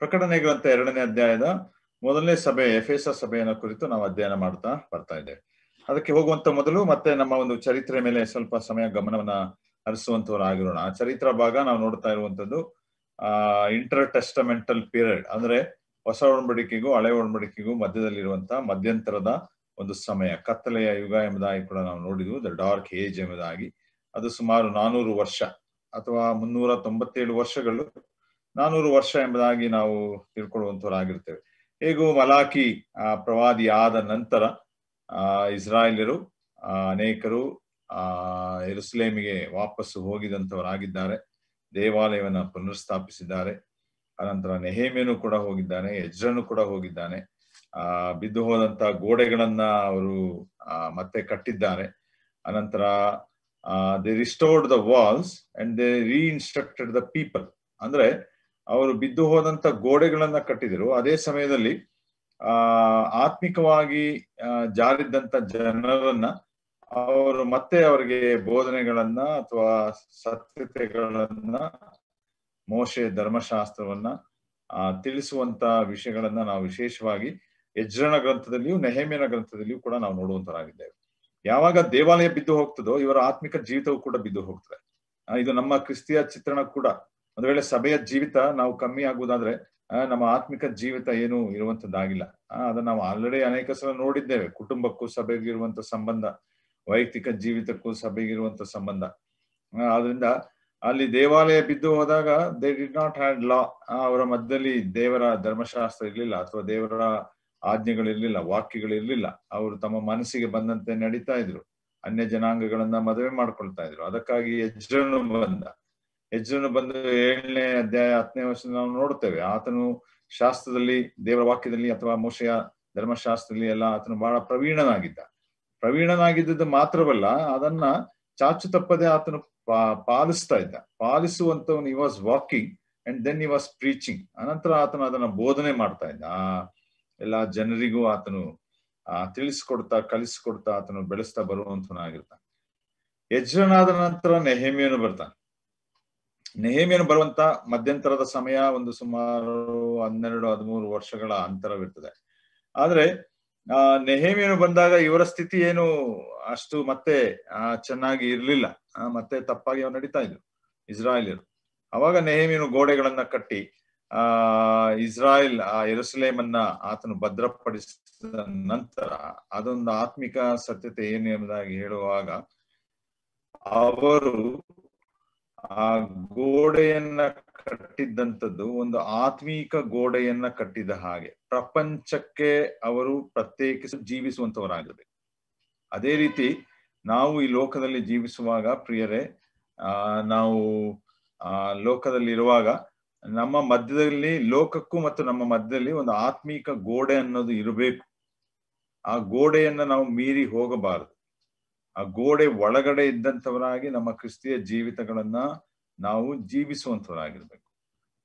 ಪ್ರಕಟಣೆ ಗ್ರಂಥ ಎರಡನೇ ಅಧ್ಯಾಯದ ಮೊದಲನೇ ಸಭೆ ಎಸ್ ಸಭೆಯನ್ನು ಕುರಿತು ನಾವು ಅಧ್ಯಯನ ಮಾಡ್ತಾ ಬರ್ತಾ ಇದ್ದೇವೆ ಅದಕ್ಕೆ ಹೋಗುವಂತ ಮೊದಲು ಮತ್ತೆ ನಮ್ಮ ಒಂದು ಚರಿತ್ರೆ ಮೇಲೆ ಸ್ವಲ್ಪ ಸಮಯ ಗಮನವನ್ನ ಆಗಿರೋಣ ಆ ಚರಿತ್ರ ಭಾಗ ನಾವು ನೋಡ್ತಾ ಇರುವಂತದ್ದು ಆ ಇಂಟರ್ ಟೆಸ್ಟಮೆಂಟಲ್ ಪೀರಿಯಡ್ ಅಂದ್ರೆ ಹೊಸ ಒಡಂಬಡಿಕೆಗೂ ಹಳೆ ಒಡಂಬಡಿಕೆಗೂ ಇರುವಂತಹ ಮಧ್ಯಂತರದ ಒಂದು ಸಮಯ ಕತ್ತಲೆಯ ಯುಗ ಎಂಬುದಾಗಿ ಕೂಡ ನಾವು ನೋಡಿದ್ವು ದ ಡಾರ್ಕ್ ಏಜ್ ಎಂಬುದಾಗಿ ಅದು ಸುಮಾರು ನಾನೂರು ವರ್ಷ ಅಥವಾ ಮುನ್ನೂರ ತೊಂಬತ್ತೇಳು ವರ್ಷಗಳು ನಾನೂರು ವರ್ಷ ಎಂಬುದಾಗಿ ನಾವು ತಿಳ್ಕೊಳ್ಳುವಂತವರಾಗಿರ್ತೇವೆ ಹೇಗೂ ಮಲಾಕಿ ಆ ಪ್ರವಾದಿ ಆದ ನಂತರ ಆ ಇಸ್ರಾಯೇಲರು ಅನೇಕರು ಆ ಎರುಸಲೇಮಿಗೆ ವಾಪಸ್ಸು ಹೋಗಿದಂಥವರಾಗಿದ್ದಾರೆ ದೇವಾಲಯವನ್ನು ಪುನರ್ಸ್ಥಾಪಿಸಿದ್ದಾರೆ ಅನಂತರ ನೆಹೇಮಿಯನ್ನು ಕೂಡ ಹೋಗಿದ್ದಾನೆ ಯಜ್ರನು ಕೂಡ ಹೋಗಿದ್ದಾನೆ ಆ ಬಿದ್ದು ಹೋದಂತ ಗೋಡೆಗಳನ್ನ ಅವರು ಮತ್ತೆ ಕಟ್ಟಿದ್ದಾರೆ ಅನಂತರ they restored the walls and they reinstructed the people ಅಂದ್ರೆ ಅವರು ಬಿದ್ದು ಹೋದಂತ ಗೋಡೆಗಳನ್ನ ಕಟ್ಟಿದರು ಅದೇ ಸಮಯದಲ್ಲಿ ಆ ಆತ್ಮಿಕವಾಗಿ ಜಾರಿದ್ದಂತ ಜನರನ್ನ ಅವರು ಮತ್ತೆ ಅವರಿಗೆ ಬೋಧನೆಗಳನ್ನ ಅಥವಾ ಸತ್ಯತೆಗಳನ್ನ ಮೋಶೆ ಧರ್ಮಶಾಸ್ತ್ರವನ್ನ ಆ ತಿಳಿಸುವಂತ ವಿಷಯಗಳನ್ನ ನಾವು ವಿಶೇಷವಾಗಿ ಯಜ್ರಣ ಗ್ರಂಥದಲ್ಲಿಯೂ ನೆಹಮಿಯನ ಗ್ರಂಥದಲ್ಲಿಯೂ ಕೂಡ ನಾವು ನೋಡುವಂತರಾಗಿದ್ದೇವೆ ಯಾವಾಗ ದೇವಾಲಯ ಬಿದ್ದು ಹೋಗ್ತದೋ ಇವರ ಆತ್ಮಿಕ ಜೀವಿತವೂ ಕೂಡ ಬಿದ್ದು ಹೋಗ್ತದೆ ಇದು ನಮ್ಮ ಕ್ರಿಸ್ತಿಯ ಚಿತ್ರಣ ಕೂಡ ಒಂದ್ ವೇಳೆ ಸಭೆಯ ಜೀವಿತ ನಾವು ಕಮ್ಮಿ ಆಗುವುದಾದ್ರೆ ನಮ್ಮ ಆತ್ಮಿಕ ಜೀವಿತ ಏನು ಇರುವಂತದ್ದಾಗಿಲ್ಲ ಅದನ್ನ ನಾವು ಆಲ್ರೆಡಿ ಅನೇಕ ಸಲ ನೋಡಿದ್ದೇವೆ ಕುಟುಂಬಕ್ಕೂ ಸಭೆಗಿರುವಂತ ಸಂಬಂಧ ವೈಯಕ್ತಿಕ ಜೀವಿತಕ್ಕೂ ಸಭೆಗಿರುವಂತ ಸಂಬಂಧ ಆದ್ರಿಂದ ಅಲ್ಲಿ ದೇವಾಲಯ ಬಿದ್ದು ಹೋದಾಗ they did not had law ಅವರ ಮಧ್ಯದಲ್ಲಿ ದೇವರ ಧರ್ಮಶಾಸ್ತ್ರ ಇರ್ಲಿಲ್ಲ ಅಥವಾ ದೇವರ ಆಜ್ಞೆಗಳಿರ್ಲಿಲ್ಲ ವಾಕ್ಯಗಳಿರ್ಲಿಲ್ಲ ಅವರು ತಮ್ಮ ಮನಸ್ಸಿಗೆ ಬಂದಂತೆ ನಡೀತಾ ಇದ್ರು ಅನ್ಯ ಜನಾಂಗಗಳನ್ನ ಮದುವೆ ಮಾಡ್ಕೊಳ್ತಾ ಇದ್ರು ಅದಕ್ಕಾಗಿ ಯಜ್ರನು ಬಂದ ಯಜ್ಞನು ಬಂದು ಏಳನೇ ಅಧ್ಯಾಯ ಹತ್ತನೇ ವರ್ಷ ನಾವು ನೋಡ್ತೇವೆ ಆತನು ಶಾಸ್ತ್ರದಲ್ಲಿ ದೇವರ ವಾಕ್ಯದಲ್ಲಿ ಅಥವಾ ಮೋಶೆಯ ಧರ್ಮಶಾಸ್ತ್ರದಲ್ಲಿ ಎಲ್ಲ ಆತನು ಬಹಳ ಪ್ರವೀಣನಾಗಿದ್ದ ಪ್ರವೀಣನಾಗಿದ್ದದ್ದು ಮಾತ್ರವಲ್ಲ ಅದನ್ನ ಚಾಚು ತಪ್ಪದೆ ಆತನು ಪಾಲಿಸ್ತಾ ಇದ್ದ ಪಾಲಿಸುವಂತವನು he was walking and then he was preaching ಅನಂತರ ಆತನು ಅದನ್ನ ಬೋಧನೆ ಮಾಡ್ತಾ ಇದ್ದ ಆ ಎಲ್ಲ ಜನರಿಗೂ ಆತನು ಆ ತಿಳಿಸ್ಕೊಡ್ತಾ ಕಲಿಸ್ಕೊಡ್ತಾ ಆತನು ಬೆಳೆಸ್ತಾ ಬರುವಂತವನಾಗಿರ್ತಾನೆ ಯಜ್ರನಾದ ನಂತರ ನೆಹಮಿಯನ್ನು ಬರ್ತಾನೆ ನೇಹೇಮಿಯನು ಬರುವಂತ ಮಧ್ಯಂತರದ ಸಮಯ ಒಂದು ಸುಮಾರು ಹನ್ನೆರಡು ಹದಿಮೂರು ವರ್ಷಗಳ ಅಂತರವಿರ್ತದೆ ಆದ್ರೆ ಆ ನೆಹೇಮಿಯನು ಬಂದಾಗ ಇವರ ಸ್ಥಿತಿ ಏನು ಅಷ್ಟು ಮತ್ತೆ ಚೆನ್ನಾಗಿ ಇರ್ಲಿಲ್ಲ ಮತ್ತೆ ತಪ್ಪಾಗಿ ಅವ್ರು ನಡೀತಾ ಇದ್ರು ಇಸ್ರಾಯೇಲಿಯರು ಅವಾಗ ನೆಹೇಮಿಯನು ಗೋಡೆಗಳನ್ನ ಕಟ್ಟಿ ಆ ಇಸ್ರಾಯೇಲ್ ಆ ಅನ್ನ ಆತನು ಭದ್ರಪಡಿಸಿದ ನಂತರ ಅದೊಂದು ಆತ್ಮಿಕ ಸತ್ಯತೆ ಏನು ಎಂಬುದಾಗಿ ಹೇಳುವಾಗ ಅವರು ಆ ಗೋಡೆಯನ್ನ ಕಟ್ಟಿದ್ದಂಥದ್ದು ಒಂದು ಆತ್ಮೀಕ ಗೋಡೆಯನ್ನ ಕಟ್ಟಿದ ಹಾಗೆ ಪ್ರಪಂಚಕ್ಕೆ ಅವರು ಪ್ರತ್ಯೇಕಿಸಿ ಜೀವಿಸುವಂತವರಾಗಬೇಕು ಅದೇ ರೀತಿ ನಾವು ಈ ಲೋಕದಲ್ಲಿ ಜೀವಿಸುವಾಗ ಪ್ರಿಯರೇ ಆ ನಾವು ಆ ಲೋಕದಲ್ಲಿ ಇರುವಾಗ ನಮ್ಮ ಮಧ್ಯದಲ್ಲಿ ಲೋಕಕ್ಕೂ ಮತ್ತು ನಮ್ಮ ಮಧ್ಯದಲ್ಲಿ ಒಂದು ಆತ್ಮೀಕ ಗೋಡೆ ಅನ್ನೋದು ಇರಬೇಕು ಆ ಗೋಡೆಯನ್ನ ನಾವು ಮೀರಿ ಹೋಗಬಾರದು ಆ ಗೋಡೆ ಒಳಗಡೆ ಇದ್ದಂಥವರಾಗಿ ನಮ್ಮ ಕ್ರಿಸ್ತಿಯ ಜೀವಿತಗಳನ್ನ ನಾವು ಜೀವಿಸುವಂಥವರಾಗಿರ್ಬೇಕು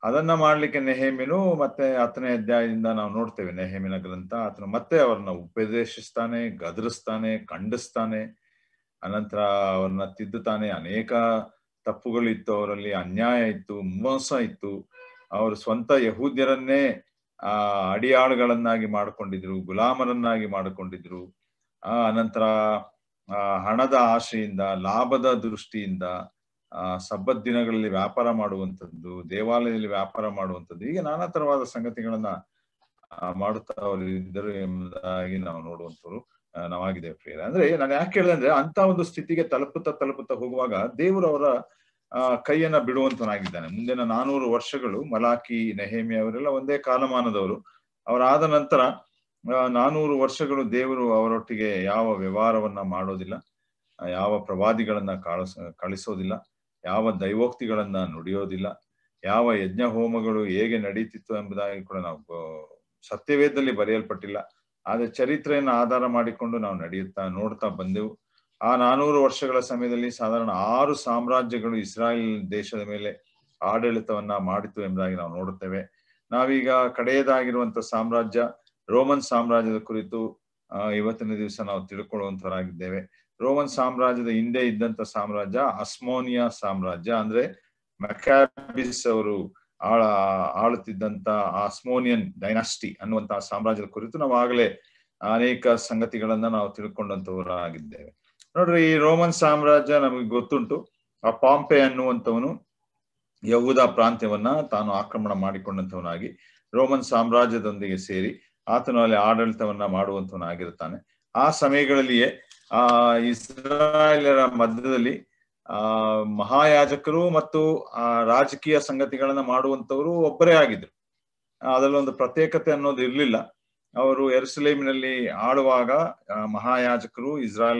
ಅದನ್ನ ಮಾಡ್ಲಿಕ್ಕೆ ನೆಹೇಮಿನು ಮತ್ತೆ ಹತ್ತನೇ ಅಧ್ಯಾಯದಿಂದ ನಾವು ನೋಡ್ತೇವೆ ನೆಹೇಮಿನ ಗ್ರಂಥ ಆತನ ಮತ್ತೆ ಅವ್ರನ್ನ ಉಪದೇಶಿಸ್ತಾನೆ ಗದರಿಸ್ತಾನೆ ಖಂಡಿಸ್ತಾನೆ ಅನಂತರ ಅವ್ರನ್ನ ತಿದ್ದುತ್ತಾನೆ ಅನೇಕ ತಪ್ಪುಗಳಿತ್ತು ಅವರಲ್ಲಿ ಅನ್ಯಾಯ ಇತ್ತು ಮೋಸ ಇತ್ತು ಅವರು ಸ್ವಂತ ಯಹೂದ್ಯರನ್ನೇ ಆ ಅಡಿಯಾಳುಗಳನ್ನಾಗಿ ಮಾಡ್ಕೊಂಡಿದ್ರು ಗುಲಾಮರನ್ನಾಗಿ ಮಾಡಿಕೊಂಡಿದ್ರು ಆ ಅನಂತರ ಹಣದ ಆಶೆಯಿಂದ ಲಾಭದ ದೃಷ್ಟಿಯಿಂದ ಸಬ್ಬತ್ ದಿನಗಳಲ್ಲಿ ವ್ಯಾಪಾರ ಮಾಡುವಂಥದ್ದು ದೇವಾಲಯದಲ್ಲಿ ವ್ಯಾಪಾರ ಮಾಡುವಂಥದ್ದು ಹೀಗೆ ನಾನಾ ತರವಾದ ಸಂಗತಿಗಳನ್ನ ಮಾಡುತ್ತಾ ಅವರು ಇದ್ದರು ಎಂಬುದಾಗಿ ನಾವು ನೋಡುವಂಥವ್ರು ನಾವಾಗಿದ್ದೇವೆ ಪ್ರಿಯರ ಅಂದ್ರೆ ನಾನು ಯಾಕೆ ಹೇಳಿದೆ ಅಂದ್ರೆ ಅಂತ ಒಂದು ಸ್ಥಿತಿಗೆ ತಲುಪುತ್ತಾ ತಲುಪುತ್ತಾ ಹೋಗುವಾಗ ದೇವರು ಅವರ ಕೈಯನ್ನ ಬಿಡುವಂತನಾಗಿದ್ದಾನೆ ಮುಂದಿನ ನಾನೂರು ವರ್ಷಗಳು ಮಲಾಕಿ ನೆಹೇಮಿ ಅವರೆಲ್ಲ ಒಂದೇ ಕಾಲಮಾನದವರು ಅವರಾದ ನಂತರ ನಾನೂರು ವರ್ಷಗಳು ದೇವರು ಅವರೊಟ್ಟಿಗೆ ಯಾವ ವ್ಯವಹಾರವನ್ನ ಮಾಡೋದಿಲ್ಲ ಯಾವ ಪ್ರವಾದಿಗಳನ್ನ ಕಳಿಸ ಕಳಿಸೋದಿಲ್ಲ ಯಾವ ದೈವೋಕ್ತಿಗಳನ್ನ ನುಡಿಯೋದಿಲ್ಲ ಯಾವ ಯಜ್ಞ ಹೋಮಗಳು ಹೇಗೆ ನಡೀತಿತ್ತು ಎಂಬುದಾಗಿ ಕೂಡ ನಾವು ಸತ್ಯವೇದದಲ್ಲಿ ಬರೆಯಲ್ಪಟ್ಟಿಲ್ಲ ಆದರೆ ಚರಿತ್ರೆಯನ್ನು ಆಧಾರ ಮಾಡಿಕೊಂಡು ನಾವು ನಡೆಯುತ್ತಾ ನೋಡ್ತಾ ಬಂದೆವು ಆ ನಾನೂರು ವರ್ಷಗಳ ಸಮಯದಲ್ಲಿ ಸಾಧಾರಣ ಆರು ಸಾಮ್ರಾಜ್ಯಗಳು ಇಸ್ರಾಯೇಲ್ ದೇಶದ ಮೇಲೆ ಆಡಳಿತವನ್ನ ಮಾಡಿತು ಎಂಬುದಾಗಿ ನಾವು ನೋಡುತ್ತೇವೆ ನಾವೀಗ ಕಡೆಯದಾಗಿರುವಂತ ಸಾಮ್ರಾಜ್ಯ ರೋಮನ್ ಸಾಮ್ರಾಜ್ಯದ ಕುರಿತು ಇವತ್ತಿನ ದಿವಸ ನಾವು ತಿಳ್ಕೊಳ್ಳುವಂತರಾಗಿದ್ದೇವೆ ರೋಮನ್ ಸಾಮ್ರಾಜ್ಯದ ಹಿಂದೆ ಇದ್ದಂತ ಸಾಮ್ರಾಜ್ಯ ಅಸ್ಮೋನಿಯಾ ಸಾಮ್ರಾಜ್ಯ ಅಂದ್ರೆ ಮೆಕ್ಯಾಬಿಸ್ ಅವರು ಆಳ ಆಳುತ್ತಿದ್ದಂತ ಆಸ್ಮೋನಿಯನ್ ಡೈನಾಸ್ಟಿ ಅನ್ನುವಂತಹ ಸಾಮ್ರಾಜ್ಯದ ಕುರಿತು ನಾವು ಆಗಲೇ ಅನೇಕ ಸಂಗತಿಗಳನ್ನ ನಾವು ತಿಳ್ಕೊಂಡಂತವರಾಗಿದ್ದೇವೆ ನೋಡ್ರಿ ಈ ರೋಮನ್ ಸಾಮ್ರಾಜ್ಯ ನಮಗೆ ಗೊತ್ತುಂಟು ಆ ಪಾಂಪೆ ಅನ್ನುವಂಥವನು ಯೌದ ಪ್ರಾಂತ್ಯವನ್ನ ತಾನು ಆಕ್ರಮಣ ಮಾಡಿಕೊಂಡಂತವನಾಗಿ ರೋಮನ್ ಸಾಮ್ರಾಜ್ಯದೊಂದಿಗೆ ಸೇರಿ ಆತನು ಅಲ್ಲಿ ಆಡಳಿತವನ್ನ ಮಾಡುವಂತವನಾಗಿರುತ್ತಾನೆ ಆ ಸಮಯಗಳಲ್ಲಿಯೇ ಆ ಇಸ್ರಾಯೇಲರ ಮಧ್ಯದಲ್ಲಿ ಆ ಮಹಾಯಾಜಕರು ಮತ್ತು ಆ ರಾಜಕೀಯ ಸಂಗತಿಗಳನ್ನ ಮಾಡುವಂತವರು ಒಬ್ಬರೇ ಆಗಿದ್ರು ಅದರಲ್ಲೊಂದು ಪ್ರತ್ಯೇಕತೆ ಅನ್ನೋದು ಇರಲಿಲ್ಲ ಅವರು ಎರುಸಲೇಮಿನಲ್ಲಿ ಆಳುವಾಗ ಮಹಾಯಾಜಕರು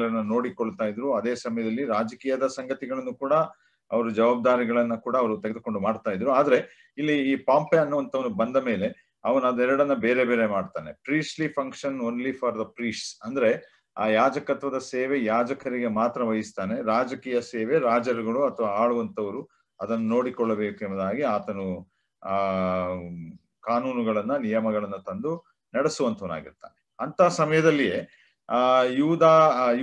ಅನ್ನು ನೋಡಿಕೊಳ್ತಾ ಇದ್ರು ಅದೇ ಸಮಯದಲ್ಲಿ ರಾಜಕೀಯದ ಸಂಗತಿಗಳನ್ನು ಕೂಡ ಅವರು ಜವಾಬ್ದಾರಿಗಳನ್ನ ಕೂಡ ಅವರು ತೆಗೆದುಕೊಂಡು ಮಾಡ್ತಾ ಇದ್ರು ಆದ್ರೆ ಇಲ್ಲಿ ಈ ಪಾಂಪೆ ಅನ್ನುವಂಥವನು ಬಂದ ಮೇಲೆ ಅವನು ಅದೆರಡನ್ನ ಬೇರೆ ಬೇರೆ ಮಾಡ್ತಾನೆ priestly function only for the priest ಅಂದ್ರೆ ಆ ಯಾಜಕತ್ವದ ಸೇವೆ ಯಾಜಕರಿಗೆ ಮಾತ್ರ ವಹಿಸ್ತಾನೆ ರಾಜಕೀಯ ಸೇವೆ ರಾಜರುಗಳು ಅಥವಾ ಆಳುವಂತವರು ಅದನ್ನು ನೋಡಿಕೊಳ್ಳಬೇಕು ಎಂಬುದಾಗಿ ಆತನು ಆ ಕಾನೂನುಗಳನ್ನ ನಿಯಮಗಳನ್ನ ತಂದು ನಡೆಸುವಂತವನಾಗಿರ್ತಾನೆ ಅಂತ ಸಮಯದಲ್ಲಿಯೇ ಆ ಯೂದಾ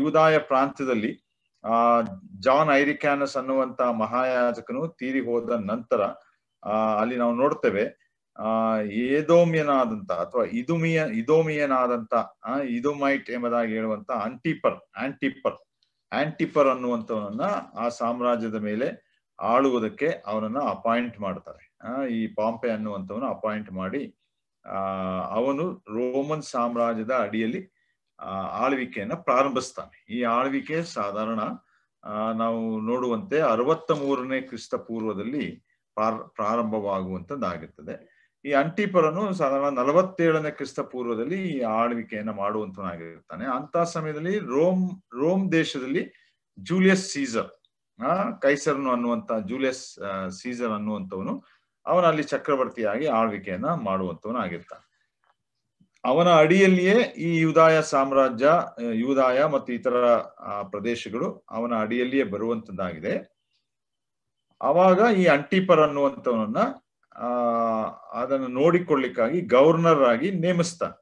ಯೂದಾಯ ಪ್ರಾಂತ್ಯದಲ್ಲಿ ಆ ಜಾನ್ ಐರಿಕ್ಯಾನಸ್ ಅನ್ನುವಂತ ಮಹಾಯಾಜಕನು ತೀರಿ ಹೋದ ನಂತರ ಆ ಅಲ್ಲಿ ನಾವು ನೋಡ್ತೇವೆ ಆ ಏದೋಮಿಯನಾದಂತ ಅಥವಾ ಇದುಮಿಯ ಇದೋಮಿಯನಾದಂತ ಇದುಮೈಟ್ ಎಂಬುದಾಗಿ ಹೇಳುವಂತ ಆಂಟಿಪರ್ ಆಂಟಿಪರ್ ಆಂಟಿಪರ್ ಅನ್ನುವಂಥವನನ್ನ ಆ ಸಾಮ್ರಾಜ್ಯದ ಮೇಲೆ ಆಳುವುದಕ್ಕೆ ಅವನನ್ನ ಅಪಾಯಿಂಟ್ ಮಾಡ್ತಾರೆ ಈ ಪಾಂಪೆ ಅನ್ನುವಂಥವನ್ನ ಅಪಾಯಿಂಟ್ ಮಾಡಿ ಅವನು ರೋಮನ್ ಸಾಮ್ರಾಜ್ಯದ ಅಡಿಯಲ್ಲಿ ಆಳ್ವಿಕೆಯನ್ನ ಪ್ರಾರಂಭಿಸ್ತಾನೆ ಈ ಆಳ್ವಿಕೆ ಸಾಧಾರಣ ನಾವು ನೋಡುವಂತೆ ಅರವತ್ತ ಮೂರನೇ ಕ್ರಿಸ್ತ ಪೂರ್ವದಲ್ಲಿ ಪ್ರಾರಂಭವಾಗುವಂತದ್ದಾಗಿರ್ತದೆ ಈ ಅಂಟಿಪರನು ಸಾಧಾರಣ ನಲವತ್ತೇಳನೇ ಕ್ರಿಸ್ತ ಪೂರ್ವದಲ್ಲಿ ಈ ಆಳ್ವಿಕೆಯನ್ನ ಮಾಡುವಂತನಾಗಿರ್ತಾನೆ ಅಂತ ಸಮಯದಲ್ಲಿ ರೋಮ್ ರೋಮ್ ದೇಶದಲ್ಲಿ ಜೂಲಿಯಸ್ ಸೀಸರ್ ಆ ಕೈಸರ್ನು ಅನ್ನುವಂತ ಜೂಲಿಯಸ್ ಸೀಸರ್ ಅನ್ನುವಂಥವನು ಅವನ ಅಲ್ಲಿ ಚಕ್ರವರ್ತಿಯಾಗಿ ಆಳ್ವಿಕೆಯನ್ನ ಮಾಡುವಂತವನು ಆಗಿರ್ತಾನೆ ಅವನ ಅಡಿಯಲ್ಲಿಯೇ ಈ ಯುದಾಯ ಸಾಮ್ರಾಜ್ಯ ಯುದಾಯ ಮತ್ತು ಇತರ ಪ್ರದೇಶಗಳು ಅವನ ಅಡಿಯಲ್ಲಿಯೇ ಬರುವಂತದ್ದಾಗಿದೆ ಅವಾಗ ಈ ಅಂಟಿಪರ್ ಅನ್ನುವಂಥವನನ್ನ ಆ ಅದನ್ನು ನೋಡಿಕೊಳ್ಳಿಕ್ಕಾಗಿ ಗವರ್ನರ್ ಆಗಿ ನೇಮಿಸ್ತಾನೆ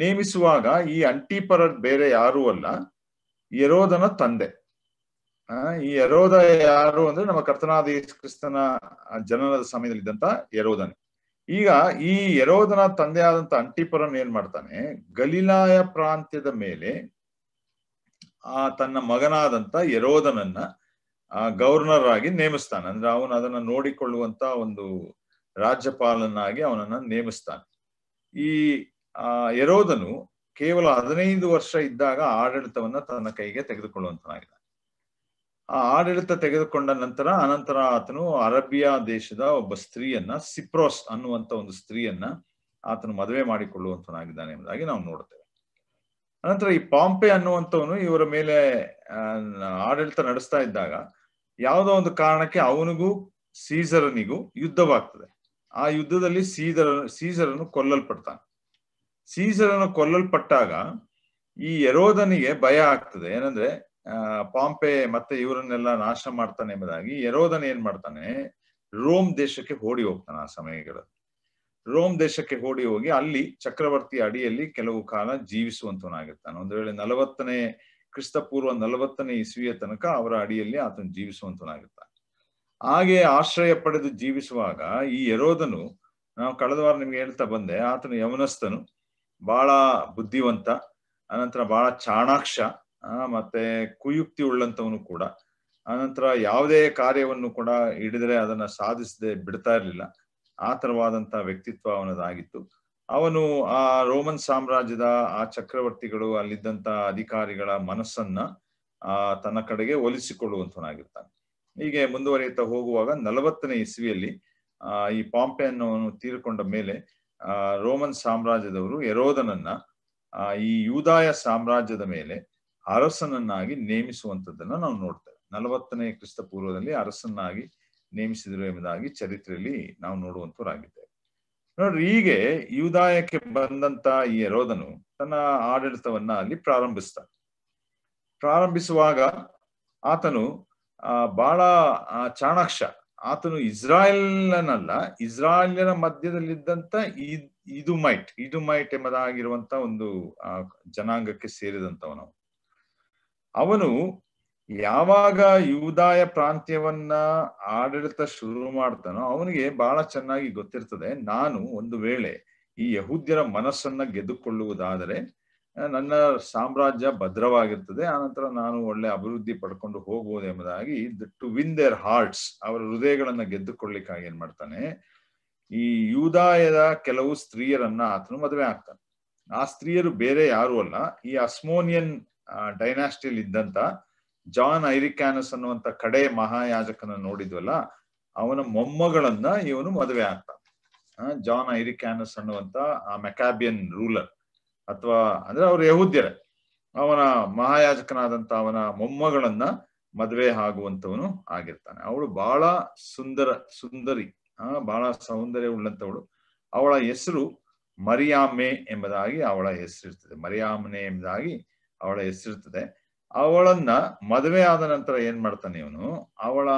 ನೇಮಿಸುವಾಗ ಈ ಅಂಟಿಪರ ಬೇರೆ ಯಾರು ಅಲ್ಲ ಯರೋದನ ತಂದೆ ಆ ಈ ಯರೋದ ಯಾರು ಅಂದ್ರೆ ನಮ್ಮ ಕರ್ತನಾದ ಕ್ರಿಸ್ತನ ಜನನದ ಸಮಯದಲ್ಲಿ ಇದ್ದಂತ ಯರೋಧನೆ ಈಗ ಈ ಯರೋದನ ತಂದೆಯಾದಂತ ಅಂಟಿಪರನ್ ಏನ್ ಮಾಡ್ತಾನೆ ಗಲೀಲಾಯ ಪ್ರಾಂತ್ಯದ ಮೇಲೆ ಆ ತನ್ನ ಮಗನಾದಂತ ಯರೋದನನ್ನ ಗವರ್ನರ್ ಆಗಿ ನೇಮಿಸ್ತಾನೆ ಅಂದ್ರೆ ಅವನು ಅದನ್ನ ನೋಡಿಕೊಳ್ಳುವಂತ ಒಂದು ರಾಜ್ಯಪಾಲನಾಗಿ ಅವನನ್ನ ನೇಮಿಸ್ತಾನೆ ಈ ಆ ಎರೋದನು ಕೇವಲ ಹದಿನೈದು ವರ್ಷ ಇದ್ದಾಗ ಆಡಳಿತವನ್ನ ತನ್ನ ಕೈಗೆ ತೆಗೆದುಕೊಳ್ಳುವಂತನಾಗಿದ್ದಾನೆ ಆ ಆಡಳಿತ ತೆಗೆದುಕೊಂಡ ನಂತರ ಅನಂತರ ಆತನು ಅರೇಬಿಯಾ ದೇಶದ ಒಬ್ಬ ಸ್ತ್ರೀಯನ್ನ ಸಿಪ್ರೋಸ್ ಅನ್ನುವಂತ ಒಂದು ಸ್ತ್ರೀಯನ್ನ ಆತನು ಮದುವೆ ಮಾಡಿಕೊಳ್ಳುವಂತನಾಗಿದ್ದಾನೆ ಎಂಬುದಾಗಿ ನಾವು ನೋಡ್ತೇವೆ ಅನಂತರ ಈ ಪಾಂಪೆ ಅನ್ನುವಂಥವನು ಇವರ ಮೇಲೆ ಆಡಳಿತ ನಡೆಸ್ತಾ ಇದ್ದಾಗ ಯಾವುದೋ ಒಂದು ಕಾರಣಕ್ಕೆ ಅವನಿಗೂ ಸೀಸರನಿಗೂ ಯುದ್ಧವಾಗ್ತದೆ ಆ ಯುದ್ಧದಲ್ಲಿ ಸೀಸರ್ ಸೀಸರನ್ನು ಕೊಲ್ಲಲ್ಪಡ್ತಾನೆ ಸೀಸರನ್ನು ಕೊಲ್ಲಲ್ಪಟ್ಟಾಗ ಈ ಯರೋಧನಿಗೆ ಭಯ ಆಗ್ತದೆ ಏನಂದ್ರೆ ಆ ಪಾಂಪೆ ಮತ್ತೆ ಇವರನ್ನೆಲ್ಲ ನಾಶ ಮಾಡ್ತಾನೆ ಎಂಬುದಾಗಿ ಯರೋಧನ ಏನ್ ಮಾಡ್ತಾನೆ ರೋಮ್ ದೇಶಕ್ಕೆ ಓಡಿ ಹೋಗ್ತಾನೆ ಆ ಸಮಯಗಳಲ್ಲಿ ರೋಮ್ ದೇಶಕ್ಕೆ ಓಡಿ ಹೋಗಿ ಅಲ್ಲಿ ಚಕ್ರವರ್ತಿ ಅಡಿಯಲ್ಲಿ ಕೆಲವು ಕಾಲ ಜೀವಿಸುವಂತವನಾಗಿರ್ತಾನೆ ಒಂದು ವೇಳೆ ನಲವತ್ತನೇ ಕ್ರಿಸ್ತಪೂರ್ವ ನಲವತ್ತನೇ ಇಸ್ವಿಯ ತನಕ ಅವರ ಅಡಿಯಲ್ಲಿ ಆತನು ಜೀವಿಸುವಂತವನಾಗಿರ್ತಾನೆ ಹಾಗೆ ಆಶ್ರಯ ಪಡೆದು ಜೀವಿಸುವಾಗ ಈ ಎರೋದನು ನಾವು ಕಳೆದ ವಾರ ನಿಮ್ಗೆ ಹೇಳ್ತಾ ಬಂದೆ ಆತನು ಯಮನಸ್ಥನು ಬಹಳ ಬುದ್ಧಿವಂತ ಅನಂತರ ಬಹಳ ಚಾಣಾಕ್ಷ ಮತ್ತೆ ಕುಯುಕ್ತಿ ಉಳ್ಳಂತವನು ಕೂಡ ಅನಂತರ ಯಾವುದೇ ಕಾರ್ಯವನ್ನು ಕೂಡ ಹಿಡಿದ್ರೆ ಅದನ್ನ ಸಾಧಿಸದೆ ಬಿಡ್ತಾ ಇರಲಿಲ್ಲ ಆತರವಾದಂತ ವ್ಯಕ್ತಿತ್ವ ಅವನದಾಗಿತ್ತು ಅವನು ಆ ರೋಮನ್ ಸಾಮ್ರಾಜ್ಯದ ಆ ಚಕ್ರವರ್ತಿಗಳು ಅಲ್ಲಿದ್ದಂತಹ ಅಧಿಕಾರಿಗಳ ಮನಸ್ಸನ್ನ ಆ ತನ್ನ ಕಡೆಗೆ ಒಲಿಸಿಕೊಳ್ಳುವಂತವನಾಗಿರ್ತಾನೆ ಹೀಗೆ ಮುಂದುವರಿಯುತ್ತಾ ಹೋಗುವಾಗ ನಲವತ್ತನೇ ಇಸ್ವಿಯಲ್ಲಿ ಈ ಪಾಂಪೆ ಅನ್ನು ತೀರ್ಕೊಂಡ ಮೇಲೆ ರೋಮನ್ ಸಾಮ್ರಾಜ್ಯದವರು ಯರೋದನನ್ನ ಈ ಯೂದಾಯ ಸಾಮ್ರಾಜ್ಯದ ಮೇಲೆ ಅರಸನನ್ನಾಗಿ ನೇಮಿಸುವಂಥದ್ದನ್ನ ನಾವು ನೋಡ್ತೇವೆ ನಲವತ್ತನೇ ಕ್ರಿಸ್ತ ಪೂರ್ವದಲ್ಲಿ ಅರಸನಾಗಿ ನೇಮಿಸಿದರು ಎಂಬುದಾಗಿ ಚರಿತ್ರೆಯಲ್ಲಿ ನಾವು ನೋಡುವಂತವರಾಗಿದ್ದೇವೆ ನೋಡ್ರಿ ಹೀಗೆ ಯೂದಾಯಕ್ಕೆ ಬಂದಂತ ಈ ಯರೋದನು ತನ್ನ ಆಡಳಿತವನ್ನ ಅಲ್ಲಿ ಪ್ರಾರಂಭಿಸ್ತಾನೆ ಪ್ರಾರಂಭಿಸುವಾಗ ಆತನು ಬಹಳ ಚಾಣಾಕ್ಷ ಆತನು ಇಸ್ರಾಯೇಲ್ನಲ್ಲ ಇಸ್ರಾಯೇಲ್ನ ಮಧ್ಯದಲ್ಲಿದ್ದಂತ ಇದು ಮೈಟ್ ಇದು ಮೈಟ್ ಎಂಬುದಾಗಿರುವಂತ ಒಂದು ಜನಾಂಗಕ್ಕೆ ಸೇರಿದಂತವನು ಅವನು ಯಾವಾಗ ಯೂದಾಯ ಪ್ರಾಂತ್ಯವನ್ನ ಆಡಳಿತ ಶುರು ಮಾಡ್ತಾನೋ ಅವನಿಗೆ ಬಹಳ ಚೆನ್ನಾಗಿ ಗೊತ್ತಿರ್ತದೆ ನಾನು ಒಂದು ವೇಳೆ ಈ ಯಹೂದ್ಯರ ಮನಸ್ಸನ್ನ ಗೆದ್ದುಕೊಳ್ಳುವುದಾದರೆ ನನ್ನ ಸಾಮ್ರಾಜ್ಯ ಭದ್ರವಾಗಿರ್ತದೆ ಆನಂತರ ನಾನು ಒಳ್ಳೆ ಅಭಿವೃದ್ಧಿ ಪಡ್ಕೊಂಡು ಹೋಗ್ಬೋದು ಎಂಬುದಾಗಿ ಟು ವಿನ್ ದೇರ್ ಹಾರ್ಟ್ಸ್ ಅವರ ಹೃದಯಗಳನ್ನ ಗೆದ್ದುಕೊಳ್ಳಿಕ್ಕಾಗಿ ಏನ್ ಮಾಡ್ತಾನೆ ಈ ಯೂದಾಯದ ಕೆಲವು ಸ್ತ್ರೀಯರನ್ನ ಆತನು ಮದುವೆ ಆಗ್ತಾನೆ ಆ ಸ್ತ್ರೀಯರು ಬೇರೆ ಯಾರು ಅಲ್ಲ ಈ ಅಸ್ಮೋನಿಯನ್ ಡೈನಾಸ್ಟಿಲ್ ಇದ್ದಂತ ಜಾನ್ ಐರಿಕ್ಯಾನಸ್ ಅನ್ನುವಂತ ಕಡೆ ಮಹಾಯಾಜಕನ ನೋಡಿದ್ವಲ್ಲ ಅವನ ಮೊಮ್ಮಗಳನ್ನ ಇವನು ಮದುವೆ ಆಗ್ತಾನೆ ಜಾನ್ ಐರಿಕ್ಯಾನಸ್ ಅನ್ನುವಂತ ಆ ಮೆಕಾಬಿಯನ್ ರೂಲರ್ ಅಥವಾ ಅಂದ್ರೆ ಅವ್ರು ಯಹೂದ್ಯರೇ ಅವನ ಮಹಾಯಾಜಕನಾದಂತ ಅವನ ಮೊಮ್ಮಗಳನ್ನ ಮದ್ವೆ ಆಗುವಂತವನು ಆಗಿರ್ತಾನೆ ಅವಳು ಬಹಳ ಸುಂದರ ಸುಂದರಿ ಆ ಬಹಳ ಸೌಂದರ್ಯ ಉಳ್ಳಂತವಳು ಅವಳ ಹೆಸರು ಮರಿಯಾಮೆ ಎಂಬುದಾಗಿ ಅವಳ ಹೆಸರಿರ್ತದೆ ಮರಿಯಾಮನೆ ಎಂಬುದಾಗಿ ಅವಳ ಹೆಸರಿರ್ತದೆ ಅವಳನ್ನ ಮದುವೆ ಆದ ನಂತರ ಏನ್ ಮಾಡ್ತಾನೆ ಇವನು ಅವಳ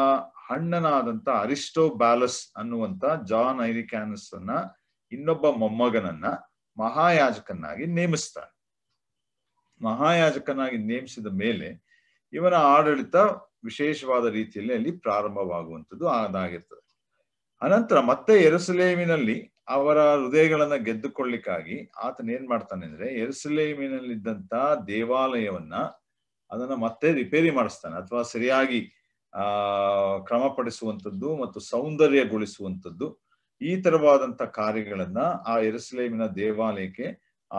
ಹಣ್ಣನಾದಂತ ಅರಿಸ್ಟೋ ಬ್ಯಾಲಸ್ ಅನ್ನುವಂತ ಜಾನ್ ಐರಿಕ್ಯಾನಸ್ ಅನ್ನ ಇನ್ನೊಬ್ಬ ಮೊಮ್ಮಗನನ್ನ ಮಹಾಯಾಜಕನಾಗಿ ನೇಮಿಸ್ತಾನೆ ಮಹಾಯಾಜಕನಾಗಿ ನೇಮಿಸಿದ ಮೇಲೆ ಇವನ ಆಡಳಿತ ವಿಶೇಷವಾದ ರೀತಿಯಲ್ಲಿ ಅಲ್ಲಿ ಪ್ರಾರಂಭವಾಗುವಂಥದ್ದು ಅದಾಗಿರ್ತದೆ ಅನಂತರ ಮತ್ತೆ ಎರುಸಲೇಮಿನಲ್ಲಿ ಅವರ ಹೃದಯಗಳನ್ನ ಗೆದ್ದುಕೊಳ್ಳಿಕ್ಕಾಗಿ ಆತನ ಏನ್ ಮಾಡ್ತಾನೆ ಅಂದ್ರೆ ಎರುಸಲೇಮಿನಲ್ಲಿದ್ದಂತ ದೇವಾಲಯವನ್ನ ಅದನ್ನ ಮತ್ತೆ ರಿಪೇರಿ ಮಾಡಿಸ್ತಾನೆ ಅಥವಾ ಸರಿಯಾಗಿ ಆ ಕ್ರಮಪಡಿಸುವಂಥದ್ದು ಮತ್ತು ಸೌಂದರ್ಯಗೊಳಿಸುವಂಥದ್ದು ಈ ತರವಾದಂತ ಕಾರ್ಯಗಳನ್ನ ಆ ಎರಸಲೇಮಿನ ದೇವಾಲಯಕ್ಕೆ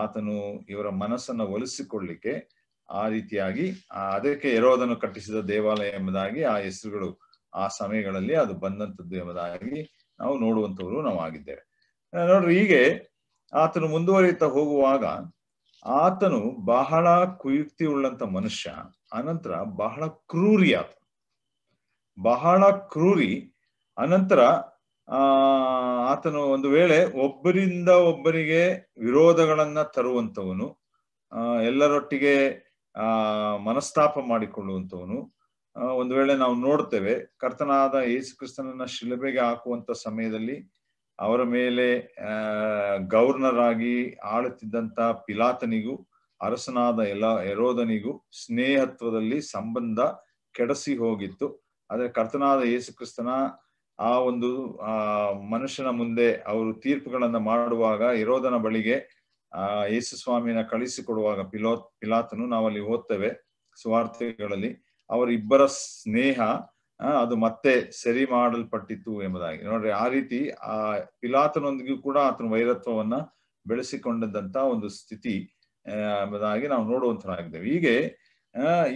ಆತನು ಇವರ ಮನಸ್ಸನ್ನ ಒಲಿಸಿಕೊಳ್ಳಿಕ್ಕೆ ಆ ರೀತಿಯಾಗಿ ಅದಕ್ಕೆ ಎರೋದನ್ನು ಕಟ್ಟಿಸಿದ ದೇವಾಲಯ ಎಂಬುದಾಗಿ ಆ ಹೆಸರುಗಳು ಆ ಸಮಯಗಳಲ್ಲಿ ಅದು ಬಂದಂತದ್ದು ಎಂಬುದಾಗಿ ನಾವು ನೋಡುವಂತವರು ನಾವು ಆಗಿದ್ದೇವೆ ನೋಡ್ರಿ ಹೀಗೆ ಆತನು ಮುಂದುವರಿಯುತ್ತಾ ಹೋಗುವಾಗ ಆತನು ಬಹಳ ಕುಯುಕ್ತಿ ಉಳ್ಳಂತ ಮನುಷ್ಯ ಅನಂತರ ಬಹಳ ಕ್ರೂರಿ ಆತ ಬಹಳ ಕ್ರೂರಿ ಅನಂತರ ಆ ಆತನು ಒಂದು ವೇಳೆ ಒಬ್ಬರಿಂದ ಒಬ್ಬರಿಗೆ ವಿರೋಧಗಳನ್ನ ತರುವಂತವನು ಎಲ್ಲರೊಟ್ಟಿಗೆ ಆ ಮನಸ್ತಾಪ ಮಾಡಿಕೊಳ್ಳುವಂತವನು ಒಂದು ವೇಳೆ ನಾವು ನೋಡ್ತೇವೆ ಕರ್ತನಾದ ಯೇಸು ಕ್ರಿಸ್ತನನ್ನ ಶಿಲುಬೆಗೆ ಹಾಕುವಂತ ಸಮಯದಲ್ಲಿ ಅವರ ಮೇಲೆ ಗವರ್ನರ್ ಆಗಿ ಆಳುತ್ತಿದ್ದಂತ ಪಿಲಾತನಿಗೂ ಅರಸನಾದ ಎಲ್ಲ ಯರೋಧನಿಗೂ ಸ್ನೇಹತ್ವದಲ್ಲಿ ಸಂಬಂಧ ಕೆಡಸಿ ಹೋಗಿತ್ತು ಆದರೆ ಕರ್ತನಾದ ಯೇಸು ಕ್ರಿಸ್ತನ ಆ ಒಂದು ಆ ಮನುಷ್ಯನ ಮುಂದೆ ಅವರು ತೀರ್ಪುಗಳನ್ನ ಮಾಡುವಾಗ ಇರೋದನ ಬಳಿಗೆ ಆ ಯೇಸು ಸ್ವಾಮಿನ ಕಳಿಸಿಕೊಡುವಾಗ ಪಿಲೋ ಪಿಲಾತನು ನಾವಲ್ಲಿ ಓದ್ತೇವೆ ಸುವಾರ್ತೆಗಳಲ್ಲಿ ಇಬ್ಬರ ಸ್ನೇಹ ಅದು ಮತ್ತೆ ಸರಿ ಮಾಡಲ್ಪಟ್ಟಿತ್ತು ಎಂಬುದಾಗಿ ನೋಡ್ರಿ ಆ ರೀತಿ ಆ ಪಿಲಾತನೊಂದಿಗೂ ಕೂಡ ಆತನ ವೈರತ್ವವನ್ನ ಬೆಳೆಸಿಕೊಂಡಂತ ಒಂದು ಸ್ಥಿತಿ ಎಂಬುದಾಗಿ ನಾವು ನೋಡುವಂತರಾಗಿದ್ದೇವೆ ಹೀಗೆ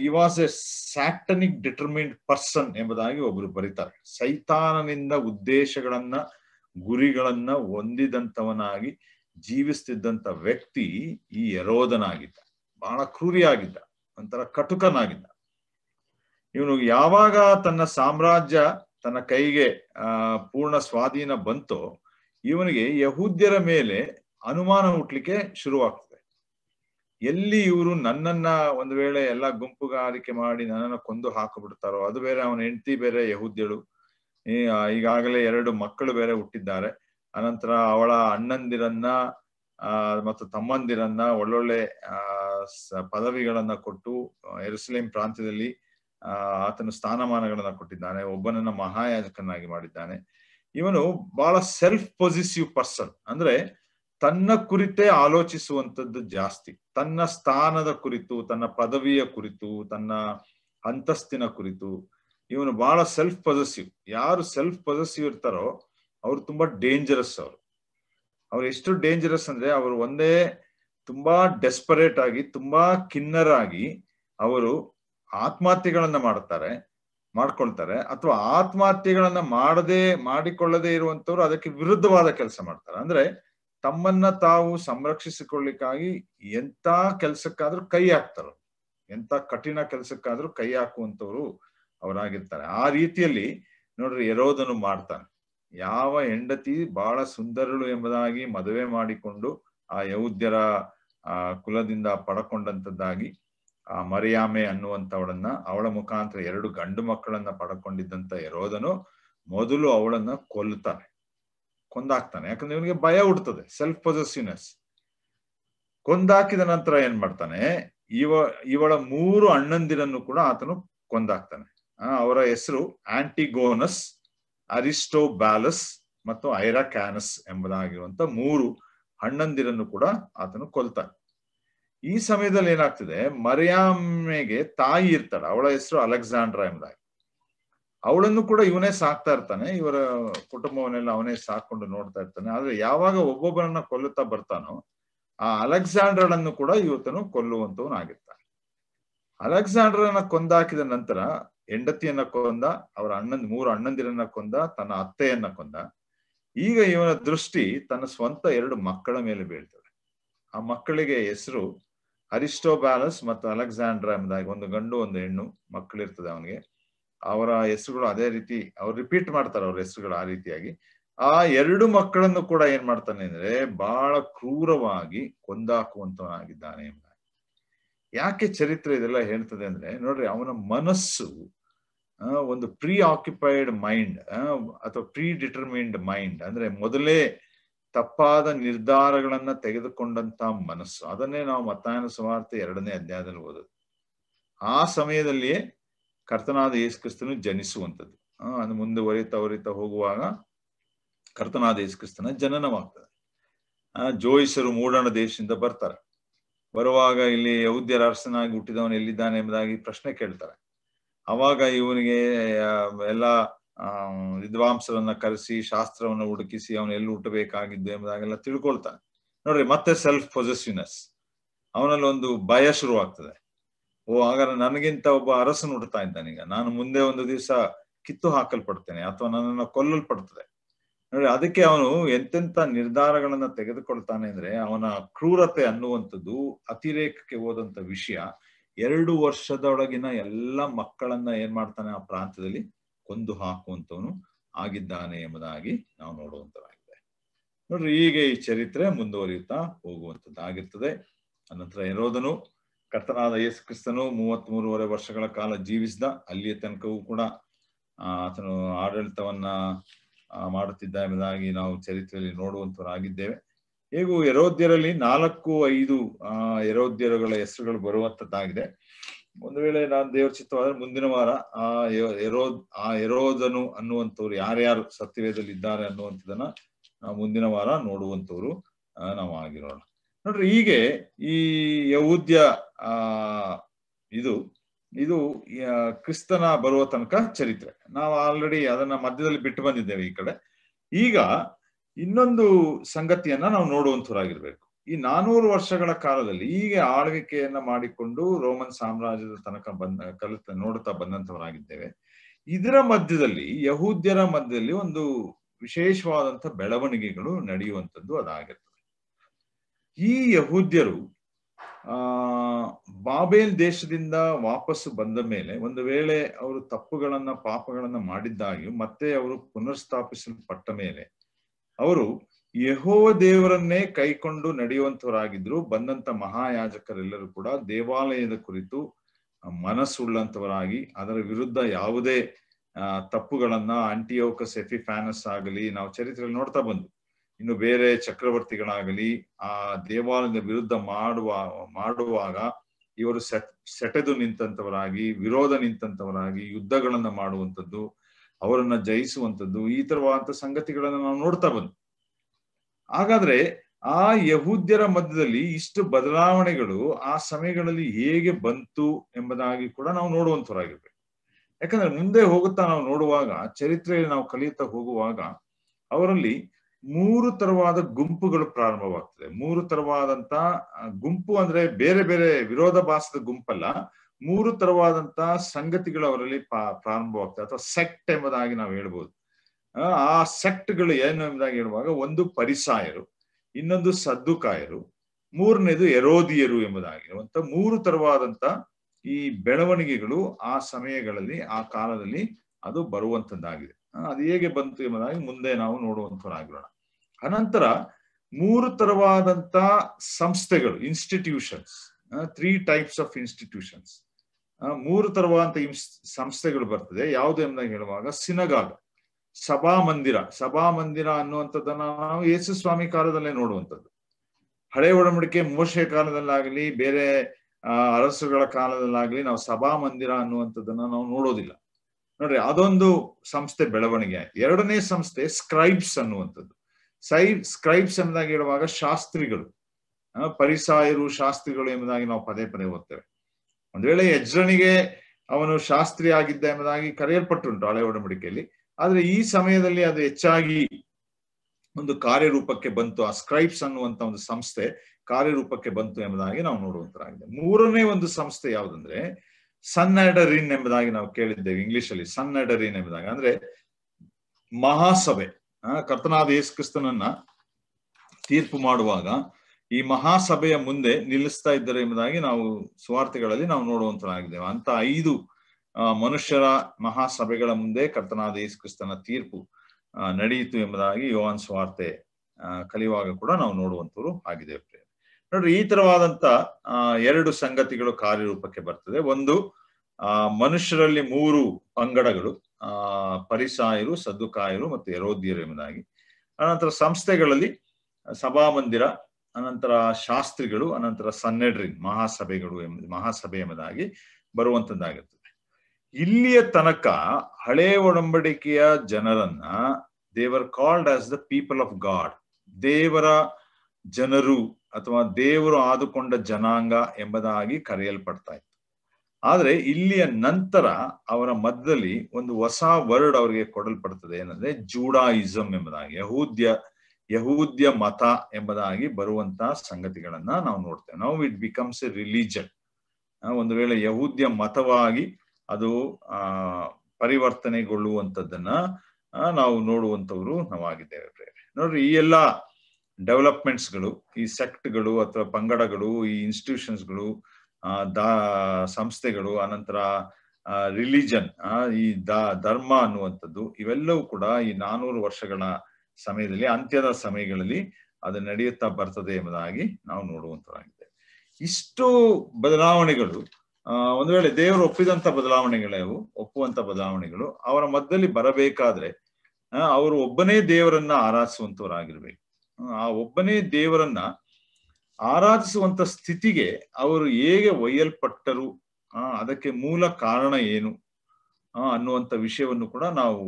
he was a satanic determined person ಎಂಬುದಾಗಿ ಒಬ್ರು ಬರೀತಾರೆ ಸೈತಾನನಿಂದ ಉದ್ದೇಶಗಳನ್ನ ಗುರಿಗಳನ್ನ ಹೊಂದಿದಂಥವನಾಗಿ ಜೀವಿಸ್ತಿದ್ದಂಥ ವ್ಯಕ್ತಿ ಈ ಯರೋಧನಾಗಿದ್ದ ಬಹಳ ಕ್ರೂರಿಯಾಗಿದ್ದ ಒಂಥರ ಕಟುಕನಾಗಿದ್ದ ಇವನು ಯಾವಾಗ ತನ್ನ ಸಾಮ್ರಾಜ್ಯ ತನ್ನ ಕೈಗೆ ಪೂರ್ಣ ಸ್ವಾಧೀನ ಬಂತೋ ಇವನಿಗೆ ಯಹೂದ್ಯರ ಮೇಲೆ ಅನುಮಾನ ಹುಟ್ಟಲಿಕ್ಕೆ ಶುರುವಾಗ್ತದೆ ಎಲ್ಲಿ ಇವರು ನನ್ನನ್ನ ಒಂದು ವೇಳೆ ಎಲ್ಲ ಗುಂಪುಗಾರಿಕೆ ಮಾಡಿ ನನ್ನನ್ನು ಕೊಂದು ಹಾಕಿಬಿಡ್ತಾರೋ ಅದು ಬೇರೆ ಅವನ ಹೆಂಡತಿ ಬೇರೆ ಯಹುದ್ಯಳು ಈಗಾಗಲೇ ಎರಡು ಮಕ್ಕಳು ಬೇರೆ ಹುಟ್ಟಿದ್ದಾರೆ ಅನಂತರ ಅವಳ ಅಣ್ಣಂದಿರನ್ನ ಆ ಮತ್ತು ತಮ್ಮಂದಿರನ್ನ ಒಳ್ಳೊಳ್ಳೆ ಆ ಪದವಿಗಳನ್ನ ಕೊಟ್ಟು ಎರುಸಲೇಮ್ ಪ್ರಾಂತ್ಯದಲ್ಲಿ ಆತನ ಸ್ಥಾನಮಾನಗಳನ್ನ ಕೊಟ್ಟಿದ್ದಾನೆ ಒಬ್ಬನನ್ನ ಮಹಾಯಾಜಕನಾಗಿ ಮಾಡಿದ್ದಾನೆ ಇವನು ಬಹಳ ಸೆಲ್ಫ್ ಪೊಸಿಸಿವ್ ಪರ್ಸನ್ ಅಂದ್ರೆ ತನ್ನ ಕುರಿತೇ ಆಲೋಚಿಸುವಂಥದ್ದು ಜಾಸ್ತಿ ತನ್ನ ಸ್ಥಾನದ ಕುರಿತು ತನ್ನ ಪದವಿಯ ಕುರಿತು ತನ್ನ ಅಂತಸ್ತಿನ ಕುರಿತು ಇವನು ಬಹಳ ಸೆಲ್ಫ್ ಪೊಸೆಸಿವ್ ಯಾರು ಸೆಲ್ಫ್ ಪೊಸೆಸಿವ್ ಇರ್ತಾರೋ ಅವ್ರು ತುಂಬಾ ಡೇಂಜರಸ್ ಅವರು ಅವ್ರು ಎಷ್ಟು ಡೇಂಜರಸ್ ಅಂದ್ರೆ ಅವರು ಒಂದೇ ತುಂಬಾ ಡೆಸ್ಪರೇಟ್ ಆಗಿ ತುಂಬಾ ಕಿನ್ನರಾಗಿ ಅವರು ಆತ್ಮಹತ್ಯೆಗಳನ್ನ ಮಾಡ್ತಾರೆ ಮಾಡ್ಕೊಳ್ತಾರೆ ಅಥವಾ ಆತ್ಮಹತ್ಯೆಗಳನ್ನ ಮಾಡದೆ ಮಾಡಿಕೊಳ್ಳದೆ ಇರುವಂತವ್ರು ಅದಕ್ಕೆ ವಿರುದ್ಧವಾದ ಕೆಲಸ ಮಾಡ್ತಾರೆ ಅಂದ್ರೆ ತಮ್ಮನ್ನ ತಾವು ಸಂರಕ್ಷಿಸಿಕೊಳ್ಳಿಕ್ಕಾಗಿ ಎಂತ ಕೆಲ್ಸಕ್ಕಾದ್ರೂ ಕೈ ಹಾಕ್ತಾರೋ ಎಂತ ಕಠಿಣ ಕೆಲ್ಸಕ್ಕಾದ್ರೂ ಕೈ ಹಾಕುವಂತವ್ರು ಅವರಾಗಿರ್ತಾರೆ ಆ ರೀತಿಯಲ್ಲಿ ನೋಡ್ರಿ ಎರೋದನು ಮಾಡ್ತಾನೆ ಯಾವ ಹೆಂಡತಿ ಬಹಳ ಸುಂದರಳು ಎಂಬುದಾಗಿ ಮದುವೆ ಮಾಡಿಕೊಂಡು ಆ ಯೌದ್ಯರ ಕುಲದಿಂದ ಪಡಕೊಂಡಂತದ್ದಾಗಿ ಆ ಮರಿಯಾಮೆ ಅನ್ನುವಂಥವಳನ್ನ ಅವಳ ಮುಖಾಂತರ ಎರಡು ಗಂಡು ಮಕ್ಕಳನ್ನ ಪಡಕೊಂಡಿದ್ದಂತ ಎರೋದನು ಮೊದಲು ಅವಳನ್ನ ಕೊಲ್ಲುತ್ತಾನೆ ಕೊಂದಾಕ್ತಾನೆ ಯಾಕಂದ್ರೆ ಇವನಿಗೆ ಭಯ ಹುಡ್ತದೆ ಸೆಲ್ಫ್ ಪೊಸೆಸಿವ್ನೆಸ್ ಕೊಂದಾಕಿದ ನಂತರ ಏನ್ ಮಾಡ್ತಾನೆ ಇವ ಇವಳ ಮೂರು ಅಣ್ಣಂದಿರನ್ನು ಕೂಡ ಆತನು ಕೊಂದಾಕ್ತಾನೆ ಅವರ ಹೆಸರು ಆಂಟಿಗೋನಸ್ ಅರಿಸ್ಟೋಬ್ಯಾಲಸ್ ಮತ್ತು ಐರಾ ಕ್ಯಾನಸ್ ಎಂಬುದಾಗಿರುವಂತ ಮೂರು ಅಣ್ಣಂದಿರನ್ನು ಕೂಡ ಆತನು ಕೊಲ್ತಾನೆ ಈ ಸಮಯದಲ್ಲಿ ಏನಾಗ್ತದೆ ಮರಿಯಾಮೆಗೆ ತಾಯಿ ಇರ್ತಾಳೆ ಅವಳ ಹೆಸರು ಅಲೆಕ್ಸಾಂಡ್ರಾ ಎಂಬುದಾಗಿ ಅವಳನ್ನು ಕೂಡ ಇವನೇ ಸಾಕ್ತಾ ಇರ್ತಾನೆ ಇವರ ಕುಟುಂಬವನ್ನೆಲ್ಲ ಅವನೇ ಸಾಕೊಂಡು ನೋಡ್ತಾ ಇರ್ತಾನೆ ಆದ್ರೆ ಯಾವಾಗ ಒಬ್ಬೊಬ್ಬರನ್ನ ಕೊಲ್ಲುತ್ತಾ ಬರ್ತಾನೋ ಆ ಅಲೆಕ್ಸಾಂಡ್ರನ್ನು ಕೂಡ ಇವತನು ಕೊಲ್ಲುವಂತವನಾಗಿರ್ತಾನೆ ಅಲೆಕ್ಸಾಂಡ್ರನ್ನ ಕೊಂದಾಕಿದ ನಂತರ ಹೆಂಡತಿಯನ್ನ ಕೊಂದ ಅವರ ಅಣ್ಣನ್ ಮೂರು ಅಣ್ಣಂದಿರನ್ನ ಕೊಂದ ತನ್ನ ಅತ್ತೆಯನ್ನ ಕೊಂದ ಈಗ ಇವನ ದೃಷ್ಟಿ ತನ್ನ ಸ್ವಂತ ಎರಡು ಮಕ್ಕಳ ಮೇಲೆ ಬೀಳ್ತದೆ ಆ ಮಕ್ಕಳಿಗೆ ಹೆಸರು ಅರಿಸ್ಟೋಬ್ಯಾಲಸ್ ಮತ್ತು ಅಲೆಕ್ಸಾಂಡ್ರ ಎಂಬುದಾಗಿ ಒಂದು ಗಂಡು ಒಂದು ಹೆಣ್ಣು ಮಕ್ಕಳಿರ್ತದೆ ಅವನಿಗೆ ಅವರ ಹೆಸರುಗಳು ಅದೇ ರೀತಿ ಅವ್ರು ರಿಪೀಟ್ ಮಾಡ್ತಾರೆ ಅವ್ರ ಹೆಸರುಗಳು ಆ ರೀತಿಯಾಗಿ ಆ ಎರಡು ಮಕ್ಕಳನ್ನು ಕೂಡ ಏನ್ ಮಾಡ್ತಾನೆ ಅಂದ್ರೆ ಬಹಳ ಕ್ರೂರವಾಗಿ ಕೊಂದಾಕುವಂತವನಾಗಿದ್ದಾನೆ ಎಂಬ ಯಾಕೆ ಚರಿತ್ರೆ ಇದೆಲ್ಲ ಹೇಳ್ತದೆ ಅಂದ್ರೆ ನೋಡ್ರಿ ಅವನ ಮನಸ್ಸು ಒಂದು ಪ್ರೀ ಆಕ್ಯುಪೈಡ್ ಮೈಂಡ್ ಅಥವಾ ಪ್ರೀ ಡಿಟರ್ಮಿನ್ಡ್ ಮೈಂಡ್ ಅಂದ್ರೆ ಮೊದಲೇ ತಪ್ಪಾದ ನಿರ್ಧಾರಗಳನ್ನ ತೆಗೆದುಕೊಂಡಂತ ಮನಸ್ಸು ಅದನ್ನೇ ನಾವು ಮತಾಯನ ಸುಮಾರ್ತೆ ಎರಡನೇ ಅಧ್ಯಾಯದಲ್ಲಿ ಓದೋದು ಆ ಸಮಯದಲ್ಲಿಯೇ ಕರ್ತನಾದ ಯೇಸು ಕ್ರಿಸ್ತನು ಜನಿಸುವಂಥದ್ದು ಅದು ಮುಂದುವರಿತಾ ಒರಿತ ಹೋಗುವಾಗ ಕರ್ತನಾದ ಯೇಸು ಕ್ರಿಸ್ತನ ಜನನವಾಗ್ತದೆ ಜೋಯಿಸರು ಮೂಡಣ ದೇಶದಿಂದ ಬರ್ತಾರೆ ಬರುವಾಗ ಇಲ್ಲಿ ಯೌದ್ಯರ ಅರಸನಾಗಿ ಹುಟ್ಟಿದವನು ಎಲ್ಲಿದ್ದಾನೆ ಎಂಬುದಾಗಿ ಪ್ರಶ್ನೆ ಕೇಳ್ತಾರೆ ಅವಾಗ ಇವನಿಗೆ ಎಲ್ಲ ವಿದ್ವಾಂಸರನ್ನ ಕರೆಸಿ ಶಾಸ್ತ್ರವನ್ನು ಹುಡುಕಿಸಿ ಅವನು ಎಲ್ಲಿ ಹುಟ್ಟಬೇಕಾಗಿದ್ದು ಎಂಬುದಾಗೆಲ್ಲ ತಿಳ್ಕೊಳ್ತಾನೆ ನೋಡ್ರಿ ಮತ್ತೆ ಸೆಲ್ಫ್ ಪೊಸೆಸಿವ್ನೆಸ್ ಅವನಲ್ಲಿ ಒಂದು ಭಯ ಶುರುವಾಗ್ತದೆ ಓ ಆಗ ನನಗಿಂತ ಒಬ್ಬ ಅರಸು ನೋಡ್ತಾ ಇದ್ದಾನೀಗ ನಾನು ಮುಂದೆ ಒಂದು ದಿವಸ ಕಿತ್ತು ಹಾಕಲ್ಪಡ್ತೇನೆ ಅಥವಾ ನನ್ನನ್ನು ಕೊಲ್ಲಲ್ಪಡ್ತದೆ ನೋಡಿ ಅದಕ್ಕೆ ಅವನು ಎಂತೆಂತ ನಿರ್ಧಾರಗಳನ್ನ ತೆಗೆದುಕೊಳ್ತಾನೆ ಅಂದ್ರೆ ಅವನ ಕ್ರೂರತೆ ಅನ್ನುವಂಥದ್ದು ಅತಿರೇಕಕ್ಕೆ ಹೋದಂತ ವಿಷಯ ಎರಡು ವರ್ಷದೊಳಗಿನ ಎಲ್ಲ ಮಕ್ಕಳನ್ನ ಏನ್ ಮಾಡ್ತಾನೆ ಆ ಪ್ರಾಂತ್ಯದಲ್ಲಿ ಕೊಂದು ಹಾಕುವಂತವನು ಆಗಿದ್ದಾನೆ ಎಂಬುದಾಗಿ ನಾವು ನೋಡುವಂತದಾಗಿದೆ ನೋಡ್ರಿ ಹೀಗೆ ಈ ಚರಿತ್ರೆ ಮುಂದುವರಿಯುತ್ತಾ ಹೋಗುವಂಥದ್ದಾಗಿರ್ತದೆ ಅನಂತರ ಇರೋದನು ಕರ್ತನಾದ ಯೇಸು ಕ್ರಿಸ್ತನು ಮೂವತ್ತ್ ಮೂರುವರೆ ವರ್ಷಗಳ ಕಾಲ ಜೀವಿಸಿದ ಅಲ್ಲಿಯ ತನಕವೂ ಕೂಡ ಆತನು ಆಡಳಿತವನ್ನ ಮಾಡುತ್ತಿದ್ದ ಎಂಬುದಾಗಿ ನಾವು ಚರಿತ್ರೆಯಲ್ಲಿ ನೋಡುವಂತವರಾಗಿದ್ದೇವೆ ಹೇಗೂ ಯರೋದ್ಯರಲ್ಲಿ ನಾಲ್ಕು ಐದು ಆ ಎರೋದ್ಯರುಗಳ ಹೆಸರುಗಳು ಬರುವಂತದ್ದಾಗಿದೆ ಒಂದು ವೇಳೆ ನಾನು ದೇವರ ಚಿತ್ತವಾದ್ರೆ ಮುಂದಿನ ವಾರ ಆ ಯರೋದ್ ಆ ಯರೋದನು ಅನ್ನುವಂಥವ್ರು ಯಾರ್ಯಾರು ಸತ್ಯವೇದಲ್ಲಿ ಇದ್ದಾರೆ ಅನ್ನುವಂಥದ್ದನ್ನ ನಾವು ಮುಂದಿನ ವಾರ ನೋಡುವಂಥವ್ರು ನಾವು ಆಗಿರೋಣ ನೋಡ್ರಿ ಹೀಗೆ ಈ ಯೌದ್ಯ ಆ ಇದು ಇದು ಕ್ರಿಸ್ತನ ಬರುವ ತನಕ ಚರಿತ್ರೆ ನಾವು ಆಲ್ರೆಡಿ ಅದನ್ನ ಮಧ್ಯದಲ್ಲಿ ಬಿಟ್ಟು ಬಂದಿದ್ದೇವೆ ಈ ಕಡೆ ಈಗ ಇನ್ನೊಂದು ಸಂಗತಿಯನ್ನ ನಾವು ನೋಡುವಂತರಾಗಿರ್ಬೇಕು ಈ ನಾನೂರು ವರ್ಷಗಳ ಕಾಲದಲ್ಲಿ ಹೀಗೆ ಆಳ್ವಿಕೆಯನ್ನ ಮಾಡಿಕೊಂಡು ರೋಮನ್ ಸಾಮ್ರಾಜ್ಯದ ತನಕ ಬಂದ ಕಲಿತ ನೋಡುತ್ತಾ ಬಂದಂತವರಾಗಿದ್ದೇವೆ ಇದರ ಮಧ್ಯದಲ್ಲಿ ಯಹೂದ್ಯರ ಮಧ್ಯದಲ್ಲಿ ಒಂದು ವಿಶೇಷವಾದಂತ ಬೆಳವಣಿಗೆಗಳು ನಡೆಯುವಂಥದ್ದು ಅದಾಗಿರ್ತದೆ ಈ ಯಹೂದ್ಯರು ಬಾಬೇಲ್ ದೇಶದಿಂದ ವಾಪಸ್ಸು ಬಂದ ಮೇಲೆ ಒಂದು ವೇಳೆ ಅವರು ತಪ್ಪುಗಳನ್ನ ಪಾಪಗಳನ್ನ ಮಾಡಿದ್ದಾಗಿಯೂ ಮತ್ತೆ ಅವರು ಪುನರ್ಸ್ಥಾಪಿಸಲ್ಪಟ್ಟ ಮೇಲೆ ಅವರು ಯಹೋ ದೇವರನ್ನೇ ಕೈಕೊಂಡು ನಡೆಯುವಂತವರಾಗಿದ್ರು ಬಂದಂತ ಮಹಾಯಾಜಕರೆಲ್ಲರೂ ಕೂಡ ದೇವಾಲಯದ ಕುರಿತು ಮನಸ್ಸುಳ್ಳಂತವರಾಗಿ ಅದರ ವಿರುದ್ಧ ಯಾವುದೇ ತಪ್ಪುಗಳನ್ನ ಆಂಟಿಯೋಕಸ್ ಎಫಿಫ್ಯಾನಸ್ ಆಗಲಿ ನಾವು ಚರಿತ್ರೆಯಲ್ಲಿ ನೋಡ್ತಾ ಬಂದ್ವಿ ಇನ್ನು ಬೇರೆ ಚಕ್ರವರ್ತಿಗಳಾಗಲಿ ಆ ದೇವಾಲಯದ ವಿರುದ್ಧ ಮಾಡುವ ಮಾಡುವಾಗ ಇವರು ಸೆಟೆದು ನಿಂತವರಾಗಿ ವಿರೋಧ ನಿಂತಂತವರಾಗಿ ಯುದ್ಧಗಳನ್ನ ಮಾಡುವಂಥದ್ದು ಅವರನ್ನ ಜಯಿಸುವಂಥದ್ದು ಈ ತರವಾದ ಸಂಗತಿಗಳನ್ನ ನಾವು ನೋಡ್ತಾ ಬಂದ್ವಿ ಹಾಗಾದ್ರೆ ಆ ಯಹೂದ್ಯರ ಮಧ್ಯದಲ್ಲಿ ಇಷ್ಟು ಬದಲಾವಣೆಗಳು ಆ ಸಮಯಗಳಲ್ಲಿ ಹೇಗೆ ಬಂತು ಎಂಬುದಾಗಿ ಕೂಡ ನಾವು ನೋಡುವಂತವರಾಗಿರ್ಬೇಕು ಯಾಕಂದ್ರೆ ಮುಂದೆ ಹೋಗುತ್ತಾ ನಾವು ನೋಡುವಾಗ ಚರಿತ್ರೆಯಲ್ಲಿ ನಾವು ಕಲಿಯುತ್ತಾ ಹೋಗುವಾಗ ಅವರಲ್ಲಿ ಮೂರು ತರವಾದ ಗುಂಪುಗಳು ಪ್ರಾರಂಭವಾಗ್ತದೆ ಮೂರು ತರವಾದಂತ ಗುಂಪು ಅಂದ್ರೆ ಬೇರೆ ಬೇರೆ ವಿರೋಧಾಭಾಸದ ಗುಂಪಲ್ಲ ಮೂರು ತರವಾದಂತ ಸಂಗತಿಗಳು ಅವರಲ್ಲಿ ಪ್ರಾರಂಭವಾಗ್ತದೆ ಅಥವಾ ಸೆಕ್ಟ್ ಎಂಬುದಾಗಿ ನಾವು ಹೇಳ್ಬೋದು ಆ ಸೆಕ್ಟ್ಗಳು ಏನು ಎಂಬುದಾಗಿ ಹೇಳುವಾಗ ಒಂದು ಪರಿಸಾಯರು ಇನ್ನೊಂದು ಸದ್ದುಕಾಯರು ಮೂರನೇದು ಎರೋದಿಯರು ಎಂಬುದಾಗಿರುವಂತ ಮೂರು ತರವಾದಂತ ಈ ಬೆಳವಣಿಗೆಗಳು ಆ ಸಮಯಗಳಲ್ಲಿ ಆ ಕಾಲದಲ್ಲಿ ಅದು ಬರುವಂತದ್ದಾಗಿದೆ ಅದು ಹೇಗೆ ಬಂತು ಎಂಬುದಾಗಿ ಮುಂದೆ ನಾವು ನೋಡುವಂತವರಾಗಿರೋಣ ಅನಂತರ ಮೂರು ತರವಾದಂತ ಸಂಸ್ಥೆಗಳು institutions three types of institutions ಮೂರು ತರವಾದಂತ ಸಂಸ್ಥೆಗಳು ಬರ್ತದೆ ಯಾವುದು ಎಂಬುದಾಗಿ ಹೇಳುವಾಗ ಸಿನಗಾಗ ಸಭಾ ಮಂದಿರ ಸಭಾ ಮಂದಿರ ಅನ್ನುವಂಥದ್ದನ್ನ ನಾವು ಯೇಸು ಸ್ವಾಮಿ ಕಾಲದಲ್ಲೇ ನೋಡುವಂಥದ್ದು ಹಳೆ ಒಡಂಬಡಿಕೆ ಮೋಶೆ ಕಾಲದಲ್ಲಾಗಲಿ ಬೇರೆ ಅರಸುಗಳ ಕಾಲದಲ್ಲಾಗಲಿ ನಾವು ಸಭಾ ಮಂದಿರ ಅನ್ನುವಂಥದ್ದನ್ನ ನಾವು ನೋಡೋದಿಲ್ಲ ನೋಡ್ರಿ ಅದೊಂದು ಸಂಸ್ಥೆ ಬೆಳವಣಿಗೆ ಎರಡನೇ ಸಂಸ್ಥೆ ಸ್ಕ್ರೈಬ್ಸ್ ಅನ್ನುವಂಥದ್ದು ಸೈಬ್ ಸ್ಕ್ರೈಬ್ಸ್ ಎಂಬುದಾಗಿ ಹೇಳುವಾಗ ಶಾಸ್ತ್ರಿಗಳು ಪರಿಸಾಯರು ಶಾಸ್ತ್ರಿಗಳು ಎಂಬುದಾಗಿ ನಾವು ಪದೇ ಪದೇ ಓದ್ತೇವೆ ಒಂದ್ ವೇಳೆ ಯಜ್ರನಿಗೆ ಅವನು ಶಾಸ್ತ್ರಿ ಆಗಿದ್ದ ಎಂಬುದಾಗಿ ಕರೆಯಲ್ಪಟ್ಟುಂಟು ಹಳೆ ಒಡಂಬಡಿಕೆಯಲ್ಲಿ ಆದ್ರೆ ಈ ಸಮಯದಲ್ಲಿ ಅದು ಹೆಚ್ಚಾಗಿ ಒಂದು ಕಾರ್ಯರೂಪಕ್ಕೆ ಬಂತು ಆ ಸ್ಕ್ರೈಬ್ಸ್ ಅನ್ನುವಂತ ಒಂದು ಸಂಸ್ಥೆ ಕಾರ್ಯರೂಪಕ್ಕೆ ಬಂತು ಎಂಬುದಾಗಿ ನಾವು ನೋಡುವಂತರಾಗಿದೆ ಮೂರನೇ ಒಂದು ಸಂಸ್ಥೆ ಯಾವುದಂದ್ರೆ ಸನ್ನಡರಿನ್ ಎಂಬುದಾಗಿ ನಾವು ಕೇಳಿದ್ದೇವೆ ಇಂಗ್ಲಿಷ್ ಅಲ್ಲಿ ಸನ್ ಎಂಬುದಾಗಿ ಅಂದ್ರೆ ಮಹಾಸಭೆ ಕರ್ತನಾದ ಯೇಸುಕ್ರಿಸ್ತನನ್ನ ತೀರ್ಪು ಮಾಡುವಾಗ ಈ ಮಹಾಸಭೆಯ ಮುಂದೆ ನಿಲ್ಲಿಸ್ತಾ ಇದ್ದರು ಎಂಬುದಾಗಿ ನಾವು ಸುವಾರ್ತೆಗಳಲ್ಲಿ ನಾವು ನೋಡುವಂತನಾಗಿದ್ದೇವೆ ಅಂತ ಐದು ಮನುಷ್ಯರ ಮಹಾಸಭೆಗಳ ಮುಂದೆ ಕರ್ತನಾದ ಯೇಸುಕ್ರಿಸ್ತನ ತೀರ್ಪು ನಡೆಯಿತು ಎಂಬುದಾಗಿ ಯೋವಾನ್ ಸುವಾರ್ತೆ ಕಲಿಯುವಾಗ ಕೂಡ ನಾವು ನೋಡುವಂತವರು ಆಗಿದ್ದೇವೆ ನೋಡ್ರಿ ಈ ತರವಾದಂತ ಎರಡು ಸಂಗತಿಗಳು ಕಾರ್ಯರೂಪಕ್ಕೆ ಬರ್ತದೆ ಒಂದು ಆ ಮನುಷ್ಯರಲ್ಲಿ ಮೂರು ಅಂಗಡಗಳು ಪರಿಸಾಯರು ಸದ್ದುಕಾಯರು ಮತ್ತು ಯರೋದ್ಯರು ಎಂಬುದಾಗಿ ಅನಂತರ ಸಂಸ್ಥೆಗಳಲ್ಲಿ ಸಭಾ ಮಂದಿರ ಅನಂತರ ಶಾಸ್ತ್ರಿಗಳು ಅನಂತರ ಸನ್ನೆಡ್ರಿನ್ ಮಹಾಸಭೆಗಳು ಎಂಬ ಮಹಾಸಭೆ ಎಂಬುದಾಗಿ ಬರುವಂತದ್ದಾಗಿರ್ತದೆ ಇಲ್ಲಿಯ ತನಕ ಹಳೆ ಒಡಂಬಡಿಕೆಯ ಜನರನ್ನ they were called as the people of God ದೇವರ ಜನರು ಅಥವಾ ದೇವರು ಆದುಕೊಂಡ ಜನಾಂಗ ಎಂಬುದಾಗಿ ಕರೆಯಲ್ಪಡ್ತಾ ಇತ್ತು ಆದ್ರೆ ಇಲ್ಲಿಯ ನಂತರ ಅವರ ಮಧ್ಯದಲ್ಲಿ ಒಂದು ಹೊಸ ವರ್ಡ್ ಅವರಿಗೆ ಕೊಡಲ್ಪಡ್ತದೆ ಏನಂದ್ರೆ ಜೂಡಾಯಿಸಂ ಎಂಬುದಾಗಿ ಯಹೂದ್ಯ ಯಹೂದ್ಯ ಮತ ಎಂಬುದಾಗಿ ಬರುವಂತಹ ಸಂಗತಿಗಳನ್ನ ನಾವು ನೋಡ್ತೇವೆ ನಾವು ಇಟ್ ಬಿಕಮ್ಸ್ ಎ ರಿಲಿಜನ್ ಒಂದು ವೇಳೆ ಯಹೂದ್ಯ ಮತವಾಗಿ ಅದು ಆ ಪರಿವರ್ತನೆಗೊಳ್ಳುವಂಥದ್ದನ್ನ ನಾವು ನೋಡುವಂಥವ್ರು ನಾವಾಗಿದ್ದೇವೆ ಪ್ರೇರೆ ನೋಡ್ರಿ ಈ ಎಲ್ಲ ಡೆವಲಪ್ಮೆಂಟ್ಸ್ಗಳು ಈ ಸೆಕ್ಟ್ಗಳು ಅಥವಾ ಪಂಗಡಗಳು ಈ ಇನ್ಸ್ಟಿಟ್ಯೂಷನ್ಸ್ಗಳು ದ ಸಂಸ್ಥೆಗಳು ಅನಂತರ ರಿಲಿಜನ್ ಈ ದ ಧರ್ಮ ಅನ್ನುವಂಥದ್ದು ಇವೆಲ್ಲವೂ ಕೂಡ ಈ ನಾನೂರು ವರ್ಷಗಳ ಸಮಯದಲ್ಲಿ ಅಂತ್ಯದ ಸಮಯಗಳಲ್ಲಿ ಅದು ನಡೆಯುತ್ತಾ ಬರ್ತದೆ ಎಂಬುದಾಗಿ ನಾವು ನೋಡುವಂತಾಗಿದೆ ಇಷ್ಟು ಬದಲಾವಣೆಗಳು ಒಂದು ವೇಳೆ ದೇವರು ಒಪ್ಪಿದಂತ ಬದಲಾವಣೆಗಳು ಒಪ್ಪುವಂತ ಬದಲಾವಣೆಗಳು ಅವರ ಮಧ್ಯದಲ್ಲಿ ಬರಬೇಕಾದ್ರೆ ಅವರು ಒಬ್ಬನೇ ದೇವರನ್ನ ಆರಾಧಿಸುವಂತವರಾಗಿರ್ಬೇಕು ಆ ಒಬ್ಬನೇ ದೇವರನ್ನ ಆರಾಧಿಸುವಂತ ಸ್ಥಿತಿಗೆ ಅವರು ಹೇಗೆ ಒಯ್ಯಲ್ಪಟ್ಟರು ಆ ಅದಕ್ಕೆ ಮೂಲ ಕಾರಣ ಏನು ಅನ್ನುವಂಥ ವಿಷಯವನ್ನು ಕೂಡ ನಾವು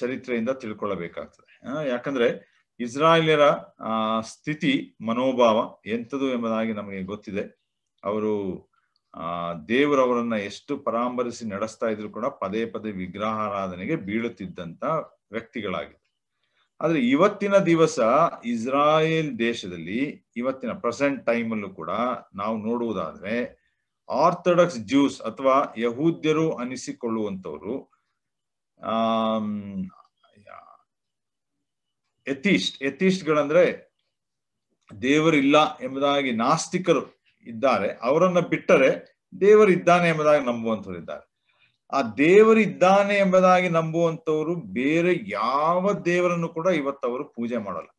ಚರಿತ್ರೆಯಿಂದ ತಿಳ್ಕೊಳ್ಳಬೇಕಾಗ್ತದೆ ಯಾಕಂದ್ರೆ ಆ ಸ್ಥಿತಿ ಮನೋಭಾವ ಎಂಥದ್ದು ಎಂಬುದಾಗಿ ನಮಗೆ ಗೊತ್ತಿದೆ ಅವರು ಆ ದೇವರವರನ್ನ ಎಷ್ಟು ಪರಾಂಬರಿಸಿ ನಡೆಸ್ತಾ ಇದ್ರು ಕೂಡ ಪದೇ ಪದೇ ವಿಗ್ರಹಾರಾಧನೆಗೆ ಬೀಳುತ್ತಿದ್ದಂತ ವ್ಯಕ್ತಿಗಳಾಗಿದೆ ಆದ್ರೆ ಇವತ್ತಿನ ದಿವಸ ಇಸ್ರಾಯೇಲ್ ದೇಶದಲ್ಲಿ ಇವತ್ತಿನ ಪ್ರೆಸೆಂಟ್ ಟೈಮ್ ಅಲ್ಲೂ ಕೂಡ ನಾವು ನೋಡುವುದಾದ್ರೆ ಆರ್ಥಡಾಕ್ಸ್ ಜ್ಯೂಸ್ ಅಥವಾ ಯಹೂದ್ಯರು ಅನಿಸಿಕೊಳ್ಳುವಂತವ್ರು ಆ ಎಥಿಸ್ಟ್ ಎಥೀಸ್ಟ್ ಗಳಂದ್ರೆ ಇಲ್ಲ ಎಂಬುದಾಗಿ ನಾಸ್ತಿಕರು ಇದ್ದಾರೆ ಅವರನ್ನ ಬಿಟ್ಟರೆ ದೇವರಿದ್ದಾನೆ ಎಂಬುದಾಗಿ ನಂಬುವಂತವ್ರು ಇದ್ದಾರೆ ಆ ದೇವರಿದ್ದಾನೆ ಎಂಬುದಾಗಿ ನಂಬುವಂತವರು ಬೇರೆ ಯಾವ ದೇವರನ್ನು ಕೂಡ ಇವತ್ತವರು ಪೂಜೆ ಮಾಡಲ್ಲ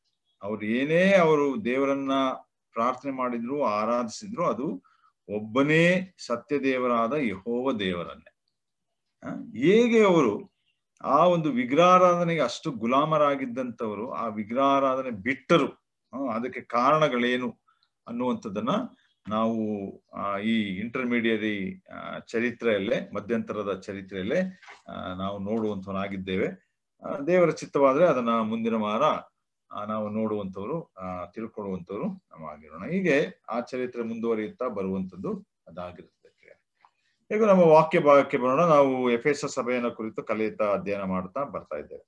ಅವ್ರು ಏನೇ ಅವರು ದೇವರನ್ನ ಪ್ರಾರ್ಥನೆ ಮಾಡಿದ್ರು ಆರಾಧಿಸಿದ್ರು ಅದು ಒಬ್ಬನೇ ಸತ್ಯ ದೇವರಾದ ಯಹೋವ ದೇವರನ್ನೇ ಹೇಗೆ ಅವರು ಆ ಒಂದು ವಿಗ್ರಹಾರಾಧನೆಗೆ ಅಷ್ಟು ಗುಲಾಮರಾಗಿದ್ದಂಥವರು ಆ ವಿಗ್ರಹಾರಾಧನೆ ಬಿಟ್ಟರು ಅದಕ್ಕೆ ಕಾರಣಗಳೇನು ಅನ್ನುವಂಥದ್ದನ್ನ ನಾವು ಈ ಇಂಟರ್ಮೀಡಿಯರಿ ಚರಿತ್ರೆಯಲ್ಲೇ ಮಧ್ಯಂತರದ ಚರಿತ್ರೆಯಲ್ಲೇ ನಾವು ನೋಡುವಂಥವನಾಗಿದ್ದೇವೆ ದೇವರ ಚಿತ್ತವಾದ್ರೆ ಅದನ್ನ ಮುಂದಿನ ವಾರ ನಾವು ನೋಡುವಂಥವ್ರು ತಿಳ್ಕೊಳ್ಳುವಂಥವ್ರು ನಾವು ಆಗಿರೋಣ ಹೀಗೆ ಆ ಚರಿತ್ರೆ ಮುಂದುವರಿಯುತ್ತಾ ಬರುವಂಥದ್ದು ಅದಾಗಿರುತ್ತದೆ ಈಗ ನಮ್ಮ ವಾಕ್ಯ ಭಾಗಕ್ಕೆ ಬರೋಣ ನಾವು ಎಫ್ ಎಸ್ ಸಭೆಯನ್ನ ಕುರಿತು ಕಲಿಯುತ್ತಾ ಅಧ್ಯಯನ ಮಾಡ್ತಾ ಬರ್ತಾ ಇದ್ದೇವೆ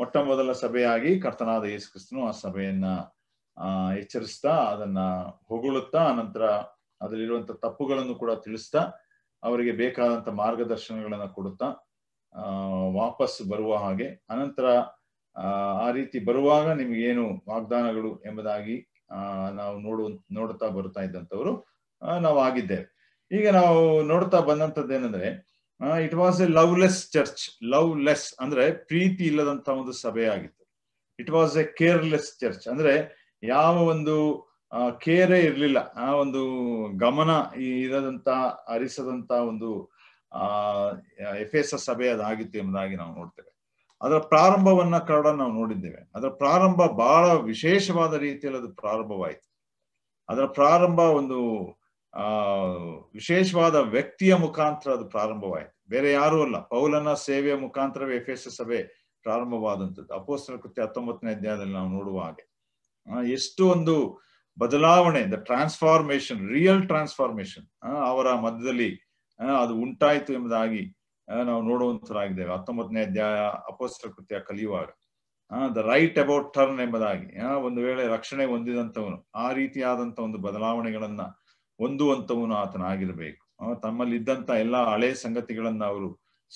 ಮೊಟ್ಟ ಮೊದಲ ಸಭೆಯಾಗಿ ಕರ್ತನಾದ ಯೇಸು ಕ್ರಿಸ್ತನು ಆ ಸಭೆಯನ್ನ ಆ ಎಚ್ಚರಿಸ್ತಾ ಅದನ್ನ ಹೊಗಳುತ್ತಾ ನಂತರ ಅದರಲ್ಲಿರುವಂತ ತಪ್ಪುಗಳನ್ನು ಕೂಡ ತಿಳಿಸ್ತಾ ಅವರಿಗೆ ಬೇಕಾದಂತ ಮಾರ್ಗದರ್ಶನಗಳನ್ನ ಕೊಡುತ್ತಾ ವಾಪಸ್ ಬರುವ ಹಾಗೆ ಅನಂತರ ಆ ರೀತಿ ಬರುವಾಗ ಏನು ವಾಗ್ದಾನಗಳು ಎಂಬುದಾಗಿ ನಾವು ನೋಡುವ ನೋಡ್ತಾ ಬರ್ತಾ ಇದ್ದಂಥವ್ರು ನಾವು ಆಗಿದ್ದೇವೆ ಈಗ ನಾವು ನೋಡ್ತಾ ಬಂದಂಥದ್ದು ಏನಂದ್ರೆ it was a loveless church loveless ಅಂದ್ರೆ ಪ್ರೀತಿ ಇಲ್ಲದಂತ ಒಂದು ಸಭೆ ಆಗಿತ್ತು it was a careless church ಅಂದ್ರೆ ಯಾವ ಒಂದು ಕೇರೆ ಇರಲಿಲ್ಲ ಆ ಒಂದು ಗಮನ ಇರದಂತ ಅರಿಸದಂತ ಒಂದು ಆ ಎಫ್ ಎಸ್ ಎಸ್ ಸಭೆ ಅದಾಗಿತ್ತು ಎಂಬುದಾಗಿ ನಾವು ನೋಡ್ತೇವೆ ಅದರ ಪ್ರಾರಂಭವನ್ನ ಕರಡ ನಾವು ನೋಡಿದ್ದೇವೆ ಅದರ ಪ್ರಾರಂಭ ಬಹಳ ವಿಶೇಷವಾದ ರೀತಿಯಲ್ಲಿ ಅದು ಪ್ರಾರಂಭವಾಯಿತು ಅದರ ಪ್ರಾರಂಭ ಒಂದು ಆ ವಿಶೇಷವಾದ ವ್ಯಕ್ತಿಯ ಮುಖಾಂತರ ಅದು ಪ್ರಾರಂಭವಾಯಿತು ಬೇರೆ ಯಾರೂ ಅಲ್ಲ ಪೌಲನ ಸೇವೆಯ ಮುಖಾಂತರವೇ ಎಫ್ ಎಸ್ ಎಸ್ ಸಭೆ ಪ್ರಾರಂಭವಾದಂಥದ್ದು ಅಪೋಸ್ತ್ರ ಕೃತ್ಯ ಹತ್ತೊಂಬತ್ತನೇ ಅಧ್ಯಾಯದಲ್ಲಿ ನಾವು ನೋಡುವ ಹಾಗೆ ಎಷ್ಟು ಒಂದು ಬದಲಾವಣೆ ದ ಟ್ರಾನ್ಸ್ಫಾರ್ಮೇಶನ್ ರಿಯಲ್ ಟ್ರಾನ್ಸ್ಫಾರ್ಮೇಶನ್ ಅವರ ಮಧ್ಯದಲ್ಲಿ ಅದು ಉಂಟಾಯಿತು ಎಂಬುದಾಗಿ ನಾವು ನೋಡುವಂತರಾಗಿದ್ದೇವೆ ಹತ್ತೊಂಬತ್ತನೇ ಅಧ್ಯಾಯ ಅಪೋಸ್ತ್ರ ಕೃತ್ಯ ಕಲಿಯುವಾಗ ದ ರೈಟ್ ಅಬೌಟ್ ಟರ್ನ್ ಎಂಬುದಾಗಿ ಒಂದು ವೇಳೆ ರಕ್ಷಣೆ ಹೊಂದಿದಂಥವನು ಆ ರೀತಿಯಾದಂತಹ ಒಂದು ಬದಲಾವಣೆಗಳನ್ನ ಹೊಂದುವಂಥವನು ಆತನಾಗಿರಬೇಕು ತಮ್ಮಲ್ಲಿ ಇದ್ದಂತ ಎಲ್ಲಾ ಹಳೆ ಸಂಗತಿಗಳನ್ನ ಅವರು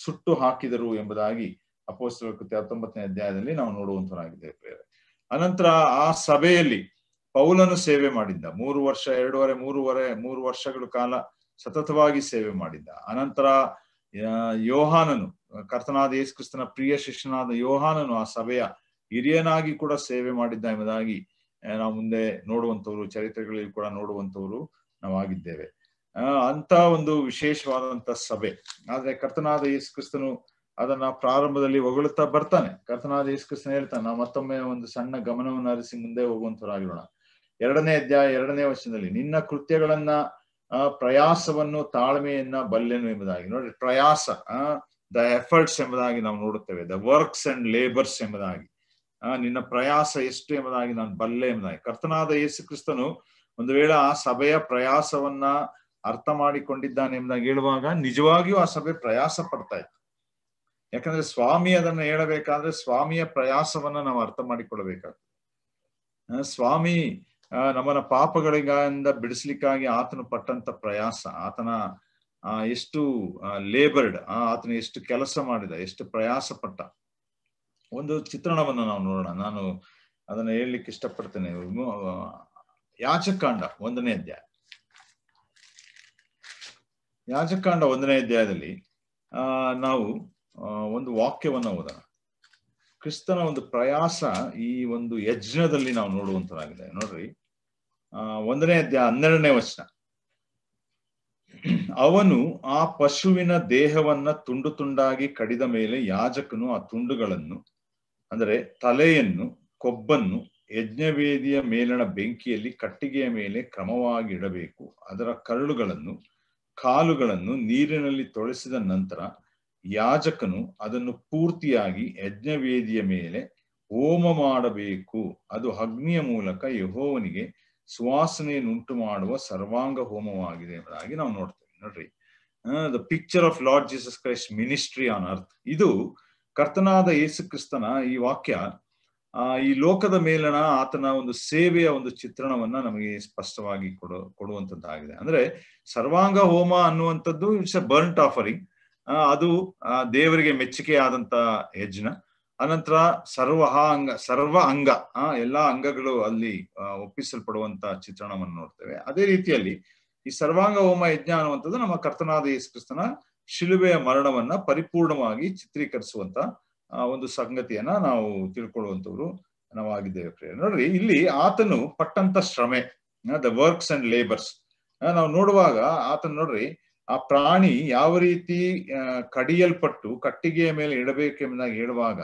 ಸುಟ್ಟು ಹಾಕಿದರು ಎಂಬುದಾಗಿ ಅಪೋಸ್ತ್ರ ಕೃತ್ಯ ಹತ್ತೊಂಬತ್ತನೇ ಅಧ್ಯಾಯದಲ್ಲಿ ನಾವು ನೋಡುವಂತರಾಗಿದ್ದೇವೆ ಅನಂತರ ಆ ಸಭೆಯಲ್ಲಿ ಪೌಲನು ಸೇವೆ ಮಾಡಿದ್ದ ಮೂರು ವರ್ಷ ಎರಡೂವರೆ ಮೂರುವರೆ ಮೂರು ವರ್ಷಗಳ ಕಾಲ ಸತತವಾಗಿ ಸೇವೆ ಮಾಡಿದ್ದ ಅನಂತರ ಯೋಹಾನನು ಕರ್ತನಾದ ಯೇಸುಕ್ರಿಸ್ತನ ಪ್ರಿಯ ಶಿಷ್ಯನಾದ ಯೋಹಾನನು ಆ ಸಭೆಯ ಹಿರಿಯನಾಗಿ ಕೂಡ ಸೇವೆ ಮಾಡಿದ್ದ ಎಂಬುದಾಗಿ ನಾವು ಮುಂದೆ ನೋಡುವಂತವರು ಚರಿತ್ರೆಗಳಲ್ಲಿ ಕೂಡ ನೋಡುವಂತವರು ನಾವಾಗಿದ್ದೇವೆ ಅಂತ ಒಂದು ವಿಶೇಷವಾದಂತ ಸಭೆ ಆದ್ರೆ ಕರ್ತನಾದ ಯೇಸುಕ್ರಿಸ್ತನು ಅದನ್ನ ಪ್ರಾರಂಭದಲ್ಲಿ ಹೊಗಳುತ್ತಾ ಬರ್ತಾನೆ ಕರ್ತನಾದ ಯೇಸುಕ್ರಿಸ್ತನ ಹೇಳ್ತಾನೆ ನಾವು ಮತ್ತೊಮ್ಮೆ ಒಂದು ಸಣ್ಣ ಗಮನವನ್ನು ಅರಿಸಿ ಮುಂದೆ ಹೋಗುವಂತರಾಗಿರೋಣ ಎರಡನೇ ಅಧ್ಯಾಯ ಎರಡನೇ ವಚನದಲ್ಲಿ ನಿನ್ನ ಕೃತ್ಯಗಳನ್ನ ಪ್ರಯಾಸವನ್ನು ತಾಳ್ಮೆಯನ್ನ ಬಲ್ಲೆನು ಎಂಬುದಾಗಿ ನೋಡಿ ಪ್ರಯಾಸ ದ ಎಫರ್ಟ್ಸ್ ಎಂಬುದಾಗಿ ನಾವು ನೋಡುತ್ತೇವೆ ದ ವರ್ಕ್ಸ್ ಅಂಡ್ ಲೇಬರ್ಸ್ ಎಂಬುದಾಗಿ ನಿನ್ನ ಪ್ರಯಾಸ ಎಷ್ಟು ಎಂಬುದಾಗಿ ನಾನು ಬಲ್ಲೆ ಎಂಬುದಾಗಿ ಕರ್ತನಾದ ಯೇಸು ಕ್ರಿಸ್ತನು ಒಂದು ವೇಳೆ ಆ ಸಭೆಯ ಪ್ರಯಾಸವನ್ನ ಅರ್ಥ ಮಾಡಿಕೊಂಡಿದ್ದಾನೆ ಎಂಬುದಾಗಿ ಹೇಳುವಾಗ ನಿಜವಾಗಿಯೂ ಆ ಸಭೆ ಪ್ರಯಾಸ ಪಡ್ತಾ ಇತ್ತು ಯಾಕಂದ್ರೆ ಸ್ವಾಮಿ ಅದನ್ನ ಹೇಳಬೇಕಾದ್ರೆ ಸ್ವಾಮಿಯ ಪ್ರಯಾಸವನ್ನ ನಾವು ಅರ್ಥ ಮಾಡಿಕೊಳ್ಬೇಕಾಗ್ತದೆ ಸ್ವಾಮಿ ನಮ್ಮನ ಪಾಪಗಳಿಂದ ಬಿಡಿಸ್ಲಿಕ್ಕಾಗಿ ಆತನು ಪಟ್ಟಂತ ಪ್ರಯಾಸ ಆತನ ಎಷ್ಟು ಲೇಬರ್ಡ್ ಆತನ ಎಷ್ಟು ಕೆಲಸ ಮಾಡಿದ ಎಷ್ಟು ಪ್ರಯಾಸ ಪಟ್ಟ ಒಂದು ಚಿತ್ರಣವನ್ನು ನಾವು ನೋಡೋಣ ನಾನು ಅದನ್ನ ಹೇಳಲಿಕ್ಕೆ ಇಷ್ಟಪಡ್ತೇನೆ ಯಾಚಕಾಂಡ ಒಂದನೇ ಅಧ್ಯಾಯ ಯಾಚಕಾಂಡ ಒಂದನೇ ಅಧ್ಯಾಯದಲ್ಲಿ ಆ ನಾವು ಒಂದು ವಾಕ್ಯವನ್ನು ಓದೋಣ ಕ್ರಿಸ್ತನ ಒಂದು ಪ್ರಯಾಸ ಈ ಒಂದು ಯಜ್ಞದಲ್ಲಿ ನಾವು ನೋಡುವಂತಾಗಿದೆ ನೋಡ್ರಿ ಒಂದನೇ ಅಧ್ಯಾಯ ಹನ್ನೆರಡನೇ ವಚನ ಅವನು ಆ ಪಶುವಿನ ದೇಹವನ್ನ ತುಂಡು ತುಂಡಾಗಿ ಕಡಿದ ಮೇಲೆ ಯಾಜಕನು ಆ ತುಂಡುಗಳನ್ನು ಅಂದರೆ ತಲೆಯನ್ನು ಕೊಬ್ಬನ್ನು ಯಜ್ಞವೇದಿಯ ಮೇಲಿನ ಬೆಂಕಿಯಲ್ಲಿ ಕಟ್ಟಿಗೆಯ ಮೇಲೆ ಕ್ರಮವಾಗಿ ಇಡಬೇಕು ಅದರ ಕರಳುಗಳನ್ನು ಕಾಲುಗಳನ್ನು ನೀರಿನಲ್ಲಿ ತೊಳೆಸಿದ ನಂತರ ಯಾಜಕನು ಅದನ್ನು ಪೂರ್ತಿಯಾಗಿ ಯಜ್ಞವೇದಿಯ ಮೇಲೆ ಹೋಮ ಮಾಡಬೇಕು ಅದು ಅಗ್ನಿಯ ಮೂಲಕ ಯಹೋವನಿಗೆ ಸುವಾಸನೆಯನ್ನುಂಟು ಮಾಡುವ ಸರ್ವಾಂಗ ಹೋಮವಾಗಿದೆ ಎಂಬುದಾಗಿ ನಾವು ನೋಡ್ತೇವೆ ನೋಡ್ರಿ the picture of Lord Jesus Christ ministry on earth ಇದು ಕರ್ತನಾದ ಯೇಸು ಕ್ರಿಸ್ತನ ಈ ವಾಕ್ಯ ಈ ಲೋಕದ ಮೇಲನ ಆತನ ಒಂದು ಸೇವೆಯ ಒಂದು ಚಿತ್ರಣವನ್ನ ನಮಗೆ ಸ್ಪಷ್ಟವಾಗಿ ಕೊಡು ಕೊಡುವಂತದ್ದಾಗಿದೆ ಅಂದ್ರೆ ಸರ್ವಾಂಗ ಹೋಮ ಅನ್ನುವಂಥದ್ದು ಇಟ್ಸ್ ಅ ಬರ್ನ್ ಆಫರಿಂಗ್ ಅದು ದೇವರಿಗೆ ಮೆಚ್ಚುಗೆ ಆದಂತ ಯಜ್ಞ ಅನಂತರ ಸರ್ವ ಅಂಗ ಸರ್ವ ಅಂಗ ಆ ಎಲ್ಲಾ ಅಂಗಗಳು ಅಲ್ಲಿ ಒಪ್ಪಿಸಲ್ಪಡುವಂತ ಚಿತ್ರಣವನ್ನು ನೋಡ್ತೇವೆ ಅದೇ ರೀತಿಯಲ್ಲಿ ಈ ಸರ್ವಾಂಗ ಹೋಮ ಯಜ್ಞ ಅನ್ನುವಂಥದ್ದು ನಮ್ಮ ಕರ್ತನಾದ ಯೇಸುಕ್ರಿಸ್ತನ ಶಿಲುಬೆಯ ಮರಣವನ್ನ ಪರಿಪೂರ್ಣವಾಗಿ ಚಿತ್ರೀಕರಿಸುವಂತ ಒಂದು ಸಂಗತಿಯನ್ನ ನಾವು ತಿಳ್ಕೊಳ್ಳುವಂತವರು ನಾವಾಗಿದ್ದೇವೆ ಪ್ರಿಯ ನೋಡ್ರಿ ಇಲ್ಲಿ ಆತನು ಪಟ್ಟಂತ ಶ್ರಮೆ ದ ವರ್ಕ್ಸ್ ಅಂಡ್ ಲೇಬರ್ಸ್ ನಾವು ನೋಡುವಾಗ ಆತನ ನೋಡ್ರಿ ಆ ಪ್ರಾಣಿ ಯಾವ ರೀತಿ ಕಡಿಯಲ್ಪಟ್ಟು ಕಟ್ಟಿಗೆಯ ಮೇಲೆ ಇಡಬೇಕೆಂಬುದಾಗಿ ಹೇಳುವಾಗ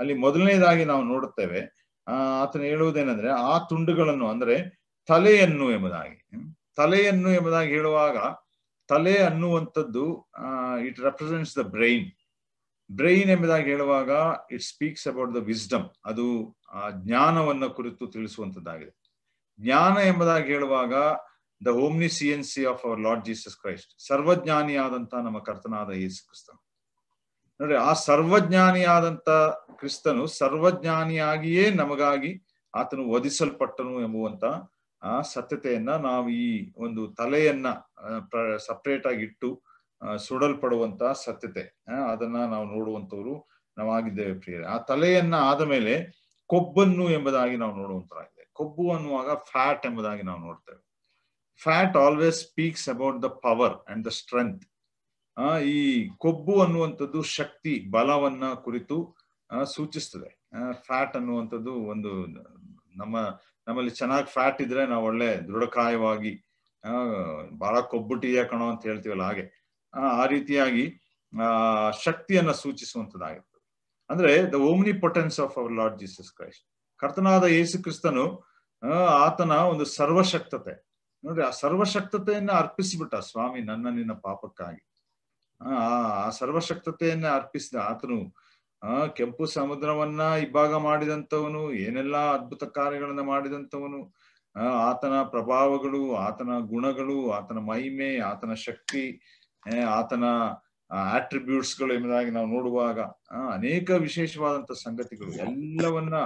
ಅಲ್ಲಿ ಮೊದಲನೇದಾಗಿ ನಾವು ನೋಡುತ್ತೇವೆ ಆ ಆತನು ಹೇಳುವುದೇನೆಂದ್ರೆ ಆ ತುಂಡುಗಳನ್ನು ಅಂದ್ರೆ ತಲೆಯನ್ನು ಎಂಬುದಾಗಿ ತಲೆಯನ್ನು ಎಂಬುದಾಗಿ ಹೇಳುವಾಗ ತಲೆ ಅನ್ನುವಂಥದ್ದು it represents the brain brain ಎಂಬುದಾಗಿ ಹೇಳುವಾಗ it speaks about the wisdom ಅದು ಆ ಜ್ಞಾನವನ್ನ ಕುರಿತು ತಿಳಿಸುವಂತದ್ದಾಗಿದೆ ಜ್ಞಾನ ಎಂಬುದಾಗಿ ಹೇಳುವಾಗ the omniscience of our Lord Jesus Christ ಸರ್ವಜ್ಞಾನಿಯಾದಂತಹ ನಮ್ಮ ಕರ್ತನಾದ ಯೇಸು ಕ್ರಿಸ್ತನು ನೋಡ್ರಿ ಆ ಸರ್ವಜ್ಞಾನಿಯಾದಂತ ಕ್ರಿಸ್ತನು ಸರ್ವಜ್ಞಾನಿಯಾಗಿಯೇ ನಮಗಾಗಿ ಆತನು ವಧಿಸಲ್ಪಟ್ಟನು ಎಂಬುವಂತ ಆ ಸತ್ಯತೆಯನ್ನ ನಾವು ಈ ಒಂದು ತಲೆಯನ್ನ ಸಪ್ರೇಟ್ ಆಗಿ ಇಟ್ಟು ಸುಡಲ್ಪಡುವಂತ ಸತ್ಯತೆ ಅದನ್ನ ನಾವು ನೋಡುವಂತವ್ರು ನಾವಾಗಿದ್ದೇವೆ ಪ್ರಿಯರ ಆ ತಲೆಯನ್ನ ಆದ ಮೇಲೆ ಕೊಬ್ಬನ್ನು ಎಂಬುದಾಗಿ ನಾವು ನೋಡುವಂತರಾಗಿದೆ ಕೊಬ್ಬು ಅನ್ನುವಾಗ ಫ್ಯಾಟ್ ಎಂಬುದಾಗಿ ನಾವು ನೋಡ್ತೇವೆ fat always speaks about the power and the strength ಈ ಕೊಬ್ಬು ಅನ್ನುವಂಥದ್ದು ಶಕ್ತಿ ಬಲವನ್ನ ಕುರಿತು ಸೂಚಿಸ್ತದೆ ಫ್ಯಾಟ್ ಅನ್ನುವಂಥದ್ದು ಒಂದು ನಮ್ಮ ನಮ್ಮಲ್ಲಿ ಚೆನ್ನಾಗಿ ಫ್ಯಾಟ್ ಇದ್ರೆ ನಾವು ಒಳ್ಳೆ ದೃಢಕಾಯವಾಗಿ ಬಹಳ ಕೊಬ್ಬುಟಿಯ ಕಣೋ ಅಂತ ಹೇಳ್ತೀವಲ್ಲ ಹಾಗೆ ಆ ರೀತಿಯಾಗಿ ಆ ಶಕ್ತಿಯನ್ನ ಸೂಚಿಸುವಂತದ್ದಾಗಿರ್ತದೆ ಅಂದ್ರೆ the omnipotence of our Lord Jesus Christ ಕರ್ತನಾದ ಯೇಸು ಕ್ರಿಸ್ತನು ಆತನ ಒಂದು ಸರ್ವಶಕ್ತತೆ ನೋಡ್ರಿ ಆ ಸರ್ವಶಕ್ತತೆಯನ್ನ ಅರ್ಪಿಸಿಬಿಟ್ಟ ಸ್ವಾಮಿ ನನ್ನ ನಿನ್ನ ಪಾಪಕ್ಕಾಗಿ ಆ ಆ ಸರ್ವಶಕ್ತತೆಯನ್ನ ಅರ್ಪಿಸಿದ ಆತನು ಆ ಕೆಂಪು ಸಮುದ್ರವನ್ನ ಇಬ್ಬಾಗ ಮಾಡಿದಂಥವನು ಏನೆಲ್ಲಾ ಅದ್ಭುತ ಕಾರ್ಯಗಳನ್ನ ಮಾಡಿದಂಥವನು ಆತನ ಪ್ರಭಾವಗಳು ಆತನ ಗುಣಗಳು ಆತನ ಮಹಿಮೆ ಆತನ ಶಕ್ತಿ ಆತನ ಆಟ್ರಿಬ್ಯೂಟ್ಸ್ಗಳು ಎಂಬುದಾಗಿ ನಾವು ನೋಡುವಾಗ ಅನೇಕ ವಿಶೇಷವಾದಂತ ಸಂಗತಿಗಳು ಎಲ್ಲವನ್ನ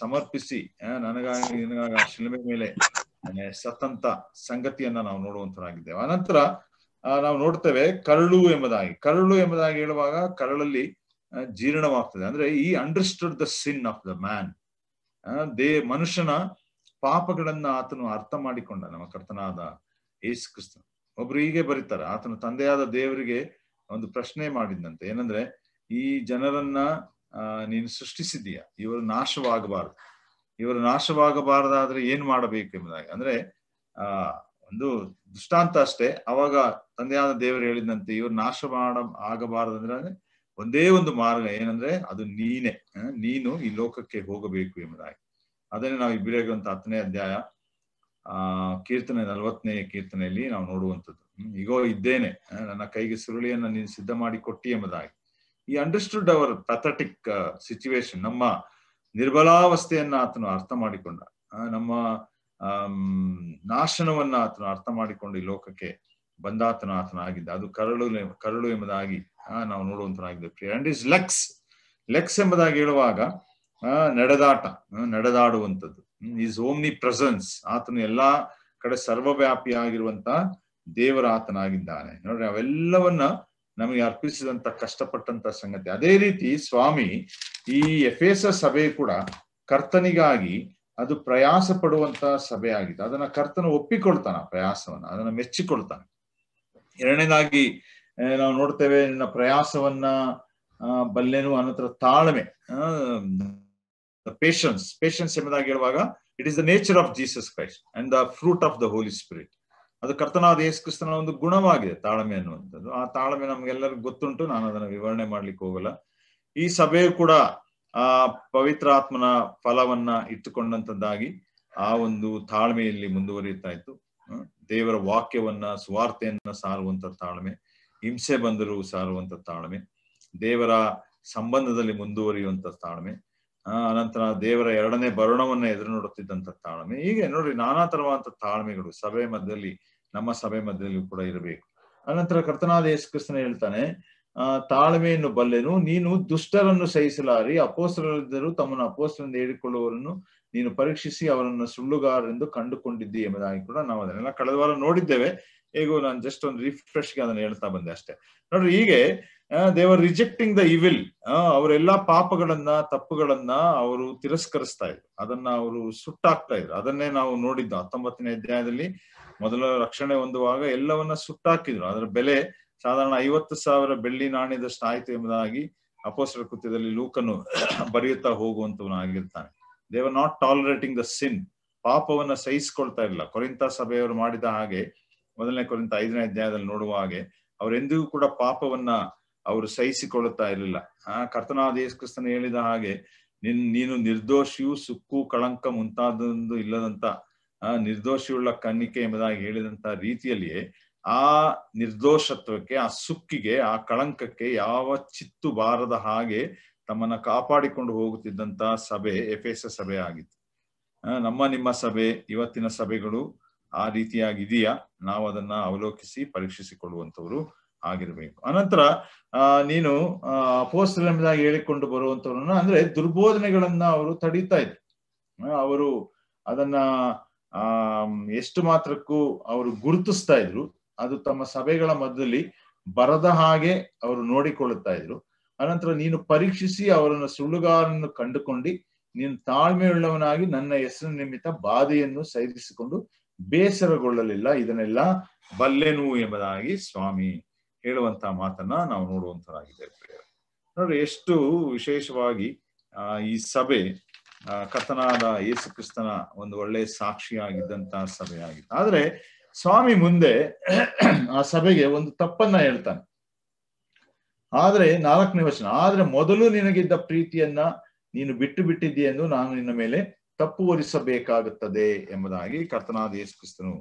ಸಮರ್ಪಿಸಿ ನನಗಾಗಿ ನಿನಗಾಗ ಶಿಲ್ಮೆ ಮೇಲೆ ಸತ್ತಂತ ಸಂಗತಿಯನ್ನ ನಾವು ನೋಡುವಂತರಾಗಿದ್ದೇವೆ ಅನಂತರ ನಾವು ನೋಡ್ತೇವೆ ಕರಳು ಎಂಬುದಾಗಿ ಕರಳು ಎಂಬುದಾಗಿ ಹೇಳುವಾಗ ಕರಳಲ್ಲಿ ಜೀರ್ಣವಾಗ್ತದೆ ಅಂದ್ರೆ he understood the sin of the man they ಮನುಷ್ಯನ ಪಾಪಗಳನ್ನ ಆತನು ಅರ್ಥ ಮಾಡಿಕೊಂಡ ನಮ್ಮ ಕರ್ತನಾದ ಯೇಸು ಕ್ರಿಸ್ತ ಒಬ್ರು ಹೀಗೆ ಬರೀತಾರೆ ಆತನ ತಂದೆಯಾದ ದೇವರಿಗೆ ಒಂದು ಪ್ರಶ್ನೆ ಮಾಡಿದ್ದಂತೆ ಏನಂದ್ರೆ ಈ ಜನರನ್ನ ನೀನು ಸೃಷ್ಟಿಸಿದೀಯ ಇವರು ನಾಶವಾಗಬಾರ್ದು ಇವರು ನಾಶವಾಗಬಾರದಾದ್ರೆ ಏನ್ ಮಾಡಬೇಕು ಎಂಬುದಾಗಿ ಅಂದ್ರೆ ಆ ಒಂದು ದೃಷ್ಟಾಂತ ಅಷ್ಟೇ ಅವಾಗ ತಂದೆಯಾದ ದೇವರು ಹೇಳಿದಂತೆ ಇವರು ನಾಶ ಮಾಡ ಆಗಬಾರದಂದ್ರೆ ಅಂದ್ರೆ ಒಂದೇ ಒಂದು ಮಾರ್ಗ ಏನಂದ್ರೆ ಅದು ನೀನೆ ನೀನು ಈ ಲೋಕಕ್ಕೆ ಹೋಗಬೇಕು ಎಂಬುದಾಗಿ ಅದನ್ನೇ ನಾವು ಈ ಹತ್ತನೇ ಅಧ್ಯಾಯ ಆ ಕೀರ್ತನೆ ನಲವತ್ತನೇ ಕೀರ್ತನೆಯಲ್ಲಿ ನಾವು ನೋಡುವಂಥದ್ದು ಈಗೋ ಇದ್ದೇನೆ ನನ್ನ ಕೈಗೆ ಸುರುಳಿಯನ್ನ ನೀನು ಸಿದ್ಧ ಮಾಡಿ ಕೊಟ್ಟಿ ಎಂಬುದಾಗಿ ಈ ಅಂಡರ್ಸ್ಟುಡ್ ಅವರ್ ಪ್ಯಾಥಟಿಕ್ ಸಿಚುವೇಶನ್ ನಮ್ಮ ನಿರ್ಬಲಾವಸ್ಥೆಯನ್ನ ಆತನು ಅರ್ಥ ಮಾಡಿಕೊಂಡ ನಮ್ಮ ನಾಶನವನ್ನ ಆತನು ಅರ್ಥ ಮಾಡಿಕೊಂಡು ಈ ಲೋಕಕ್ಕೆ ಬಂದಾತನ ಆತನಾಗಿದ್ದ ಅದು ಕರಳು ಕರಳು ಎಂಬುದಾಗಿ ನಾವು ನೋಡುವಂತನಾಗಿದ್ದ ಅಂಡ್ ಇಸ್ ಲೆಕ್ಸ್ ಲೆಕ್ಸ್ ಎಂಬುದಾಗಿ ಹೇಳುವಾಗ ನಡೆದಾಟ ನಡೆದಾಡುವಂಥದ್ದು ಈಸ್ ಓಮ್ನಿ ಪ್ರೆಸೆನ್ಸ್ ಆತನು ಎಲ್ಲಾ ಕಡೆ ಸರ್ವವ್ಯಾಪಿ ಆಗಿರುವಂತ ದೇವರ ಆತನಾಗಿದ್ದಾನೆ ನೋಡ್ರಿ ಅವೆಲ್ಲವನ್ನ ನಮಗೆ ಅರ್ಪಿಸಿದಂತ ಕಷ್ಟಪಟ್ಟಂತ ಸಂಗತಿ ಅದೇ ರೀತಿ ಸ್ವಾಮಿ ಈ ಎಫೇಸ ಸಭೆ ಕೂಡ ಕರ್ತನಿಗಾಗಿ ಅದು ಪ್ರಯಾಸ ಪಡುವಂತ ಸಭೆ ಆಗಿದೆ ಅದನ್ನ ಕರ್ತನ ಒಪ್ಪಿಕೊಳ್ತಾನ ಪ್ರಯಾಸವನ್ನ ಅದನ್ನ ಮೆಚ್ಚಿಕೊಳ್ತಾನೆ ಎರಡನೇದಾಗಿ ನಾವು ನೋಡ್ತೇವೆ ನಿನ್ನ ಪ್ರಯಾಸವನ್ನ ಬಲ್ಲೆನು ಅನ್ನತ್ರ ತಾಳ್ಮೆ ಪೇಷನ್ಸ್ ಪೇಷನ್ಸ್ ಎಂಬುದಾಗಿ ಹೇಳುವಾಗ it is the nature of Jesus Christ and the fruit of the Holy Spirit ಅದು ಕರ್ತನಾದ ಯೇಸು ಕ್ರಿಸ್ತನ ಒಂದು ಗುಣವಾಗಿದೆ ತಾಳ್ಮೆ ಅನ್ನುವಂಥದ್ದು ಆ ತಾಳ್ಮೆ ನಮ್ಗೆಲ್ಲರಿಗೂ ಗೊತ್ತುಂಟು ನಾನು ಅದನ್ನು ವಿವರಣೆ ಮಾಡ್ಲಿಕ್ಕೆ ಹೋಗಲ್ಲ ಈ ಸಭೆಯು ಕೂಡ ಆ ಪವಿತ್ರ ಆತ್ಮನ ಫಲವನ್ನ ಇಟ್ಟುಕೊಂಡಂತದ್ದಾಗಿ ಆ ಒಂದು ತಾಳ್ಮೆಯಲ್ಲಿ ಮುಂದುವರಿಯುತ್ತಾ ಇತ್ತು ದೇವರ ವಾಕ್ಯವನ್ನ ಸುವಾರ್ತೆಯನ್ನ ಸಾರುವಂತ ತಾಳ್ಮೆ ಹಿಂಸೆ ಬಂದರೂ ಸಾರುವಂತ ತಾಳ್ಮೆ ದೇವರ ಸಂಬಂಧದಲ್ಲಿ ಮುಂದುವರಿಯುವಂತ ತಾಳ್ಮೆ ಆ ಅನಂತರ ದೇವರ ಎರಡನೇ ಬರುಣವನ್ನ ಎದುರು ನೋಡುತ್ತಿದ್ದಂತ ತಾಳ್ಮೆ ಹೀಗೆ ನೋಡ್ರಿ ನಾನಾ ತರವಾದಂತ ತಾಳ್ಮೆಗಳು ಸಭೆ ಮಧ್ಯದಲ್ಲಿ ನಮ್ಮ ಸಭೆ ಮಧ್ಯದಲ್ಲಿ ಕೂಡ ಇರಬೇಕು ಅನಂತರ ಕರ್ತನಾದ ಯೇಸು ಕೃಷ್ಣ ಹೇಳ್ತಾನೆ ಆ ತಾಳ್ಮೆಯನ್ನು ಬಲ್ಲೆನು ನೀನು ದುಷ್ಟರನ್ನು ಸಹಿಸಲಾರಿ ಅಪೋಸ್ತರಲ್ಲಿದ್ದರೂ ತಮ್ಮನ್ನು ಅಪೋಸ್ತರಿಂದ ಹೇಳಿಕೊಳ್ಳುವವರನ್ನು ನೀನು ಪರೀಕ್ಷಿಸಿ ಅವರನ್ನು ಸುಳ್ಳುಗಾರರೆಂದು ಕಂಡುಕೊಂಡಿದ್ದಿ ಎಂಬುದಾಗಿ ಕೂಡ ನಾವು ಅದನ್ನೆಲ್ಲ ಕಳೆದ ವಾರ ನೋಡಿದ್ದೇವೆ ಹೇಗೂ ನಾನು ಜಸ್ಟ್ ಒಂದು ರಿಫ್ರೆಶ್ಗೆ ಅದನ್ನು ಹೇಳ್ತಾ ಬಂದೆ ಅಷ್ಟೇ ನೋಡ್ರಿ ಹೀಗೆ ದೇವರ್ ರಿಜೆಕ್ಟಿಂಗ್ ದ ಇವಿಲ್ ಅವರೆಲ್ಲಾ ಪಾಪಗಳನ್ನ ತಪ್ಪುಗಳನ್ನ ಅವರು ತಿರಸ್ಕರಿಸ್ತಾ ಇದ್ರು ಅದನ್ನ ಅವರು ಸುಟ್ಟಾಕ್ತಾ ಇದ್ರು ಅದನ್ನೇ ನಾವು ನೋಡಿದ್ದು ಹತ್ತೊಂಬತ್ತನೇ ಅಧ್ಯಾಯದಲ್ಲಿ ಮೊದಲ ರಕ್ಷಣೆ ಹೊಂದುವಾಗ ಎಲ್ಲವನ್ನ ಸುಟ್ಟಾಕಿದ್ರು ಅದರ ಬೆಲೆ ಸಾಧಾರಣ ಐವತ್ತು ಸಾವಿರ ಬೆಳ್ಳಿ ನಾಣ್ಯದಷ್ಟು ಆಯ್ತು ಎಂಬುದಾಗಿ ಅಪೋಸ್ಟರ್ ಕೃತ್ಯದಲ್ಲಿ ಲೂಕನು ಬರೆಯುತ್ತಾ ಹೋಗುವಂತವನಾಗಿರ್ತಾನೆ they were not tolerating the sin ಪಾಪವನ್ನ ಸಹಿಸಿಕೊಳ್ತಾ ಇರಲಿಲ್ಲ ಕೊರಿಂತ ಸಭೆಯವರು ಮಾಡಿದ ಹಾಗೆ ಮೊದಲನೇ ಕೊರಿಂತ ಐದನೇ ಅಧ್ಯಾಯದಲ್ಲಿ ನೋಡುವ ಹಾಗೆ ಅವರೆಂದಿಗೂ ಕೂಡ ಪಾಪವನ್ನ ಅವರು ಸಹಿಸಿಕೊಳ್ಳುತ್ತಾ ಇರಲಿಲ್ಲ ಆ ಕರ್ತನಾದ ಯೇಸುಕ್ರಿಸ್ತನ ಹೇಳಿದ ಹಾಗೆ ನಿನ್ ನೀನು ನಿರ್ದೋಷಿಯು ಸುಕ್ಕು ಕಳಂಕ ಮುಂತಾದೊಂದು ಇಲ್ಲದಂತ ಆ ನಿರ್ದೋಷಿಯುಳ್ಳ ಕಣ್ಣಿಕೆ ಎಂಬುದಾಗಿ ಹೇಳಿದಂತಹ ರೀತಿಯಲ್ಲಿಯೇ ಆ ನಿರ್ದೋಷತ್ವಕ್ಕೆ ಆ ಸುಕ್ಕಿಗೆ ಆ ಕಳಂಕಕ್ಕೆ ಯಾವ ಚಿತ್ತು ಬಾರದ ಹಾಗೆ ತಮ್ಮನ್ನ ಕಾಪಾಡಿಕೊಂಡು ಹೋಗುತ್ತಿದ್ದಂತಹ ಸಭೆ ಎಸ್ ಸಭೆ ಆಗಿತ್ತು ನಮ್ಮ ನಿಮ್ಮ ಸಭೆ ಇವತ್ತಿನ ಸಭೆಗಳು ಆ ರೀತಿಯಾಗಿದೆಯಾ ನಾವು ಅದನ್ನ ಅವಲೋಕಿಸಿ ಪರೀಕ್ಷಿಸಿಕೊಳ್ಳುವಂಥವ್ರು ಆಗಿರ್ಬೇಕು ಅನಂತರ ನೀನು ಪೋಸ್ಟರ್ ಎಂಬುದಾಗಿ ಹೇಳಿಕೊಂಡು ಬರುವಂತವ್ರನ್ನ ಅಂದ್ರೆ ದುರ್ಬೋಧನೆಗಳನ್ನ ಅವರು ತಡೀತಾ ಇದ್ರು ಅವರು ಅದನ್ನ ಆ ಎಷ್ಟು ಮಾತ್ರಕ್ಕೂ ಅವರು ಗುರುತಿಸ್ತಾ ಇದ್ರು ಅದು ತಮ್ಮ ಸಭೆಗಳ ಮಧ್ಯದಲ್ಲಿ ಬರದ ಹಾಗೆ ಅವರು ನೋಡಿಕೊಳ್ಳುತ್ತಾ ಇದ್ರು ಅನಂತರ ನೀನು ಪರೀಕ್ಷಿಸಿ ಅವರನ್ನು ಸುಳ್ಳುಗಾರನ್ನು ಕಂಡುಕೊಂಡು ನೀನು ತಾಳ್ಮೆಯುಳ್ಳವನಾಗಿ ನನ್ನ ಹೆಸರು ನಿಮಿತ್ತ ಬಾಧೆಯನ್ನು ಸೈರಿಸಿಕೊಂಡು ಬೇಸರಗೊಳ್ಳಲಿಲ್ಲ ಇದನ್ನೆಲ್ಲ ಬಲ್ಲೆನು ಎಂಬುದಾಗಿ ಸ್ವಾಮಿ ಹೇಳುವಂತ ಮಾತನ್ನ ನಾವು ನೋಡುವಂತರಾಗಿದ್ದೇವೆ ನೋಡ್ರಿ ಎಷ್ಟು ವಿಶೇಷವಾಗಿ ಈ ಸಭೆ ಕರ್ತನಾದ ಯೇಸು ಕ್ರಿಸ್ತನ ಒಂದು ಒಳ್ಳೆ ಸಾಕ್ಷಿಯಾಗಿದ್ದಂತಹ ಸಭೆಯಾಗಿತ್ತು ಆದ್ರೆ ಸ್ವಾಮಿ ಮುಂದೆ ಆ ಸಭೆಗೆ ಒಂದು ತಪ್ಪನ್ನ ಹೇಳ್ತಾನೆ ಆದ್ರೆ ನಾಲ್ಕನೇ ವಚನ ಆದ್ರೆ ಮೊದಲು ನಿನಗಿದ್ದ ಪ್ರೀತಿಯನ್ನ ನೀನು ಬಿಟ್ಟು ಎಂದು ನಾನು ನಿನ್ನ ಮೇಲೆ ತಪ್ಪು ಒರಿಸಬೇಕಾಗುತ್ತದೆ ಎಂಬುದಾಗಿ ಕರ್ತನಾದ ಯೇಸು ಕ್ರಿಸ್ತನು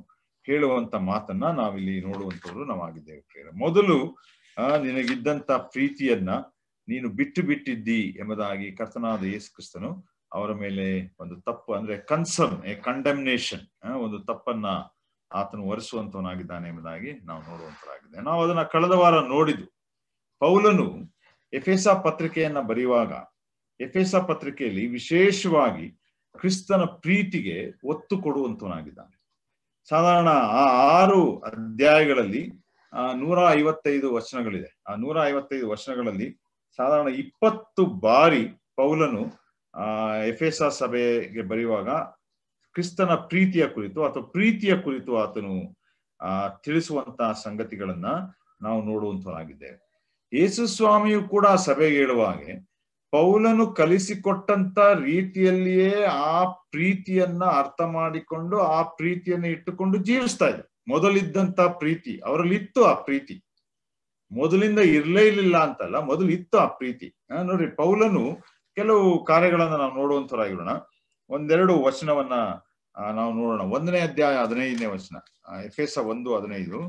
ಹೇಳುವಂತ ಮಾತನ್ನ ನಾವಿಲ್ಲಿ ನೋಡುವಂತವರು ನಾವಾಗಿದ್ದೇವೆ ಮೊದಲು ನಿನಗಿದ್ದಂತ ಪ್ರೀತಿಯನ್ನ ನೀನು ಬಿಟ್ಟು ಬಿಟ್ಟಿದ್ದಿ ಎಂಬುದಾಗಿ ಕರ್ತನಾದ ಯೇಸು ಕ್ರಿಸ್ತನು ಅವರ ಮೇಲೆ ಒಂದು ತಪ್ಪು ಅಂದ್ರೆ ಕನ್ಸರ್ನ್ ಎ ಕಂಡೆಮ್ನೇಷನ್ ಒಂದು ತಪ್ಪನ್ನ ಆತನು ಒರೆಸುವಂತವನಾಗಿದ್ದಾನೆ ಎಂಬುದಾಗಿ ನಾವು ನೋಡುವಂತರಾಗಿದೆ ನಾವು ಅದನ್ನ ಕಳೆದ ವಾರ ನೋಡಿದ್ದು ಪೌಲನು ಎಫೆಸ ಪತ್ರಿಕೆಯನ್ನ ಬರೆಯುವಾಗ ಎಫೆಸ ಪತ್ರಿಕೆಯಲ್ಲಿ ವಿಶೇಷವಾಗಿ ಕ್ರಿಸ್ತನ ಪ್ರೀತಿಗೆ ಒತ್ತು ಕೊಡುವಂತವನಾಗಿದ್ದಾನೆ ಸಾಧಾರಣ ಆ ಆರು ಅಧ್ಯಾಯಗಳಲ್ಲಿ ಆ ನೂರ ಐವತ್ತೈದು ವಚನಗಳಿದೆ ಆ ನೂರ ಐವತ್ತೈದು ವಚನಗಳಲ್ಲಿ ಸಾಧಾರಣ ಇಪ್ಪತ್ತು ಬಾರಿ ಪೌಲನು ಎಫ್ ಎಸ್ ಆರ್ ಸಭೆಗೆ ಬರೆಯುವಾಗ ಕ್ರಿಸ್ತನ ಪ್ರೀತಿಯ ಕುರಿತು ಅಥವಾ ಪ್ರೀತಿಯ ಕುರಿತು ಆತನು ತಿಳಿಸುವಂತಹ ಸಂಗತಿಗಳನ್ನ ನಾವು ನೋಡುವಂತಾಗಿದ್ದೇವೆ ಯೇಸು ಸ್ವಾಮಿಯು ಕೂಡ ಸಭೆಗೆ ಹೇಳುವಾಗೆ ಪೌಲನು ಕಲಿಸಿಕೊಟ್ಟಂತ ರೀತಿಯಲ್ಲಿಯೇ ಆ ಪ್ರೀತಿಯನ್ನ ಅರ್ಥ ಮಾಡಿಕೊಂಡು ಆ ಪ್ರೀತಿಯನ್ನ ಇಟ್ಟುಕೊಂಡು ಜೀವಿಸ್ತಾ ಇದ್ರು ಮೊದಲಿದ್ದಂತ ಪ್ರೀತಿ ಅವರಲ್ಲಿ ಇತ್ತು ಆ ಪ್ರೀತಿ ಮೊದಲಿಂದ ಇರ್ಲೇ ಇರ್ಲಿಲ್ಲ ಅಂತಲ್ಲ ಮೊದಲು ಇತ್ತು ಆ ಪ್ರೀತಿ ನೋಡಿ ಪೌಲನು ಕೆಲವು ಕಾರ್ಯಗಳನ್ನ ನಾವು ನೋಡುವಂತರಾಗಿರೋಣ ಒಂದೆರಡು ವಚನವನ್ನ ನಾವು ನೋಡೋಣ ಒಂದನೇ ಅಧ್ಯಾಯ ಹದಿನೈದನೇ ವಚನ ಎಫ್ ಎಸ್ ಒಂದು ಹದಿನೈದು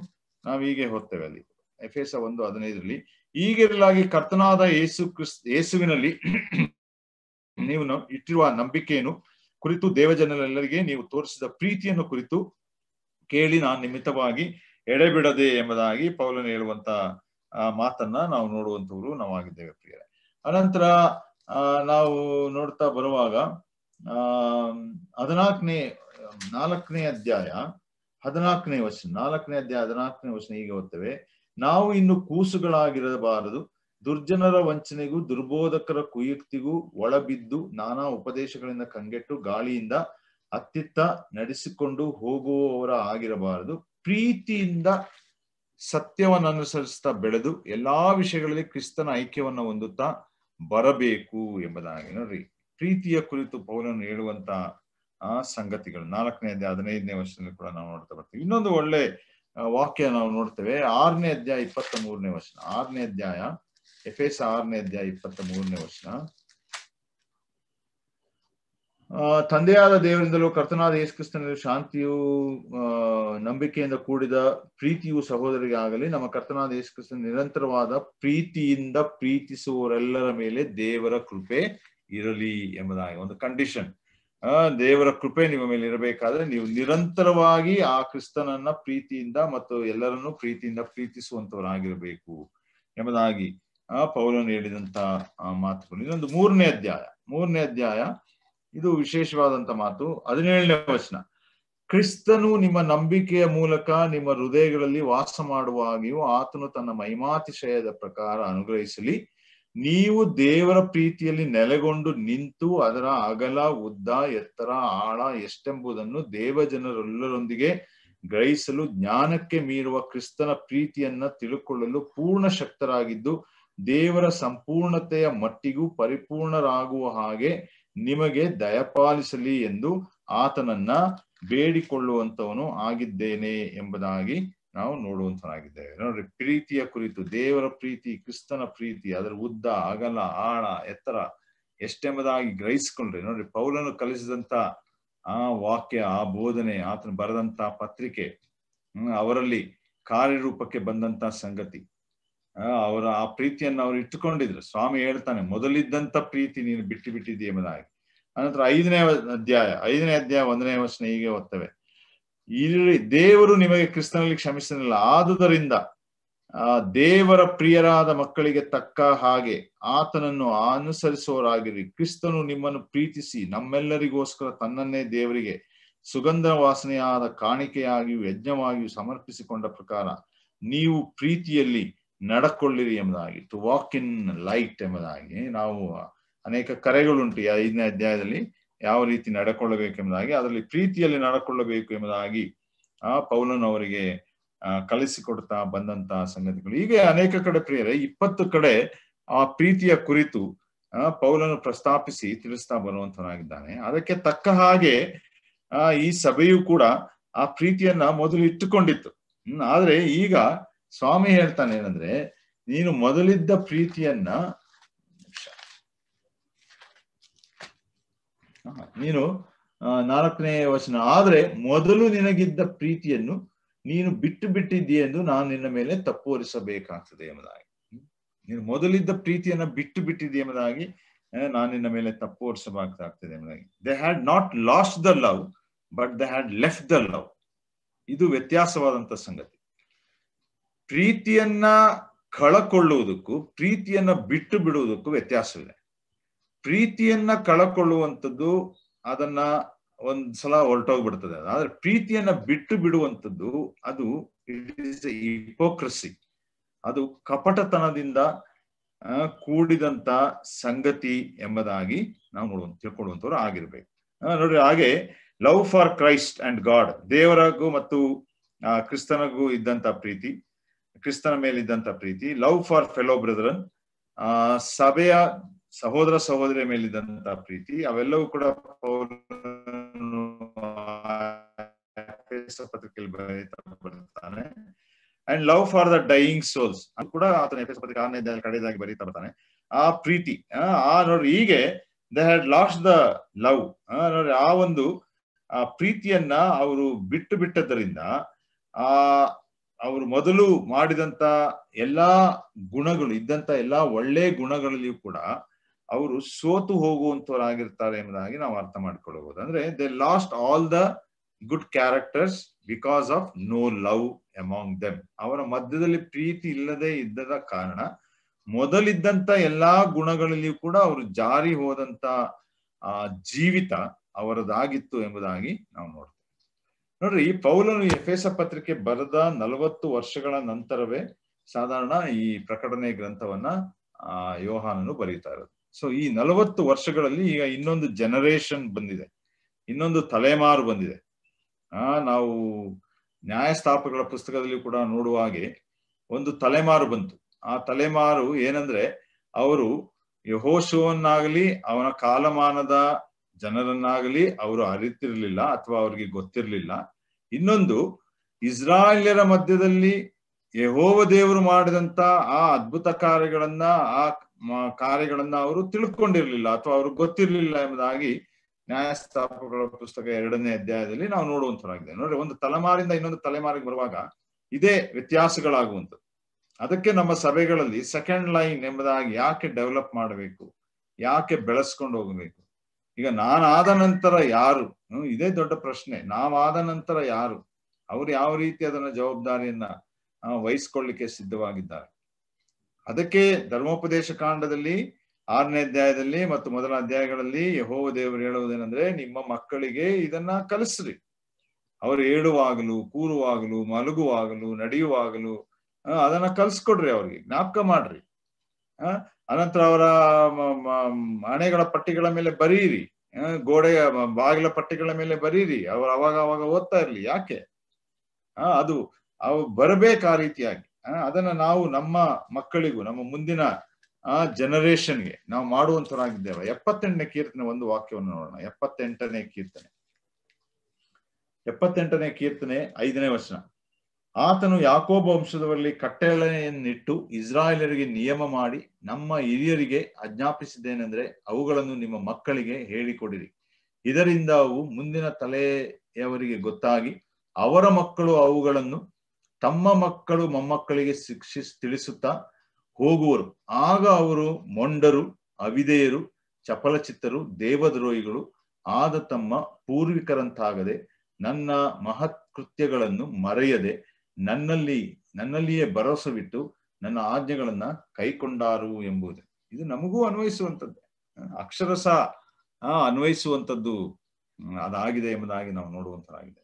ನಾವು ಹೀಗೆ ಹೋಗ್ತೇವೆ ಅಲ್ಲಿ ಎಫ್ ಎಸ್ ಒಂದು ಹದಿನೈದರಲ್ಲಿ ಈಗಿರಲಾಗಿ ಕರ್ತನಾದ ಯೇಸು ಕ್ರಿಸ್ ಯೇಸುವಿನಲ್ಲಿ ನೀವು ಇಟ್ಟಿರುವ ನಂಬಿಕೆಯನ್ನು ಕುರಿತು ದೇವಜನರೆಲ್ಲರಿಗೆ ನೀವು ತೋರಿಸಿದ ಪ್ರೀತಿಯನ್ನು ಕುರಿತು ಕೇಳಿ ನಾನು ನಿಮಿತ್ತವಾಗಿ ಎಡೆಬಿಡದೆ ಎಂಬುದಾಗಿ ಪೌಲನ್ ಹೇಳುವಂತ ಮಾತನ್ನ ನಾವು ನೋಡುವಂತವ್ರು ನಾವಾಗಿದ್ದೇವೆ ಪ್ರಿಯರೇ ಅನಂತರ ನಾವು ನೋಡ್ತಾ ಬರುವಾಗ ಆ ಹದಿನಾಲ್ಕನೇ ನಾಲ್ಕನೇ ಅಧ್ಯಾಯ ಹದಿನಾಲ್ಕನೇ ವಚನ ನಾಲ್ಕನೇ ಅಧ್ಯಾಯ ಹದಿನಾಲ್ಕನೇ ವಚನ ಹೀಗೆ ಓದ್ತೇವೆ ನಾವು ಇನ್ನು ಕೂಸುಗಳಾಗಿರಬಾರದು ದುರ್ಜನರ ವಂಚನೆಗೂ ದುರ್ಬೋಧಕರ ಕುಯುಕ್ತಿಗೂ ಒಳಬಿದ್ದು ನಾನಾ ಉಪದೇಶಗಳಿಂದ ಕಂಗೆಟ್ಟು ಗಾಳಿಯಿಂದ ಅತ್ತಿತ್ತ ನಡೆಸಿಕೊಂಡು ಹೋಗುವವರ ಆಗಿರಬಾರದು ಪ್ರೀತಿಯಿಂದ ಸತ್ಯವನ್ನು ಅನುಸರಿಸ್ತಾ ಬೆಳೆದು ಎಲ್ಲಾ ವಿಷಯಗಳಲ್ಲಿ ಕ್ರಿಸ್ತನ ಐಕ್ಯವನ್ನು ಹೊಂದುತ್ತಾ ಬರಬೇಕು ಎಂಬುದಾಗಿ ನೋಡ್ರಿ ಪ್ರೀತಿಯ ಕುರಿತು ಪೌಲನ್ನು ಹೇಳುವಂತಹ ಆ ಸಂಗತಿಗಳು ನಾಲ್ಕನೇ ಹದಿನೈದನೇ ವರ್ಷದಲ್ಲಿ ಕೂಡ ನಾವು ನೋಡ್ತಾ ಬರ್ತೀವಿ ಇನ್ನೊಂದು ಒಳ್ಳೆ ವಾಕ್ಯ ನಾವು ನೋಡ್ತೇವೆ ಆರನೇ ಅಧ್ಯಾಯ ಇಪ್ಪತ್ತ ಮೂರನೇ ವರ್ಷ ಆರನೇ ಅಧ್ಯಾಯ ಎಫ್ ಎಸ್ ಆರನೇ ಅಧ್ಯಾಯ ಇಪ್ಪತ್ತ ಮೂರನೇ ವರ್ಷ ತಂದೆಯಾದ ದೇವರಿಂದಲೂ ಕರ್ತನಾದ ಯೇಸುಕ್ರಿಸ್ತನಲ್ಲಿ ಶಾಂತಿಯು ನಂಬಿಕೆಯಿಂದ ಕೂಡಿದ ಪ್ರೀತಿಯು ಸಹೋದರಿಗೆ ಆಗಲಿ ನಮ್ಮ ಕರ್ತನಾದ ಯೇಸುಕ್ರಿಸ್ತನ ನಿರಂತರವಾದ ಪ್ರೀತಿಯಿಂದ ಪ್ರೀತಿಸುವವರೆಲ್ಲರ ಮೇಲೆ ದೇವರ ಕೃಪೆ ಇರಲಿ ಎಂಬುದಾಗಿ ಒಂದು ಕಂಡೀಷನ್ ದೇವರ ಕೃಪೆ ನಿಮ್ಮ ಮೇಲೆ ಇರಬೇಕಾದ್ರೆ ನೀವು ನಿರಂತರವಾಗಿ ಆ ಕ್ರಿಸ್ತನನ್ನ ಪ್ರೀತಿಯಿಂದ ಮತ್ತು ಎಲ್ಲರನ್ನು ಪ್ರೀತಿಯಿಂದ ಪ್ರೀತಿಸುವಂತವರಾಗಿರಬೇಕು ಎಂಬುದಾಗಿ ಆ ಪೌಲನು ಹೇಳಿದಂತ ಮಾತುಗಳು ಇದೊಂದು ಮೂರನೇ ಅಧ್ಯಾಯ ಮೂರನೇ ಅಧ್ಯಾಯ ಇದು ವಿಶೇಷವಾದಂತ ಮಾತು ಹದಿನೇಳನೇ ವಚನ ಕ್ರಿಸ್ತನು ನಿಮ್ಮ ನಂಬಿಕೆಯ ಮೂಲಕ ನಿಮ್ಮ ಹೃದಯಗಳಲ್ಲಿ ವಾಸ ಮಾಡುವಾಗಿಯೂ ಆತನು ತನ್ನ ಮೈಮಾತಿಶಯದ ಪ್ರಕಾರ ಅನುಗ್ರಹಿಸಲಿ ನೀವು ದೇವರ ಪ್ರೀತಿಯಲ್ಲಿ ನೆಲೆಗೊಂಡು ನಿಂತು ಅದರ ಅಗಲ ಉದ್ದ ಎತ್ತರ ಆಳ ಎಷ್ಟೆಂಬುದನ್ನು ದೇವಜನರೆಲ್ಲರೊಂದಿಗೆ ಗ್ರಹಿಸಲು ಜ್ಞಾನಕ್ಕೆ ಮೀರುವ ಕ್ರಿಸ್ತನ ಪ್ರೀತಿಯನ್ನ ತಿಳುಕೊಳ್ಳಲು ಪೂರ್ಣ ಶಕ್ತರಾಗಿದ್ದು ದೇವರ ಸಂಪೂರ್ಣತೆಯ ಮಟ್ಟಿಗೂ ಪರಿಪೂರ್ಣರಾಗುವ ಹಾಗೆ ನಿಮಗೆ ದಯಪಾಲಿಸಲಿ ಎಂದು ಆತನನ್ನ ಬೇಡಿಕೊಳ್ಳುವಂತವನು ಆಗಿದ್ದೇನೆ ಎಂಬುದಾಗಿ ನಾವು ನೋಡುವಂತನಾಗಿದ್ದೇವೆ ನೋಡ್ರಿ ಪ್ರೀತಿಯ ಕುರಿತು ದೇವರ ಪ್ರೀತಿ ಕ್ರಿಸ್ತನ ಪ್ರೀತಿ ಅದರ ಉದ್ದ ಅಗಲ ಆಳ ಎತ್ತರ ಎಷ್ಟೆಂಬುದಾಗಿ ಗ್ರಹಿಸ್ಕೊಂಡ್ರಿ ನೋಡ್ರಿ ಪೌಲನು ಕಲಿಸಿದಂತ ಆ ವಾಕ್ಯ ಆ ಬೋಧನೆ ಆತನು ಬರೆದಂತ ಪತ್ರಿಕೆ ಅವರಲ್ಲಿ ಕಾರ್ಯರೂಪಕ್ಕೆ ಬಂದಂತ ಸಂಗತಿ ಅವರ ಆ ಪ್ರೀತಿಯನ್ನು ಅವ್ರು ಇಟ್ಟುಕೊಂಡಿದ್ರು ಸ್ವಾಮಿ ಹೇಳ್ತಾನೆ ಮೊದಲಿದ್ದಂತ ಪ್ರೀತಿ ನೀನು ಬಿಟ್ಟು ಬಿಟ್ಟಿದ್ದೀ ಎಂಬುದಾಗಿ ಅನಂತರ ಐದನೇ ಅಧ್ಯಾಯ ಐದನೇ ಅಧ್ಯಾಯ ಒಂದನೇ ವಚನ ಹೀಗೆ ಓದ್ತವೆ ಇಲ್ಲಿ ದೇವರು ನಿಮಗೆ ಕ್ರಿಸ್ತನಲ್ಲಿ ಕ್ಷಮಿಸಲಿಲ್ಲ ಆದುದರಿಂದ ಆ ದೇವರ ಪ್ರಿಯರಾದ ಮಕ್ಕಳಿಗೆ ತಕ್ಕ ಹಾಗೆ ಆತನನ್ನು ಅನುಸರಿಸುವವರಾಗಿರಿ ಕ್ರಿಸ್ತನು ನಿಮ್ಮನ್ನು ಪ್ರೀತಿಸಿ ನಮ್ಮೆಲ್ಲರಿಗೋಸ್ಕರ ತನ್ನನ್ನೇ ದೇವರಿಗೆ ಸುಗಂಧ ವಾಸನೆಯಾದ ಕಾಣಿಕೆಯಾಗಿಯೂ ಯಜ್ಞವಾಗಿಯೂ ಸಮರ್ಪಿಸಿಕೊಂಡ ಪ್ರಕಾರ ನೀವು ಪ್ರೀತಿಯಲ್ಲಿ ನಡಕೊಳ್ಳಿರಿ ಎಂಬುದಾಗಿ ಟು ವಾಕ್ ಇನ್ ಲೈಟ್ ಎಂಬುದಾಗಿ ನಾವು ಅನೇಕ ಕರೆಗಳುಂಟು ಐದನೇ ಅಧ್ಯಾಯದಲ್ಲಿ ಯಾವ ರೀತಿ ಎಂಬುದಾಗಿ ಅದರಲ್ಲಿ ಪ್ರೀತಿಯಲ್ಲಿ ನಡಕೊಳ್ಳಬೇಕು ಎಂಬುದಾಗಿ ಆ ಪೌಲನ್ ಅವರಿಗೆ ಕಲಿಸಿಕೊಡ್ತಾ ಬಂದಂತಹ ಸಂಗತಿಗಳು ಹೀಗೆ ಅನೇಕ ಕಡೆ ಪ್ರಿಯರೇ ಇಪ್ಪತ್ತು ಕಡೆ ಆ ಪ್ರೀತಿಯ ಕುರಿತು ಪೌಲನ್ನು ಪ್ರಸ್ತಾಪಿಸಿ ತಿಳಿಸ್ತಾ ಬರುವಂತನಾಗಿದ್ದಾನೆ ಅದಕ್ಕೆ ತಕ್ಕ ಹಾಗೆ ಆ ಈ ಸಭೆಯು ಕೂಡ ಆ ಪ್ರೀತಿಯನ್ನ ಮೊದಲು ಇಟ್ಟುಕೊಂಡಿತ್ತು ಹ್ಮ್ ಆದ್ರೆ ಈಗ ಸ್ವಾಮಿ ಹೇಳ್ತಾನೆ ಏನಂದ್ರೆ ನೀನು ಮೊದಲಿದ್ದ ಪ್ರೀತಿಯನ್ನ ನೀನು ನಾಲ್ಕನೇ ವಚನ ಆದ್ರೆ ಮೊದಲು ನಿನಗಿದ್ದ ಪ್ರೀತಿಯನ್ನು ನೀನು ಬಿಟ್ಟು ಎಂದು ನಾನು ನಿನ್ನ ಮೇಲೆ ತಪ್ಪು ಎಂಬುದಾಗಿ ನೀನು ಮೊದಲಿದ್ದ ಪ್ರೀತಿಯನ್ನ ಬಿಟ್ಟು ಬಿಟ್ಟಿದ್ದೀಯ ಎಂಬುದಾಗಿ ನಾನು ನಿನ್ನ ಮೇಲೆ ತಪ್ಪು ಎಂಬುದಾಗಿ they had not lost the love but they had left the love ಇದು ವ್ಯತ್ಯಾಸವಾದಂತ ಸಂಗತಿ ಪ್ರೀತಿಯನ್ನ ಕಳಕೊಳ್ಳುವುದಕ್ಕೂ ಪ್ರೀತಿಯನ್ನ ಬಿಟ್ಟು ಬಿಡುವುದಕ್ಕೂ ವ್ಯತ್ಯಾಸವಿದೆ ಪ್ರೀತಿಯನ್ನ ಕಳಕೊಳ್ಳುವಂಥದ್ದು ಅದನ್ನ ಒಂದ್ಸಲ ಹೊರಟೋಗ್ಬಿಡ್ತದೆ ಆದ್ರೆ ಪ್ರೀತಿಯನ್ನ ಬಿಟ್ಟು ಬಿಡುವಂಥದ್ದು ಅದು ಇಟ್ ಇಪೋಕ್ರಸಿ ಅದು ಕಪಟತನದಿಂದ ಕೂಡಿದಂತ ಸಂಗತಿ ಎಂಬುದಾಗಿ ನಾವು ನೋಡುವ ತಿಳ್ಕೊಳ್ಳುವಂಥವ್ರು ಆಗಿರ್ಬೇಕು ನೋಡಿ ಹಾಗೆ love for Christ and God ದೇವರಗೂ ಮತ್ತು ಕ್ರಿಸ್ತನಗೂ ಇದ್ದಂತ ಪ್ರೀತಿ ಕ್ರಿಸ್ತನ ಮೇಲಿದ್ದಂತ ಪ್ರೀತಿ ಲವ್ ಫಾರ್ ಫೆಲೋ ಬ್ರದರನ್ ಆ ಸಭೆಯ ಸಹೋದರ ಸಹೋದರಿಯ ಮೇಲಿದ್ದಂತ ಪ್ರೀತಿ ಅವೆಲ್ಲವೂ ಕೂಡ and love for the dying souls ಅದು ಕೂಡ ಆತನ ಎಫೆಸ್ ಪತ್ರಿಕೆ ಆರನೇ ಕಡೆಯದಾಗಿ ಬರೀತಾ ಬರ್ತಾನೆ ಆ ಪ್ರೀತಿ ಆ ನೋಡ್ರಿ ಹೀಗೆ they had lost the love ನೋಡ್ರಿ ಆ ಒಂದು ಆ ಪ್ರೀತಿಯನ್ನ ಅವರು ಬಿಟ್ಟು ಬಿಟ್ಟದ್ದರಿಂದ ಆ ಅವರು ಮೊದಲು ಮಾಡಿದಂತ ಎಲ್ಲಾ ಗುಣಗಳು ಇದ್ದಂತ ಎಲ್ಲಾ ಒಳ್ಳೆ ಗುಣಗಳಲ್ಲಿಯೂ ಕೂಡ ಅವರು ಸೋತು ಹೋಗುವಂತವರಾಗಿರ್ತಾರೆ ಎಂಬುದಾಗಿ ನಾವು ಅರ್ಥ ಮಾಡ್ಕೊಳ್ಬಹುದು ಅಂದ್ರೆ they lost all the good characters because of no love among them ಅವರ ಮಧ್ಯದಲ್ಲಿ ಪ್ರೀತಿ ಇಲ್ಲದೆ ಇದ್ದದ ಕಾರಣ ಮೊದಲಿದ್ದಂತ ಎಲ್ಲಾ ಗುಣಗಳಲ್ಲಿಯೂ ಕೂಡ ಅವರು ಜಾರಿ ಹೋದಂತ ಆ ಜೀವಿತ ಅವರದಾಗಿತ್ತು ಎಂಬುದಾಗಿ ನಾವು ನೋಡ್ತೇವೆ ನೋಡ್ರಿ ಈ ಪೌಲನು ಎಫೇಸ ಪತ್ರಿಕೆ ಬರೆದ ನಲವತ್ತು ವರ್ಷಗಳ ನಂತರವೇ ಸಾಧಾರಣ ಈ ಪ್ರಕಟಣೆ ಗ್ರಂಥವನ್ನ ಆ ಯೋಹಾನನು ಬರೀತಾ ಇರೋದು ಸೊ ಈ ನಲವತ್ತು ವರ್ಷಗಳಲ್ಲಿ ಈಗ ಇನ್ನೊಂದು ಜನರೇಷನ್ ಬಂದಿದೆ ಇನ್ನೊಂದು ತಲೆಮಾರು ಬಂದಿದೆ ಆ ನಾವು ನ್ಯಾಯಸ್ಥಾಪಕಗಳ ಪುಸ್ತಕದಲ್ಲಿ ಕೂಡ ನೋಡುವ ಹಾಗೆ ಒಂದು ತಲೆಮಾರು ಬಂತು ಆ ತಲೆಮಾರು ಏನಂದ್ರೆ ಅವರು ಯಹೋಶುವನ್ನಾಗಲಿ ಅವನ ಕಾಲಮಾನದ ಜನರನ್ನಾಗಲಿ ಅವರು ಅರಿತಿರ್ಲಿಲ್ಲ ಅಥವಾ ಅವ್ರಿಗೆ ಗೊತ್ತಿರಲಿಲ್ಲ ಇನ್ನೊಂದು ಇಸ್ರಾಯೇಲ್ಯರ ಮಧ್ಯದಲ್ಲಿ ಯಹೋವ ದೇವರು ಮಾಡಿದಂತ ಆ ಅದ್ಭುತ ಕಾರ್ಯಗಳನ್ನ ಆ ಕಾರ್ಯಗಳನ್ನ ಅವರು ತಿಳ್ಕೊಂಡಿರ್ಲಿಲ್ಲ ಅಥವಾ ಅವ್ರಿಗೆ ಗೊತ್ತಿರ್ಲಿಲ್ಲ ಎಂಬುದಾಗಿ ನ್ಯಾಯಸ್ಥಾಪಕಗಳ ಪುಸ್ತಕ ಎರಡನೇ ಅಧ್ಯಾಯದಲ್ಲಿ ನಾವು ನೋಡುವಂತರಾಗಿದೆ ನೋಡ್ರಿ ಒಂದು ತಲೆಮಾರಿಂದ ಇನ್ನೊಂದು ತಲೆಮಾರಿಗೆ ಬರುವಾಗ ಇದೇ ವ್ಯತ್ಯಾಸಗಳಾಗುವಂಥದ್ದು ಅದಕ್ಕೆ ನಮ್ಮ ಸಭೆಗಳಲ್ಲಿ ಸೆಕೆಂಡ್ ಲೈನ್ ಎಂಬುದಾಗಿ ಯಾಕೆ ಡೆವಲಪ್ ಮಾಡಬೇಕು ಯಾಕೆ ಬೆಳೆಸ್ಕೊಂಡು ಹೋಗಬೇಕು ಈಗ ನಾನಾದ ನಂತರ ಯಾರು ಇದೇ ದೊಡ್ಡ ಪ್ರಶ್ನೆ ನಾವಾದ ನಂತರ ಯಾರು ಅವ್ರು ಯಾವ ರೀತಿ ಅದನ್ನ ಜವಾಬ್ದಾರಿಯನ್ನ ವಹಿಸ್ಕೊಳ್ಳಿಕ್ಕೆ ಸಿದ್ಧವಾಗಿದ್ದಾರೆ ಅದಕ್ಕೆ ಧರ್ಮೋಪದೇಶ ಕಾಂಡದಲ್ಲಿ ಆರನೇ ಅಧ್ಯಾಯದಲ್ಲಿ ಮತ್ತು ಮೊದಲ ಅಧ್ಯಾಯಗಳಲ್ಲಿ ಯಹೋವ ದೇವರು ಹೇಳುವುದೇನೆಂದ್ರೆ ನಿಮ್ಮ ಮಕ್ಕಳಿಗೆ ಇದನ್ನ ಕಲಿಸ್ರಿ ಅವರು ಏಳುವಾಗಲೂ ಕೂರುವಾಗಲೂ ಮಲಗುವಾಗಲು ನಡೆಯುವಾಗಲು ಅದನ್ನ ಕಲ್ಸ್ಕೊಡ್ರಿ ಅವ್ರಿಗೆ ಜ್ಞಾಪಕ ಮಾಡ್ರಿ ಅನಂತರ ಅವರ ಮನೆಗಳ ಪಟ್ಟಿಗಳ ಮೇಲೆ ಬರೀರಿ ಗೋಡೆಯ ಬಾಗಿಲ ಪಟ್ಟಿಗಳ ಮೇಲೆ ಬರೀರಿ ಅವರು ಅವಾಗ ಅವಾಗ ಓದ್ತಾ ಇರ್ಲಿ ಯಾಕೆ ಅದು ಅವು ಬರಬೇಕು ಆ ರೀತಿಯಾಗಿ ಅದನ್ನ ನಾವು ನಮ್ಮ ಮಕ್ಕಳಿಗೂ ನಮ್ಮ ಮುಂದಿನ ಆ ಜನರೇಷನ್ಗೆ ನಾವು ಮಾಡುವಂತರಾಗಿದ್ದೇವೆ ಎಪ್ಪತ್ತೆಂಟನೇ ಕೀರ್ತನೆ ಒಂದು ವಾಕ್ಯವನ್ನು ನೋಡೋಣ ಎಪ್ಪತ್ತೆಂಟನೇ ಕೀರ್ತನೆ ಎಪ್ಪತ್ತೆಂಟನೇ ಕೀರ್ತನೆ ಐದನೇ ವಚನ ಆತನು ಯಾಕೋಬ ವಂಶದವರಲ್ಲಿ ಕಟ್ಟೆಳೆಯನ್ನಿಟ್ಟು ಇಸ್ರಾಯೇಲರಿಗೆ ನಿಯಮ ಮಾಡಿ ನಮ್ಮ ಹಿರಿಯರಿಗೆ ಆಜ್ಞಾಪಿಸಿದ್ದೇನೆಂದರೆ ಅವುಗಳನ್ನು ನಿಮ್ಮ ಮಕ್ಕಳಿಗೆ ಹೇಳಿಕೊಡಿರಿ ಇದರಿಂದ ಅವು ಮುಂದಿನ ತಲೆಯವರಿಗೆ ಗೊತ್ತಾಗಿ ಅವರ ಮಕ್ಕಳು ಅವುಗಳನ್ನು ತಮ್ಮ ಮಕ್ಕಳು ಮೊಮ್ಮಕ್ಕಳಿಗೆ ಶಿಕ್ಷಿ ತಿಳಿಸುತ್ತಾ ಹೋಗುವರು ಆಗ ಅವರು ಮೊಂಡರು ಅವಿದೆಯರು ಚಪಲಚಿತ್ತರು ದೇವದ್ರೋಹಿಗಳು ಆದ ತಮ್ಮ ಪೂರ್ವಿಕರಂತಾಗದೆ ನನ್ನ ಮಹತ್ ಕೃತ್ಯಗಳನ್ನು ಮರೆಯದೆ ನನ್ನಲ್ಲಿ ನನ್ನಲ್ಲಿಯೇ ಬಿಟ್ಟು ನನ್ನ ಆಜ್ಞೆಗಳನ್ನ ಕೈಕೊಂಡಾರು ಎಂಬುದು ಇದು ನಮಗೂ ಅನ್ವಯಿಸುವಂಥದ್ದೇ ಅಕ್ಷರಸ ಅನ್ವಯಿಸುವಂಥದ್ದು ಅದಾಗಿದೆ ಎಂಬುದಾಗಿ ನಾವು ನೋಡುವಂತಾಗಿದೆ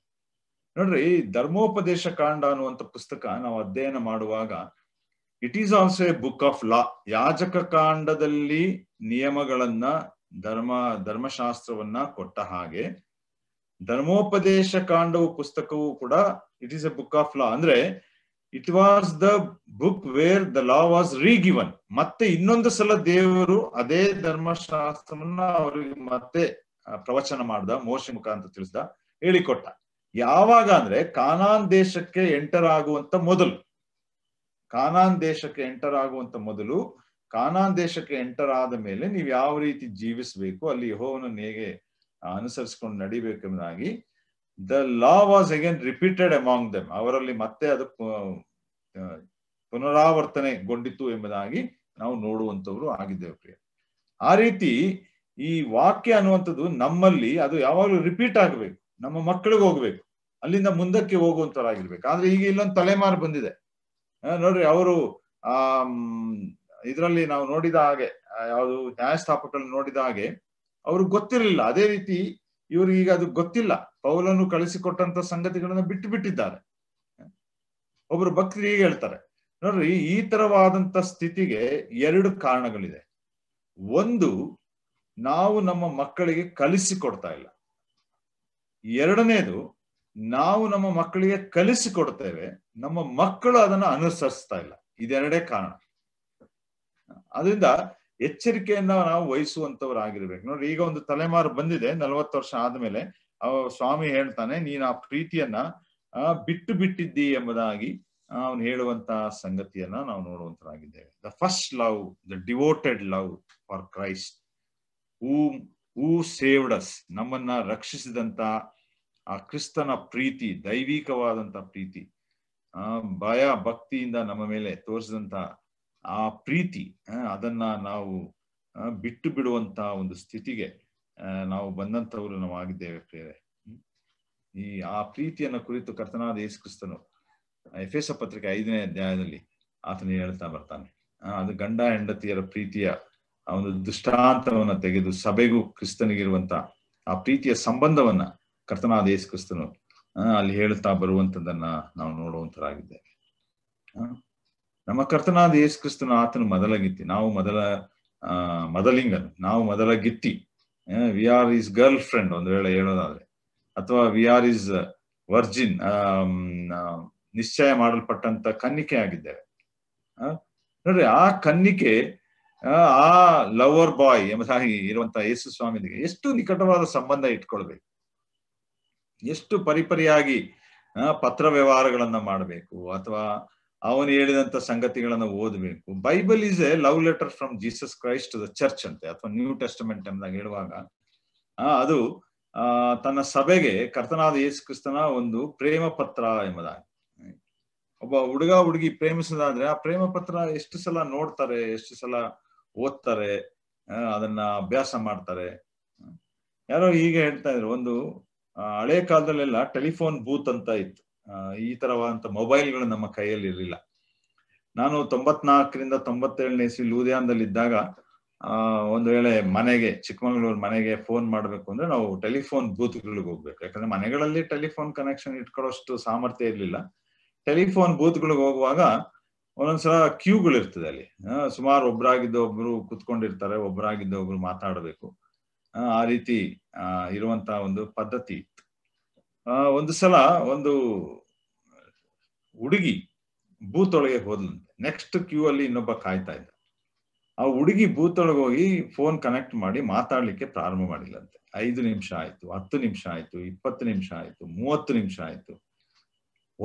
ನೋಡ್ರಿ ಧರ್ಮೋಪದೇಶ ಕಾಂಡ ಅನ್ನುವಂಥ ಪುಸ್ತಕ ನಾವು ಅಧ್ಯಯನ ಮಾಡುವಾಗ it is also a book of law ಯಾಜಕ ಕಾಂಡದಲ್ಲಿ ನಿಯಮಗಳನ್ನ ಧರ್ಮ ಧರ್ಮಶಾಸ್ತ್ರವನ್ನ ಕೊಟ್ಟ ಹಾಗೆ ಧರ್ಮೋಪದೇಶ ಕಾಂಡವು ಪುಸ್ತಕವು ಕೂಡ it is a book of law ಅಂದ್ರೆ it was the book where the law was given ಮತ್ತೆ ಇನ್ನೊಂದು ಸಲ ದೇವರು ಅದೇ ಧರ್ಮಶಾಸ್ತ್ರವನ್ನ ಅವರಿಗೆ ಮತ್ತೆ ಪ್ರವಚನ ಮಾಡ್ದ ಮೋಶ ಮುಖ ಅಂತ ತಿಳಿಸ್ದ ಹೇಳಿಕೊಟ್ಟ ಯಾವಾಗ ಅಂದ್ರೆ ಕಾನಾನ್ ದೇಶಕ್ಕೆ ಎಂಟರ್ ಆಗುವಂತ ಮೊದಲು ಕಾನಾನ್ ದೇಶಕ್ಕೆ ಎಂಟರ್ ಆಗುವಂತ ಮೊದಲು ಕಾನಾನ್ ದೇಶಕ್ಕೆ ಎಂಟರ್ ಆದ ಮೇಲೆ ನೀವು ಯಾವ ರೀತಿ ಜೀವಿಸಬೇಕು ಅಲ್ಲಿ ಯಹೋವನ್ನು ಹೇಗೆ ಅನುಸರಿಸಿಕೊಂಡು ನಡಿಬೇಕೆಂಬುದಾಗಿ the law was again repeated among them ಅವರಲ್ಲಿ ಮತ್ತೆ ಅದು ಪುನರಾವರ್ತನೆಗೊಂಡಿತು ಎಂಬುದಾಗಿ ನಾವು ನೋಡುವಂತವರು ಆಗಿದ್ದೇವೆ ಪ್ರಿಯ ಆ ರೀತಿ ಈ ವಾಕ್ಯ ಅನ್ನುವಂಥದ್ದು ನಮ್ಮಲ್ಲಿ ಅದು ಯಾವಾಗಲೂ ರಿಪೀಟ್ ಆಗಬೇಕು ನಮ್ಮ ಮಕ್ಕಳಿಗೆ ಹೋಗ್ಬೇಕು ಅಲ್ಲಿಂದ ಮುಂದಕ್ಕೆ ಹೋಗುವಂತರಾಗಿರ್ಬೇಕು ಆದ್ರೆ ಈಗ ಇಲ್ಲೊಂದು ತಲೆಮಾರು ಬಂದಿದೆ ನೋಡ್ರಿ ಅವರು ಆ ಇದರಲ್ಲಿ ನಾವು ನೋಡಿದ ಹಾಗೆ ಯಾವುದು ನ್ಯಾಯಸ್ಥಾಪಕರಲ್ಲಿ ನೋಡಿದ ಹಾಗೆ ಅವ್ರಿಗೆ ಗೊತ್ತಿರಲಿಲ್ಲ ಅದೇ ರೀತಿ ಇವ್ರಿಗೆ ಈಗ ಅದು ಗೊತ್ತಿಲ್ಲ ಪೌಲನ್ನು ಕಳಿಸಿಕೊಟ್ಟಂತ ಸಂಗತಿಗಳನ್ನ ಬಿಟ್ಟು ಬಿಟ್ಟಿದ್ದಾರೆ ಒಬ್ರು ಭಕ್ತರು ಹೀಗೆ ಹೇಳ್ತಾರೆ ನೋಡ್ರಿ ಈ ತರವಾದಂತ ಸ್ಥಿತಿಗೆ ಎರಡು ಕಾರಣಗಳಿದೆ ಒಂದು ನಾವು ನಮ್ಮ ಮಕ್ಕಳಿಗೆ ಕಲಿಸಿಕೊಡ್ತಾ ಇಲ್ಲ ಎರಡನೇದು ನಾವು ನಮ್ಮ ಮಕ್ಕಳಿಗೆ ಕಲಿಸಿಕೊಡ್ತೇವೆ ನಮ್ಮ ಮಕ್ಕಳು ಅದನ್ನ ಅನುಸರಿಸ್ತಾ ಇಲ್ಲ ಇದೆರಡೇ ಕಾರಣ ಅದರಿಂದ ಎಚ್ಚರಿಕೆಯನ್ನ ನಾವು ವಹಿಸುವಂತವ್ರು ಆಗಿರ್ಬೇಕು ನೋಡ್ರಿ ಈಗ ಒಂದು ತಲೆಮಾರು ಬಂದಿದೆ ನಲವತ್ತು ವರ್ಷ ಆದ್ಮೇಲೆ ಸ್ವಾಮಿ ಹೇಳ್ತಾನೆ ನೀನು ಆ ಪ್ರೀತಿಯನ್ನ ಬಿಟ್ಟು ಬಿಟ್ಟಿದ್ದಿ ಎಂಬುದಾಗಿ ಅವನು ಹೇಳುವಂತ ಸಂಗತಿಯನ್ನ ನಾವು ನೋಡುವಂತರಾಗಿದ್ದೇವೆ the first love the devoted love for Christ who who saved us ನಮ್ಮನ್ನ ರಕ್ಷಿಸಿದಂತ ಆ ಕ್ರಿಸ್ತನ ಪ್ರೀತಿ ದೈವಿಕವಾದಂತ ಪ್ರೀತಿ ಆ ಭಯ ಭಕ್ತಿಯಿಂದ ನಮ್ಮ ಮೇಲೆ ತೋರಿಸಿದಂತ ಆ ಪ್ರೀತಿ ಅದನ್ನ ನಾವು ಬಿಟ್ಟು ಬಿಡುವಂತ ಒಂದು ಸ್ಥಿತಿಗೆ ನಾವು ಬಂದಂಥವರು ನಾವು ಆಗಿದ್ದೇವೆ ಪ್ರಿಯರೇ ಈ ಆ ಪ್ರೀತಿಯನ್ನ ಕುರಿತು ಕರ್ತನಾದ ಯೇಸು ಕ್ರಿಸ್ತನು ಎಫೆಸ ಪತ್ರಿಕೆ ಐದನೇ ಅಧ್ಯಾಯದಲ್ಲಿ ಆತನು ಹೇಳ್ತಾ ಬರ್ತಾನೆ ಅದು ಗಂಡ ಹೆಂಡತಿಯರ ಪ್ರೀತಿಯ ಆ ಒಂದು ದುಷ್ಟಾಂತವನ್ನ ತೆಗೆದು ಸಭೆಗೂ ಕ್ರಿಸ್ತನಿಗಿರುವಂತ ಆ ಪ್ರೀತಿಯ ಸಂಬಂಧವನ್ನ ಕರ್ತನಾದ ಯೇಸು ಕ್ರಿಸ್ತನು ಅಲ್ಲಿ ಹೇಳ್ತಾ ಬರುವಂತದನ್ನ ನಾವು ನೋಡುವಂತರಾಗಿದ್ದೇವೆ ನಮ್ಮ ಕರ್ತನಾದ ಯೇಸು ಕ್ರಿಸ್ತನು ಆತನು ಮೊದಲ ಗಿತ್ತಿ ನಾವು ಮೊದಲ ಮೊದಲಿಂಗನು ನಾವು ಮೊದಲ ಗಿತ್ತಿ we are his girlfriend ಒಂದು ವೇಳೆ ಹೇಳೋದಾದ್ರೆ ಅಥವಾ ವಿ ಆರ್ ಇಸ್ ವರ್ಜಿನ್ ನಿಶ್ಚಯ ಮಾಡಲ್ಪಟ್ಟಂತ ಕನ್ನಿಕೆ ಆಗಿದ್ದೇವೆ ನೋಡ್ರಿ ಆ ಕನ್ನಿಕೆ ಆ ಲವರ್ ಬಾಯ್ ಎಂಬ ಇರುವಂತಹ ಯೇಸು ಸ್ವಾಮಿಗೆ ಎಷ್ಟು ನಿಕಟವಾದ ಸಂಬಂಧ ಇಟ್ಕೊಳ್ಬೇಕು ಎಷ್ಟು ಪರಿಪರಿಯಾಗಿ ಪತ್ರ ವ್ಯವಹಾರಗಳನ್ನ ಮಾಡಬೇಕು ಅಥವಾ ಅವನು ಹೇಳಿದಂತ ಸಂಗತಿಗಳನ್ನ ಓದಬೇಕು Bible is a love letter from Jesus Christ the church ಅಂತೆ ಅಥವಾ ನ್ಯೂ ಟೆಸ್ಟಮೆಂಟ್ ಎಂದಾಗ ಹೇಳುವಾಗ ಅದು ತನ್ನ ಸಭೆಗೆ ಕರ್ತನಾದ ಯೇಸು ಕ್ರಿಸ್ತನ ಒಂದು ಪ್ರೇಮ ಪತ್ರ ಎಂಬುದಾಗಿ ಒಬ್ಬ ಹುಡುಗ ಹುಡುಗಿ ಪ್ರೇಮಿಸೋದಾದ್ರೆ ಆ ಪ್ರೇಮ ಪತ್ರ ಎಷ್ಟು ಸಲ ನೋಡ್ತಾರೆ ಎಷ್ಟು ಸಲ ಓದ್ತಾರೆ ಅದನ್ನ ಅಭ್ಯಾಸ ಮಾಡ್ತಾರೆ ಯಾರೋ ಹೀಗೆ ಹೇಳ್ತಾ ಇದ್ರು ಒಂದು ಹಳೆ ಕಾಲದಲ್ಲೆಲ್ಲ ಟೆಲಿಫೋನ್ ಬೂತ್ ಅಂತ ಇತ್ತು ಈ ತರವಾದಂಥ ಮೊಬೈಲ್ಗಳು ನಮ್ಮ ಕೈಯಲ್ಲಿ ಇರಲಿಲ್ಲ ನಾನು ತೊಂಬತ್ನಾಲ್ಕರಿಂದ ತೊಂಬತ್ತೇಳನೇ ಇಸ್ವಿ ಲೂಧಿಯಾನದಲ್ಲಿ ಇದ್ದಾಗ ಒಂದು ವೇಳೆ ಮನೆಗೆ ಚಿಕ್ಕಮಗಳೂರು ಮನೆಗೆ ಫೋನ್ ಮಾಡಬೇಕು ಅಂದ್ರೆ ನಾವು ಟೆಲಿಫೋನ್ ಬೂತ್ಗಳಿಗೆ ಹೋಗ್ಬೇಕು ಯಾಕಂದ್ರೆ ಮನೆಗಳಲ್ಲಿ ಟೆಲಿಫೋನ್ ಕನೆಕ್ಷನ್ ಇಟ್ಕೊಳ್ಳೋಷ್ಟು ಸಾಮರ್ಥ್ಯ ಇರಲಿಲ್ಲ ಟೆಲಿಫೋನ್ ಬೂತ್ಗಳಿಗೆ ಹೋಗುವಾಗ ಒಂದೊಂದ್ಸಲ ಕ್ಯೂಗಳು ಇರ್ತದೆ ಅಲ್ಲಿ ಸುಮಾರು ಒಬ್ಬರಾಗಿದ್ದ ಒಬ್ರು ಕುತ್ಕೊಂಡಿರ್ತಾರೆ ಒಬ್ಬರಾಗಿದ್ದ ಒಬ್ರು ಮಾತಾಡಬೇಕು ಆ ರೀತಿ ಇರುವಂತಹ ಒಂದು ಪದ್ಧತಿ ಒಂದು ಸಲ ಒಂದು ಹುಡುಗಿ ಬೂತೊಳಗೆ ಹೋದಂತೆ ನೆಕ್ಸ್ಟ್ ಕ್ಯೂ ಅಲ್ಲಿ ಇನ್ನೊಬ್ಬ ಕಾಯ್ತಾ ಇದ್ದ ಆ ಹುಡುಗಿ ಬೂತೊಳಗೆ ಹೋಗಿ ಫೋನ್ ಕನೆಕ್ಟ್ ಮಾಡಿ ಮಾತಾಡ್ಲಿಕ್ಕೆ ಪ್ರಾರಂಭ ಮಾಡಿಲ್ಲಂತೆ ಐದು ನಿಮಿಷ ಆಯ್ತು ಹತ್ತು ನಿಮಿಷ ಆಯ್ತು ಇಪ್ಪತ್ತು ನಿಮಿಷ ಆಯ್ತು ಮೂವತ್ತು ನಿಮಿಷ ಆಯ್ತು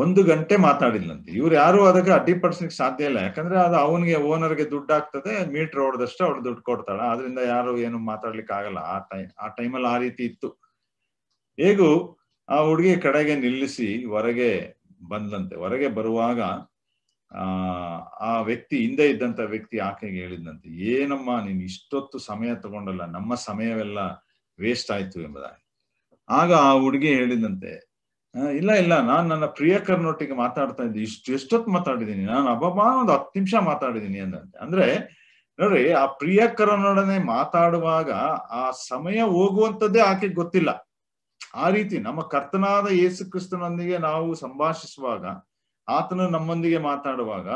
ಒಂದು ಗಂಟೆ ಮಾತಾಡಿಲ್ಲಂತೆ ಇವ್ರು ಯಾರು ಅದಕ್ಕೆ ಅಡ್ಡಿಪಡಿಸ್ಲಿಕ್ಕೆ ಸಾಧ್ಯ ಇಲ್ಲ ಯಾಕಂದ್ರೆ ಅದು ಅವನಿಗೆ ಓನರ್ಗೆ ದುಡ್ಡು ಆಗ್ತದೆ ಮೀಟರ್ ಹೊಡೆದಷ್ಟು ಅವ್ರು ದುಡ್ಡು ಕೊಡ್ತಾಳ ಆದ್ರಿಂದ ಯಾರು ಏನು ಮಾತಾಡ್ಲಿಕ್ಕೆ ಆಗಲ್ಲ ಆ ಟೈಮ್ ಆ ಟೈಮಲ್ಲಿ ಆ ರೀತಿ ಇತ್ತು ಹೇಗೂ ಆ ಹುಡುಗಿ ಕಡೆಗೆ ನಿಲ್ಲಿಸಿ ಹೊರಗೆ ಬಂದಂತೆ ಹೊರಗೆ ಬರುವಾಗ ಆ ವ್ಯಕ್ತಿ ಹಿಂದೆ ಇದ್ದಂತ ವ್ಯಕ್ತಿ ಆಕೆಗೆ ಹೇಳಿದಂತೆ ಏನಮ್ಮ ನೀನು ಇಷ್ಟೊತ್ತು ಸಮಯ ತಗೊಂಡಲ್ಲ ನಮ್ಮ ಸಮಯವೆಲ್ಲ ವೇಸ್ಟ್ ಆಯ್ತು ಎಂಬುದಾಗಿ ಆಗ ಆ ಹುಡುಗಿ ಹೇಳಿದಂತೆ ಇಲ್ಲ ಇಲ್ಲ ನಾನು ನನ್ನ ಪ್ರಿಯಕರನೊಟ್ಟಿಗೆ ಮಾತಾಡ್ತಾ ಇದ್ದೆ ಇಷ್ಟು ಎಷ್ಟೊತ್ತು ಮಾತಾಡಿದ್ದೀನಿ ನಾನು ಅಬ್ಬಾ ಒಂದು ಹತ್ತು ನಿಮಿಷ ಮಾತಾಡಿದ್ದೀನಿ ಅಂದಂತೆ ಅಂದ್ರೆ ನೋಡ್ರಿ ಆ ಪ್ರಿಯಕರನೊಡನೆ ಮಾತಾಡುವಾಗ ಆ ಸಮಯ ಹೋಗುವಂಥದ್ದೇ ಆಕೆಗೆ ಗೊತ್ತಿಲ್ಲ ಆ ರೀತಿ ನಮ್ಮ ಕರ್ತನಾದ ಯೇಸು ಕ್ರಿಸ್ತನೊಂದಿಗೆ ನಾವು ಸಂಭಾಷಿಸುವಾಗ ಆತನು ನಮ್ಮೊಂದಿಗೆ ಮಾತಾಡುವಾಗ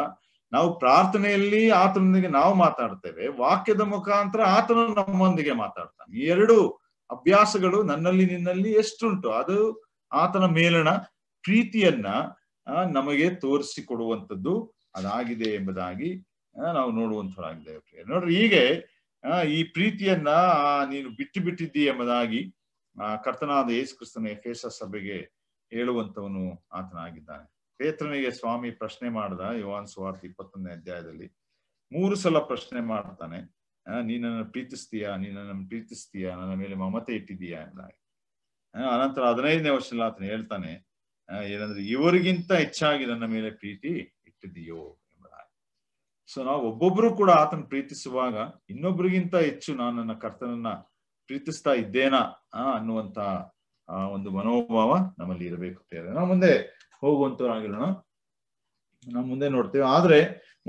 ನಾವು ಪ್ರಾರ್ಥನೆಯಲ್ಲಿ ಆತನೊಂದಿಗೆ ನಾವು ಮಾತಾಡ್ತೇವೆ ವಾಕ್ಯದ ಮುಖಾಂತರ ಆತನು ನಮ್ಮೊಂದಿಗೆ ಮಾತಾಡ್ತಾನೆ ಈ ಎರಡು ಅಭ್ಯಾಸಗಳು ನನ್ನಲ್ಲಿ ನಿನ್ನಲ್ಲಿ ಎಷ್ಟುಂಟು ಅದು ಆತನ ಮೇಲಿನ ಪ್ರೀತಿಯನ್ನ ನಮಗೆ ತೋರಿಸಿಕೊಡುವಂಥದ್ದು ಅದಾಗಿದೆ ಎಂಬುದಾಗಿ ನಾವು ಆಗಿದೆ ನೋಡ್ರಿ ಹೀಗೆ ಈ ಪ್ರೀತಿಯನ್ನ ನೀನು ಬಿಟ್ಟು ಬಿಟ್ಟಿದ್ದೀ ಎಂಬುದಾಗಿ ಆ ಕರ್ತನಾದ ಯೇಸು ಕ್ರಿಸ್ತನ ಫೇಸ ಸಭೆಗೆ ಹೇಳುವಂತವನು ಆತನಾಗಿದ್ದಾನೆ ಪೇತ್ರನಿಗೆ ಸ್ವಾಮಿ ಪ್ರಶ್ನೆ ಮಾಡಿದ ಯುವಾನ್ ಸುವಾರ್ತ ಇಪ್ಪತ್ತೊಂದನೇ ಅಧ್ಯಾಯದಲ್ಲಿ ಮೂರು ಸಲ ಪ್ರಶ್ನೆ ಮಾಡ್ತಾನೆ ನೀನನ್ನು ಪ್ರೀತಿಸ್ತೀಯಾ ನೀನನ್ನ ಪ್ರೀತಿಸ್ತೀಯಾ ನನ್ನ ಮೇಲೆ ಮಮತೆ ಇಟ್ಟಿದೀಯಾ ಆ ಅನಂತರ ಹದಿನೈದನೇ ವರ್ಷದಲ್ಲಿ ಆತನ ಹೇಳ್ತಾನೆ ಏನಂದ್ರೆ ಇವರಿಗಿಂತ ಹೆಚ್ಚಾಗಿ ನನ್ನ ಮೇಲೆ ಪ್ರೀತಿ ಇಟ್ಟಿದೀಯೋ ಎಂಬುದಾಗಿ ಸೊ ನಾವು ಒಬ್ಬೊಬ್ರು ಕೂಡ ಆತನ ಪ್ರೀತಿಸುವಾಗ ಇನ್ನೊಬ್ರಿಗಿಂತ ಹೆಚ್ಚು ನಾನು ನನ್ನ ಕರ್ತನನ್ನ ಪ್ರೀತಿಸ್ತಾ ಇದ್ದೇನಾ ಅನ್ನುವಂತ ಆ ಒಂದು ಮನೋಭಾವ ನಮ್ಮಲ್ಲಿ ಇರಬೇಕು ನಾವು ಮುಂದೆ ಹೋಗುವಂತ ಆಗಿರೋಣ ನಾವು ಮುಂದೆ ನೋಡ್ತೇವೆ ಆದ್ರೆ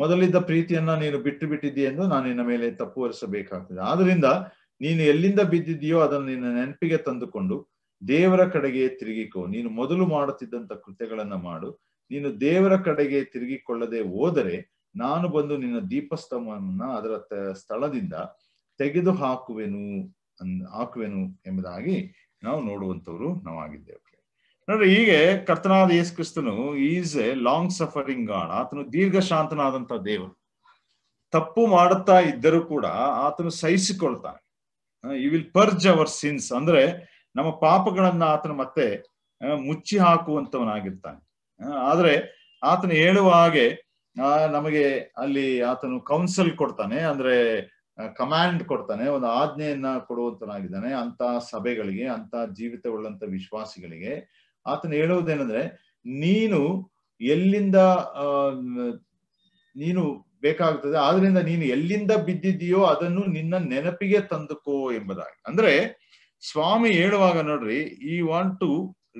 ಮೊದಲಿದ್ದ ಪ್ರೀತಿಯನ್ನ ನೀನು ಬಿಟ್ಟು ಬಿಟ್ಟಿದ್ದೀಯ ಎಂದು ನಾನು ನಿನ್ನ ಮೇಲೆ ತಪ್ಪು ಹರಿಸಬೇಕಾಗ್ತದೆ ಆದ್ರಿಂದ ನೀನು ಎಲ್ಲಿಂದ ಬಿದ್ದಿದೆಯೋ ಅದನ್ನು ನಿನ್ನ ನೆನಪಿಗೆ ತಂದುಕೊಂಡು ದೇವರ ಕಡೆಗೆ ತಿರುಗಿಕೋ ನೀನು ಮೊದಲು ಮಾಡುತ್ತಿದ್ದಂತ ಕೃತ್ಯಗಳನ್ನ ಮಾಡು ನೀನು ದೇವರ ಕಡೆಗೆ ತಿರುಗಿಕೊಳ್ಳದೆ ಹೋದರೆ ನಾನು ಬಂದು ನಿನ್ನ ದೀಪಸ್ತಂಭವನ್ನ ಅದರ ಸ್ಥಳದಿಂದ ತೆಗೆದು ಹಾಕುವೆನು ಹಾಕುವೆನು ಎಂಬುದಾಗಿ ನಾವು ನೋಡುವಂತವರು ನಾವಾಗಿದ್ದೇವೆ ನೋಡ್ರಿ ಹೀಗೆ ಕರ್ತನಾದ ಯೇಸು ಕ್ರಿಸ್ತನು is a long suffering God ಆತನು ದೀರ್ಘ ಶಾಂತನಾದಂತ ದೇವರು ತಪ್ಪು ಮಾಡುತ್ತಾ ಇದ್ದರೂ ಕೂಡ ಆತನು ಸಹಿಸಿಕೊಳ್ತಾನೆ you will purge our sins ಅಂದ್ರೆ ನಮ್ಮ ಪಾಪಗಳನ್ನ ಆತನು ಮತ್ತೆ ಮುಚ್ಚಿ ಹಾಕುವಂತವನಾಗಿರ್ತಾನೆ ಆದ್ರೆ ಆತನು ಹೇಳುವ ಹಾಗೆ ನಮಗೆ ಅಲ್ಲಿ ಆತನು ಕೌನ್ಸಲ್ ಕೊಡ್ತಾನೆ ಅಂದ್ರೆ ಕಮಾಂಡ್ ಕೊಡ್ತಾನೆ ಒಂದು ಆಜ್ಞೆಯನ್ನ ಕೊಡುವಂತನಾಗಿದ್ದಾನೆ ಅಂತ ಸಭೆಗಳಿಗೆ ಅಂತ ಉಳ್ಳಂತ ವಿಶ್ವಾಸಿಗಳಿಗೆ ಆತನ ಹೇಳುವುದೇನಂದ್ರೆ ನೀನು ಎಲ್ಲಿಂದ ನೀನು ಬೇಕಾಗ್ತದೆ ಆದ್ರಿಂದ ನೀನು ಎಲ್ಲಿಂದ ಬಿದ್ದಿದ್ದೀಯೋ ಅದನ್ನು ನಿನ್ನ ನೆನಪಿಗೆ ತಂದುಕೋ ಎಂಬುದಾಗಿ ಅಂದ್ರೆ ಸ್ವಾಮಿ ಹೇಳುವಾಗ ನೋಡ್ರಿ he want to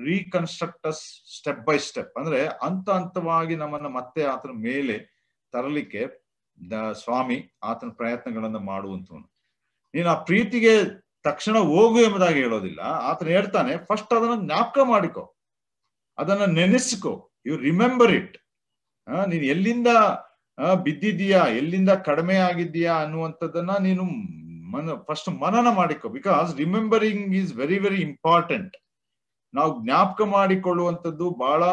reconstruct us step by step ಅಂದ್ರೆ ಹಂತ ಹಂತವಾಗಿ ನಮ್ಮನ್ನ ಮತ್ತೆ ಆತನ ಮೇಲೆ ತರಲಿಕ್ಕೆ ದ ಸ್ವಾಮಿ ಆತನ ಪ್ರಯತ್ನಗಳನ್ನ ಮಾಡುವಂತವನು ನೀನು ಆ ಪ್ರೀತಿಗೆ ತಕ್ಷಣ ಹೋಗು ಎಂಬುದಾಗಿ ಹೇಳೋದಿಲ್ಲ ಆತನ ಹೇಳ್ತಾನೆ ಫಸ್ಟ್ ಅದನ್ನ ಜ್ಞಾಪಕ ಮಾಡಿಕೊ ಅದನ್ನ ನೆನೆಸ್ಕೋ ಯು ರಿಮೆಂಬರ್ ಇಟ್ ನೀನ್ ಎಲ್ಲಿಂದ ಬಿದ್ದಿದೀಯಾ ಎಲ್ಲಿಂದ ಕಡಿಮೆ ಆಗಿದ್ದೀಯಾ ಅನ್ನುವಂಥದ್ದನ್ನ ನೀನು ಮನ ಫಸ್ಟ್ ಮನನ ಮಾಡಿಕೊ because remembering is very very important ನಾವು ಜ್ಞಾಪಕ ಮಾಡಿಕೊಳ್ಳುವಂಥದ್ದು ಬಹಳ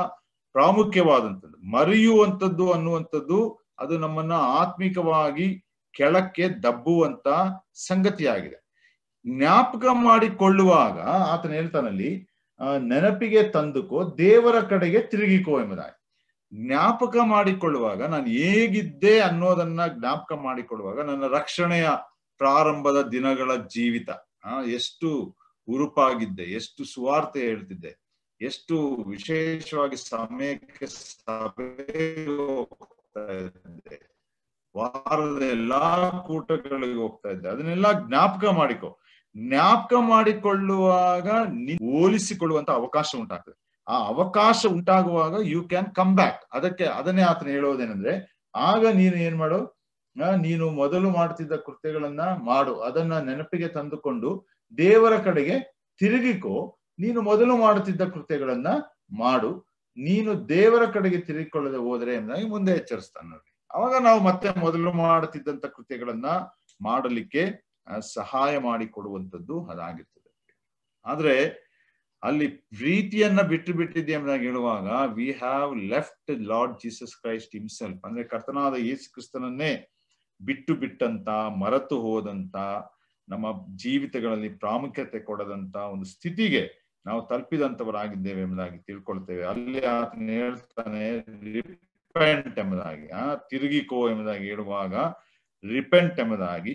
ಪ್ರಾಮುಖ್ಯವಾದಂಥದ್ದು ಮರೆಯುವಂಥದ್ದು ಅನ್ನುವಂಥದ್ದು ಅದು ನಮ್ಮನ್ನ ಆತ್ಮಿಕವಾಗಿ ಕೆಳಕ್ಕೆ ದಬ್ಬುವಂತ ಸಂಗತಿಯಾಗಿದೆ ಜ್ಞಾಪಕ ಮಾಡಿಕೊಳ್ಳುವಾಗ ಆತನ ಹೇಳ್ತಾನಲ್ಲಿ ನೆನಪಿಗೆ ತಂದುಕೋ ದೇವರ ಕಡೆಗೆ ತಿರುಗಿಕೋ ಎಂಬುದಾಗಿ ಜ್ಞಾಪಕ ಮಾಡಿಕೊಳ್ಳುವಾಗ ನಾನು ಹೇಗಿದ್ದೆ ಅನ್ನೋದನ್ನ ಜ್ಞಾಪಕ ಮಾಡಿಕೊಳ್ಳುವಾಗ ನನ್ನ ರಕ್ಷಣೆಯ ಪ್ರಾರಂಭದ ದಿನಗಳ ಜೀವಿತ ಎಷ್ಟು ಉರುಪಾಗಿದ್ದೆ ಎಷ್ಟು ಸುವಾರ್ತೆ ಹೇಳ್ತಿದ್ದೆ ಎಷ್ಟು ವಿಶೇಷವಾಗಿ ಸಮಯಕ್ಕೆ ಇದ್ದೆ ವಾರದ ಎಲ್ಲಾ ಕೂಟಗಳಿಗೆ ಹೋಗ್ತಾ ಇದ್ದೆ ಅದನ್ನೆಲ್ಲ ಜ್ಞಾಪಕ ಮಾಡಿಕೊ ಜ್ಞಾಪಕ ಮಾಡಿಕೊಳ್ಳುವಾಗ ಹೋಲಿಸಿಕೊಳ್ಳುವಂತ ಅವಕಾಶ ಉಂಟಾಗ್ತದೆ ಆ ಅವಕಾಶ ಉಂಟಾಗುವಾಗ ಯು ಕ್ಯಾನ್ ಕಮ್ ಬ್ಯಾಕ್ ಅದಕ್ಕೆ ಅದನ್ನೇ ಆತನ ಹೇಳೋದೇನಂದ್ರೆ ಆಗ ನೀನು ಏನ್ ಮಾಡು ನೀನು ಮೊದಲು ಮಾಡ್ತಿದ್ದ ಕೃತ್ಯಗಳನ್ನ ಮಾಡು ಅದನ್ನ ನೆನಪಿಗೆ ತಂದುಕೊಂಡು ದೇವರ ಕಡೆಗೆ ತಿರುಗಿಕೋ ನೀನು ಮೊದಲು ಮಾಡುತ್ತಿದ್ದ ಕೃತ್ಯಗಳನ್ನ ಮಾಡು ನೀನು ದೇವರ ಕಡೆಗೆ ತಿರುಗಿಕೊಳ್ಳದೆ ಹೋದ್ರೆ ಎಂಬುದಾಗಿ ಮುಂದೆ ಎಚ್ಚರಿಸ್ತಾನೆ ನೋಡಿ ಅವಾಗ ನಾವು ಮತ್ತೆ ಮೊದಲು ಮಾಡುತ್ತಿದ್ದಂತ ಕೃತ್ಯಗಳನ್ನ ಮಾಡಲಿಕ್ಕೆ ಸಹಾಯ ಮಾಡಿಕೊಡುವಂಥದ್ದು ಅದಾಗಿರ್ತದೆ ಆದ್ರೆ ಅಲ್ಲಿ ಪ್ರೀತಿಯನ್ನ ಬಿಟ್ಟು ಬಿಟ್ಟಿದ್ದೆ ಎಂಬುದಾಗಿ ಹೇಳುವಾಗ we have left Lord Jesus Christ himself ಅಂದ್ರೆ ಕರ್ತನಾದ ಯೇಸು ಕ್ರಿಸ್ತನನ್ನೇ ಬಿಟ್ಟು ಬಿಟ್ಟಂತ ಮರೆತು ಹೋದಂತ ನಮ್ಮ ಜೀವಿತಗಳಲ್ಲಿ ಪ್ರಾಮುಖ್ಯತೆ ಕೊಡದಂತ ಒಂದು ಸ್ಥಿತಿಗೆ ನಾವು ತಲುಪಿದಂಥವರಾಗಿದ್ದೇವೆ ಎಂಬುದಾಗಿ ತಿಳ್ಕೊಳ್ತೇವೆ ಅಲ್ಲಿ ಆತನ ಹೇಳ್ತಾನೆ ರಿಪೆಂಟ್ ಎಂಬುದಾಗಿ ಆ ತಿರುಗಿಕೋ ಎಂಬುದಾಗಿ ಹೇಳುವಾಗ ರಿಪೆಂಟ್ ಎಂಬುದಾಗಿ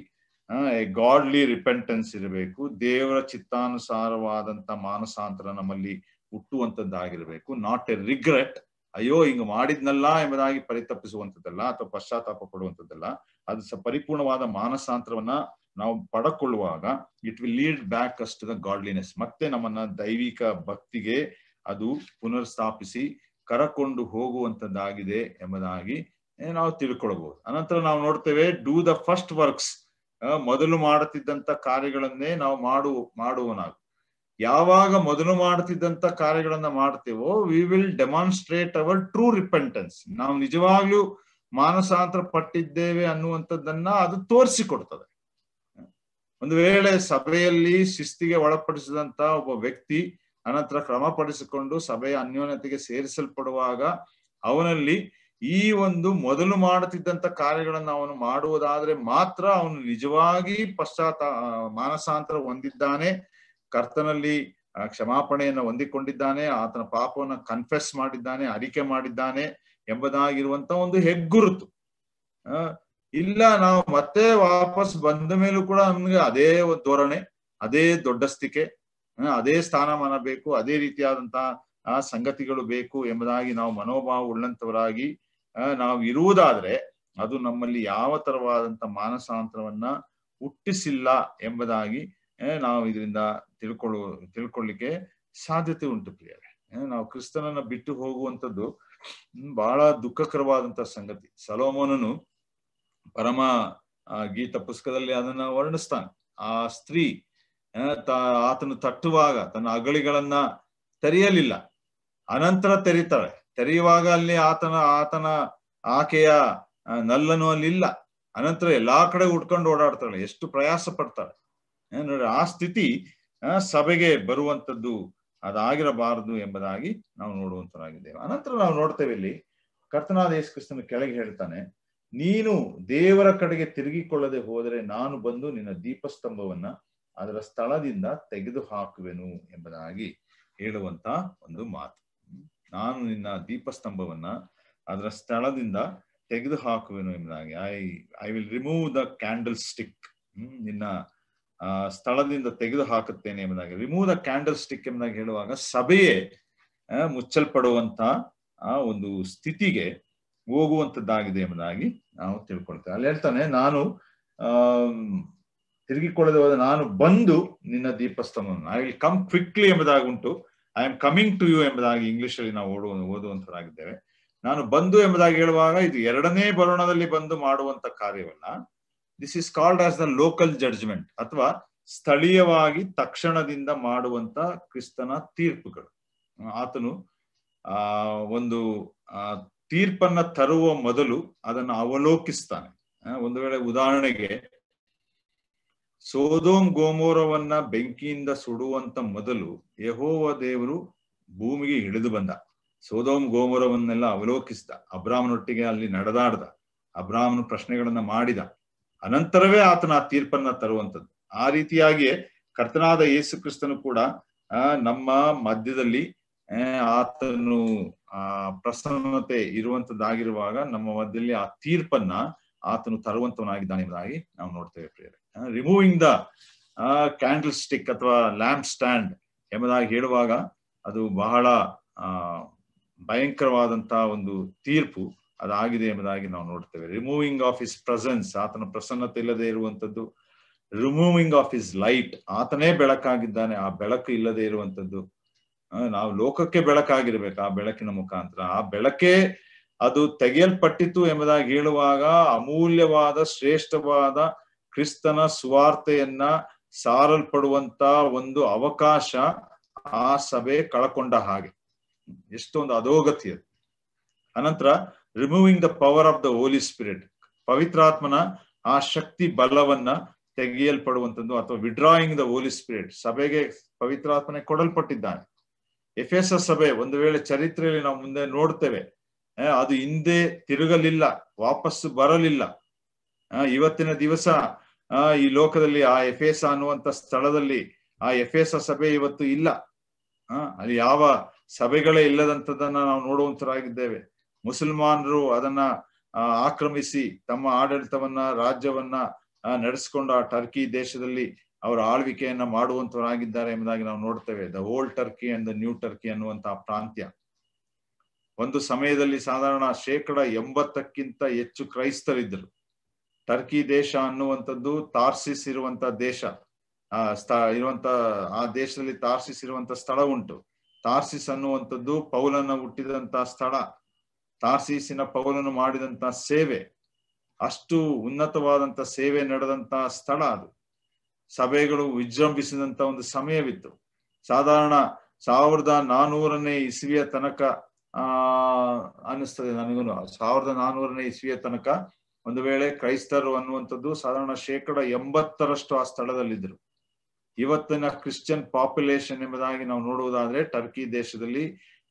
ಗಾಡ್ಲಿ ರಿಪೆಂಟೆನ್ಸ್ ಇರಬೇಕು ದೇವರ ಚಿತ್ತಾನುಸಾರವಾದಂತ ಮಾನಸಾಂತರ ನಮ್ಮಲ್ಲಿ ಹುಟ್ಟುವಂತದ್ದಾಗಿರ್ಬೇಕು ನಾಟ್ ಎ ರಿಗ್ರೆಟ್ ಅಯ್ಯೋ ಹಿಂಗ್ ಮಾಡಿದ್ನಲ್ಲ ಎಂಬುದಾಗಿ ಪರಿತಪಿಸುವಂಥದ್ದಲ್ಲ ಅಥವಾ ಪಶ್ಚಾತ್ತಾಪ ಪಡುವಂಥದ್ದಲ್ಲ ಅದು ಪರಿಪೂರ್ಣವಾದ ಮಾನಸಾಂತರವನ್ನ ನಾವು ಪಡಕೊಳ್ಳುವಾಗ it will lead back us to the godliness ಮತ್ತೆ ನಮ್ಮನ್ನ ದೈವಿಕ ಭಕ್ತಿಗೆ ಅದು ಪುನರ್ಸ್ಥಾಪಿಸಿ ಕರಕೊಂಡು ಹೋಗುವಂತದ್ದಾಗಿದೆ ಎಂಬುದಾಗಿ ನಾವು ತಿಳ್ಕೊಳ್ಬಹುದು ಅನಂತರ ನಾವು ನೋಡ್ತೇವೆ ಡೂ ದ ಫಸ್ಟ್ ವರ್ಕ್ಸ್ ಮೊದಲು ಮಾಡುತ್ತಿದ್ದಂತ ಕಾರ್ಯಗಳನ್ನೇ ನಾವು ಮಾಡು ಮಾಡುವನಾಗ ಯಾವಾಗ ಮೊದಲು ಮಾಡುತ್ತಿದ್ದಂತ ಕಾರ್ಯಗಳನ್ನ ಮಾಡ್ತೇವೋ we will demonstrate our true repentance ನಾವು ನಿಜವಾಗ್ಲೂ ಮಾನಸಾಂತರ ಪಟ್ಟಿದ್ದೇವೆ ಅನ್ನುವಂಥದ್ದನ್ನ ಅದು ತೋರಿಸಿಕೊಡ್ತದೆ ಒಂದು ವೇಳೆ ಸಭೆಯಲ್ಲಿ ಶಿಸ್ತಿಗೆ ಒಳಪಡಿಸಿದಂತ ಒಬ್ಬ ವ್ಯಕ್ತಿ ಅನಂತರ ಕ್ರಮಪಡಿಸಿಕೊಂಡು ಸಭೆಯ ಅನ್ಯೋನ್ಯತೆಗೆ ಸೇರಿಸಲ್ಪಡುವಾಗ ಅವನಲ್ಲಿ ಈ ಒಂದು ಮೊದಲು ಮಾಡುತ್ತಿದ್ದಂತ ಕಾರ್ಯಗಳನ್ನು ಅವನು ಮಾಡುವುದಾದ್ರೆ ಮಾತ್ರ ಅವನು ನಿಜವಾಗಿ ಪಶ್ಚಾತ್ತ ಮಾನಸಾಂತರ ಹೊಂದಿದ್ದಾನೆ ಕರ್ತನಲ್ಲಿ ಕ್ಷಮಾಪಣೆಯನ್ನು ಹೊಂದಿಕೊಂಡಿದ್ದಾನೆ ಆತನ ಪಾಪವನ್ನು ಕನ್ಫೆಸ್ ಮಾಡಿದ್ದಾನೆ ಅರಿಕೆ ಮಾಡಿದ್ದಾನೆ ಎಂಬುದಾಗಿರುವಂತ ಒಂದು ಹೆಗ್ಗುರುತು ಅಹ್ ಇಲ್ಲ ನಾವು ಮತ್ತೆ ವಾಪಸ್ ಬಂದ ಮೇಲೂ ಕೂಡ ನಮ್ಗೆ ಅದೇ ಧೋರಣೆ ಅದೇ ದೊಡ್ಡಸ್ತಿಕೆ ಅದೇ ಸ್ಥಾನಮಾನ ಬೇಕು ಅದೇ ರೀತಿಯಾದಂತಹ ಆ ಸಂಗತಿಗಳು ಬೇಕು ಎಂಬುದಾಗಿ ನಾವು ಮನೋಭಾವ ಉಳ್ಳಂತವರಾಗಿ ನಾವು ಇರುವುದಾದ್ರೆ ಅದು ನಮ್ಮಲ್ಲಿ ಯಾವ ತರವಾದಂತ ಮಾನಸಾಂತರವನ್ನ ಹುಟ್ಟಿಸಿಲ್ಲ ಎಂಬುದಾಗಿ ನಾವು ಇದರಿಂದ ತಿಳ್ಕೊಳ್ಳೋ ತಿಳ್ಕೊಳ್ಳಿಕ್ಕೆ ಸಾಧ್ಯತೆ ಉಂಟು ಪ್ರಿಯರೇ ನಾವು ಕ್ರಿಸ್ತನನ್ನ ಬಿಟ್ಟು ಹೋಗುವಂಥದ್ದು ಬಹಳ ದುಃಖಕರವಾದಂತಹ ಸಂಗತಿ ಸಲೋಮೋನನು ಪರಮ ಗೀತ ಪುಸ್ತಕದಲ್ಲಿ ಅದನ್ನ ವರ್ಣಿಸ್ತಾನೆ ಆ ಸ್ತ್ರೀ ಆತನು ತಟ್ಟುವಾಗ ತನ್ನ ಅಗಳಿಗಳನ್ನ ತೆರೆಯಲಿಲ್ಲ ಅನಂತರ ತೆರೀತಾಳೆ ತೆರೆಯುವಾಗ ಅಲ್ಲಿ ಆತನ ಆತನ ಆಕೆಯ ನಲ್ಲನು ಅಲ್ಲಿ ಇಲ್ಲ ಅನಂತರ ಎಲ್ಲಾ ಕಡೆ ಉಟ್ಕೊಂಡು ಓಡಾಡ್ತಾಳೆ ಎಷ್ಟು ಪ್ರಯಾಸ ಪಡ್ತಾಳೆ ನೋಡಿ ಆ ಸ್ಥಿತಿ ಸಭೆಗೆ ಬರುವಂತದ್ದು ಅದಾಗಿರಬಾರದು ಎಂಬುದಾಗಿ ನಾವು ನೋಡುವಂತರಾಗಿದ್ದೇವೆ ಅನಂತರ ನಾವು ನೋಡ್ತೇವೆ ಇಲ್ಲಿ ಕರ್ತನಾದ ಯೇಸು ಕೆಳಗೆ ಹೇಳ್ತಾನೆ ನೀನು ದೇವರ ಕಡೆಗೆ ತಿರುಗಿಕೊಳ್ಳದೆ ಹೋದರೆ ನಾನು ಬಂದು ನಿನ್ನ ದೀಪಸ್ತಂಭವನ್ನ ಅದರ ಸ್ಥಳದಿಂದ ತೆಗೆದು ಹಾಕುವೆನು ಎಂಬುದಾಗಿ ಹೇಳುವಂತ ಒಂದು ಮಾತು ನಾನು ನಿನ್ನ ದೀಪಸ್ತಂಭವನ್ನ ಅದರ ಸ್ಥಳದಿಂದ ತೆಗೆದು ಹಾಕುವೆನು ಎಂಬುದಾಗಿ I I will remove the candlestick ನಿನ್ನ ಸ್ಥಳದಿಂದ ತೆಗೆದು ಹಾಕುತ್ತೇನೆ ಎಂಬುದಾಗಿ ರಿಮೂವ್ ದ ಕ್ಯಾಂಡಲ್ ಸ್ಟಿಕ್ ಎಂಬುದಾಗಿ ಹೇಳುವಾಗ ಸಭೆಯೇ ಮುಚ್ಚಲ್ಪಡುವಂತ ಆ ಒಂದು ಸ್ಥಿತಿಗೆ ಹೋಗುವಂಥದ್ದಾಗಿದೆ ಎಂಬುದಾಗಿ ನಾವು ತಿಳ್ಕೊಳ್ತೇವೆ ಅಲ್ಲಿ ಹೇಳ್ತಾನೆ ನಾನು ಆ ತಿರುಗಿಕೊಳ್ಳದೆ ಹೋದ ನಾನು ಬಂದು ನಿನ್ನ ದೀಪಸ್ತಂಭವನ್ನು ಐ ವಿಲ್ ಕಮ್ ಕ್ವಿಕ್ಲಿ ಎಂಬುದಾಗಿ ಉಂಟು I am coming to you ಎಂಬುದಾಗಿ ಇಂಗ್ಲಿಷ್ ಅಲ್ಲಿ ನಾವು ಓಡುವ ಓದುವಂತರಾಗಿದ್ದೇವೆ ನಾನು ಬಂದು ಎಂಬುದಾಗಿ ಹೇಳುವಾಗ ಇದು ಎರಡನೇ ಬರೋಣದಲ್ಲಿ ಬಂದು ಮಾಡುವಂತ ಕಾರ್ಯವಲ್ಲ this is called as the local judgement ಅಥವಾ ಸ್ಥಳೀಯವಾಗಿ ತಕ್ಷಣದಿಂದ ಮಾಡುವಂತ ಕ್ರಿಸ್ತನ ತೀರ್ಪುಗಳು ಆತನು ಆ ಒಂದು ತೀರ್ಪನ್ನ ತರುವ ಮೊದಲು ಅದನ್ನು ಅವಲೋಕಿಸ್ತಾನೆ ಒಂದು ವೇಳೆ ಉದಾಹರಣೆಗೆ ಸೋದೋಮ್ ಗೋಮೋರವನ್ನ ಬೆಂಕಿಯಿಂದ ಸುಡುವಂತ ಮೊದಲು ಯಹೋವ ದೇವರು ಭೂಮಿಗೆ ಹಿಡಿದು ಬಂದ ಸೋದೋಮ್ ಗೋಮೋರವನ್ನೆಲ್ಲ ಅವಲೋಕಿಸಿದ ಅಬ್ರಾಹ್ಮನೊಟ್ಟಿಗೆ ಅಲ್ಲಿ ನಡೆದಾಡ್ದ ಅಬ್ರಾಹ್ಮನ ಪ್ರಶ್ನೆಗಳನ್ನ ಮಾಡಿದ ಅನಂತರವೇ ಆತನ ಆ ತೀರ್ಪನ್ನ ತರುವಂತದ್ದು ಆ ರೀತಿಯಾಗಿ ಕರ್ತನಾದ ಯೇಸು ಕ್ರಿಸ್ತನು ಕೂಡ ನಮ್ಮ ಮಧ್ಯದಲ್ಲಿ ಆತನು ಆ ಪ್ರಸನ್ನತೆ ಇರುವಂತದ್ದಾಗಿರುವಾಗ ನಮ್ಮ ಮಧ್ಯದಲ್ಲಿ ಆ ತೀರ್ಪನ್ನ ಆತನು ತರುವಂತವನಾಗಿದ್ದಾನೆ ಎಂಬುದಾಗಿ ನಾವು ನೋಡ್ತೇವೆ ಪ್ರಿಯರೇ ರಿಮೂವಿಂಗ್ ದ ಕ್ಯಾಂಡಲ್ ಸ್ಟಿಕ್ ಅಥವಾ ಲ್ಯಾಂಪ್ ಸ್ಟ್ಯಾಂಡ್ ಎಂಬುದಾಗಿ ಹೇಳುವಾಗ ಅದು ಬಹಳ ಭಯಂಕರವಾದಂತ ಒಂದು ತೀರ್ಪು ಅದಾಗಿದೆ ಎಂಬುದಾಗಿ ನಾವು ನೋಡ್ತೇವೆ ರಿಮೂವಿಂಗ್ ಆಫ್ ಇಸ್ ಪ್ರೆಸೆನ್ಸ್ ಆತನ ಪ್ರಸನ್ನತೆ ಇಲ್ಲದೆ ಇರುವಂತದ್ದು ರಿಮೂವಿಂಗ್ ಆಫ್ ಇಸ್ ಲೈಟ್ ಆತನೇ ಬೆಳಕಾಗಿದ್ದಾನೆ ಆ ಬೆಳಕು ಇಲ್ಲದೆ ಇರುವಂತದ್ದು ನಾವು ಲೋಕಕ್ಕೆ ಬೆಳಕಾಗಿರ್ಬೇಕು ಆ ಬೆಳಕಿನ ಮುಖಾಂತರ ಆ ಬೆಳಕೆ ಅದು ತೆಗೆಯಲ್ಪಟ್ಟಿತು ಎಂಬುದಾಗಿ ಹೇಳುವಾಗ ಅಮೂಲ್ಯವಾದ ಶ್ರೇಷ್ಠವಾದ ಕ್ರಿಸ್ತನ ಸುವಾರ್ತೆಯನ್ನ ಸಾರಲ್ಪಡುವಂತ ಒಂದು ಅವಕಾಶ ಆ ಸಭೆ ಕಳಕೊಂಡ ಹಾಗೆ ಎಷ್ಟೊಂದು ಅಧೋಗತಿ ಅದು ಅನಂತರ removing the power of the Holy Spirit ಪವಿತ್ರಾತ್ಮನ ಆ ಶಕ್ತಿ ಬಲವನ್ನ ತೆಗೆಯಲ್ಪಡುವಂತದ್ದು ಅಥವಾ ವಿಡ್ರಾಯಿಂಗ್ ದ ಹೋಲಿ ಸ್ಪಿರಿಟ್ ಸಭೆಗೆ ಪವಿತ್ರಾತ್ಮನೆ ಕೊಡಲ್ಪಟ್ಟಿದ್ದಾನೆ ಎಫೆಸ ಸಭೆ ಒಂದು ವೇಳೆ ಚರಿತ್ರೆಯಲ್ಲಿ ನಾವು ಮುಂದೆ ನೋಡ್ತೇವೆ ಅದು ಹಿಂದೆ ತಿರುಗಲಿಲ್ಲ ವಾಪಸ್ಸು ಬರಲಿಲ್ಲ ಇವತ್ತಿನ ದಿವಸ ಈ ಲೋಕದಲ್ಲಿ ಆ ಎಫೆಸ ಅನ್ನುವಂತ ಸ್ಥಳದಲ್ಲಿ ಆ ಎಫೆಸ ಸಭೆ ಇವತ್ತು ಇಲ್ಲ ಅಲ್ಲಿ ಯಾವ ಸಭೆಗಳೇ ಇಲ್ಲದಂತದನ್ನ ನಾವು ನೋಡುವಂತರಾಗಿದ್ದೇವೆ ಮುಸಲ್ಮಾನರು ಅದನ್ನ ಆಕ್ರಮಿಸಿ ತಮ್ಮ ಆಡಳಿತವನ್ನ ರಾಜ್ಯವನ್ನ ನಡೆಸ್ಕೊಂಡು ಆ ಟರ್ಕಿ ದೇಶದಲ್ಲಿ ಅವರ ಆಳ್ವಿಕೆಯನ್ನ ಮಾಡುವಂತವರಾಗಿದ್ದಾರೆ ಎಂಬುದಾಗಿ ನಾವು ನೋಡ್ತೇವೆ the old Turkey and the new Turkey ಅನ್ನುವಂತಹ ಪ್ರಾಂತ್ಯ ಒಂದು ಸಮಯದಲ್ಲಿ ಸಾಧಾರಣ ಶೇಕಡ ಎಂಬತ್ತಕ್ಕಿಂತ ಹೆಚ್ಚು ಕ್ರೈಸ್ತರಿದ್ದರು ಟರ್ಕಿ ದೇಶ ಅನ್ನುವಂಥದ್ದು ತಾರ್ಸಿಸ್ ಇರುವಂತಹ ದೇಶ ಆ ಸ್ಥ ಇರುವಂತ ಆ ದೇಶದಲ್ಲಿ ತಾರ್ಸಿಸ್ ಇರುವಂತ ಸ್ಥಳ ಉಂಟು ತಾರ್ಸಿಸ್ ಅನ್ನುವಂಥದ್ದು ಪೌಲನ ಹುಟ್ಟಿದಂತಹ ಸ್ಥಳ ತಾರ್ಸಿಸಿನ ಪೌಲನ್ನು ಮಾಡಿದಂತಹ ಸೇವೆ ಅಷ್ಟು ಉನ್ನತವಾದಂತ ಸೇವೆ ನಡೆದಂತಹ ಸ್ಥಳ ಅದು ಸಭೆಗಳು ವಿಜೃಂಭಿಸಿದಂತ ಒಂದು ಸಮಯವಿತ್ತು ಸಾಧಾರಣ ಸಾವಿರದ ನಾನೂರನೇ ಇಸ್ವಿಯ ತನಕ ಆ ಅನ್ನಿಸ್ತದೆ ನನಗೂ ಸಾವಿರದ ನಾನೂರನೇ ಇಸ್ವಿಯ ತನಕ ಒಂದು ವೇಳೆ ಕ್ರೈಸ್ತರು ಅನ್ನುವಂಥದ್ದು ಸಾಧಾರಣ ಶೇಕಡ ಎಂಬತ್ತರಷ್ಟು ಆ ಸ್ಥಳದಲ್ಲಿದ್ದರು ಇವತ್ತಿನ ಕ್ರಿಶ್ಚಿಯನ್ ಪಾಪ್ಯುಲೇಷನ್ ಎಂಬುದಾಗಿ ನಾವು ನೋಡುವುದಾದ್ರೆ ಟರ್ಕಿ ದೇಶದಲ್ಲಿ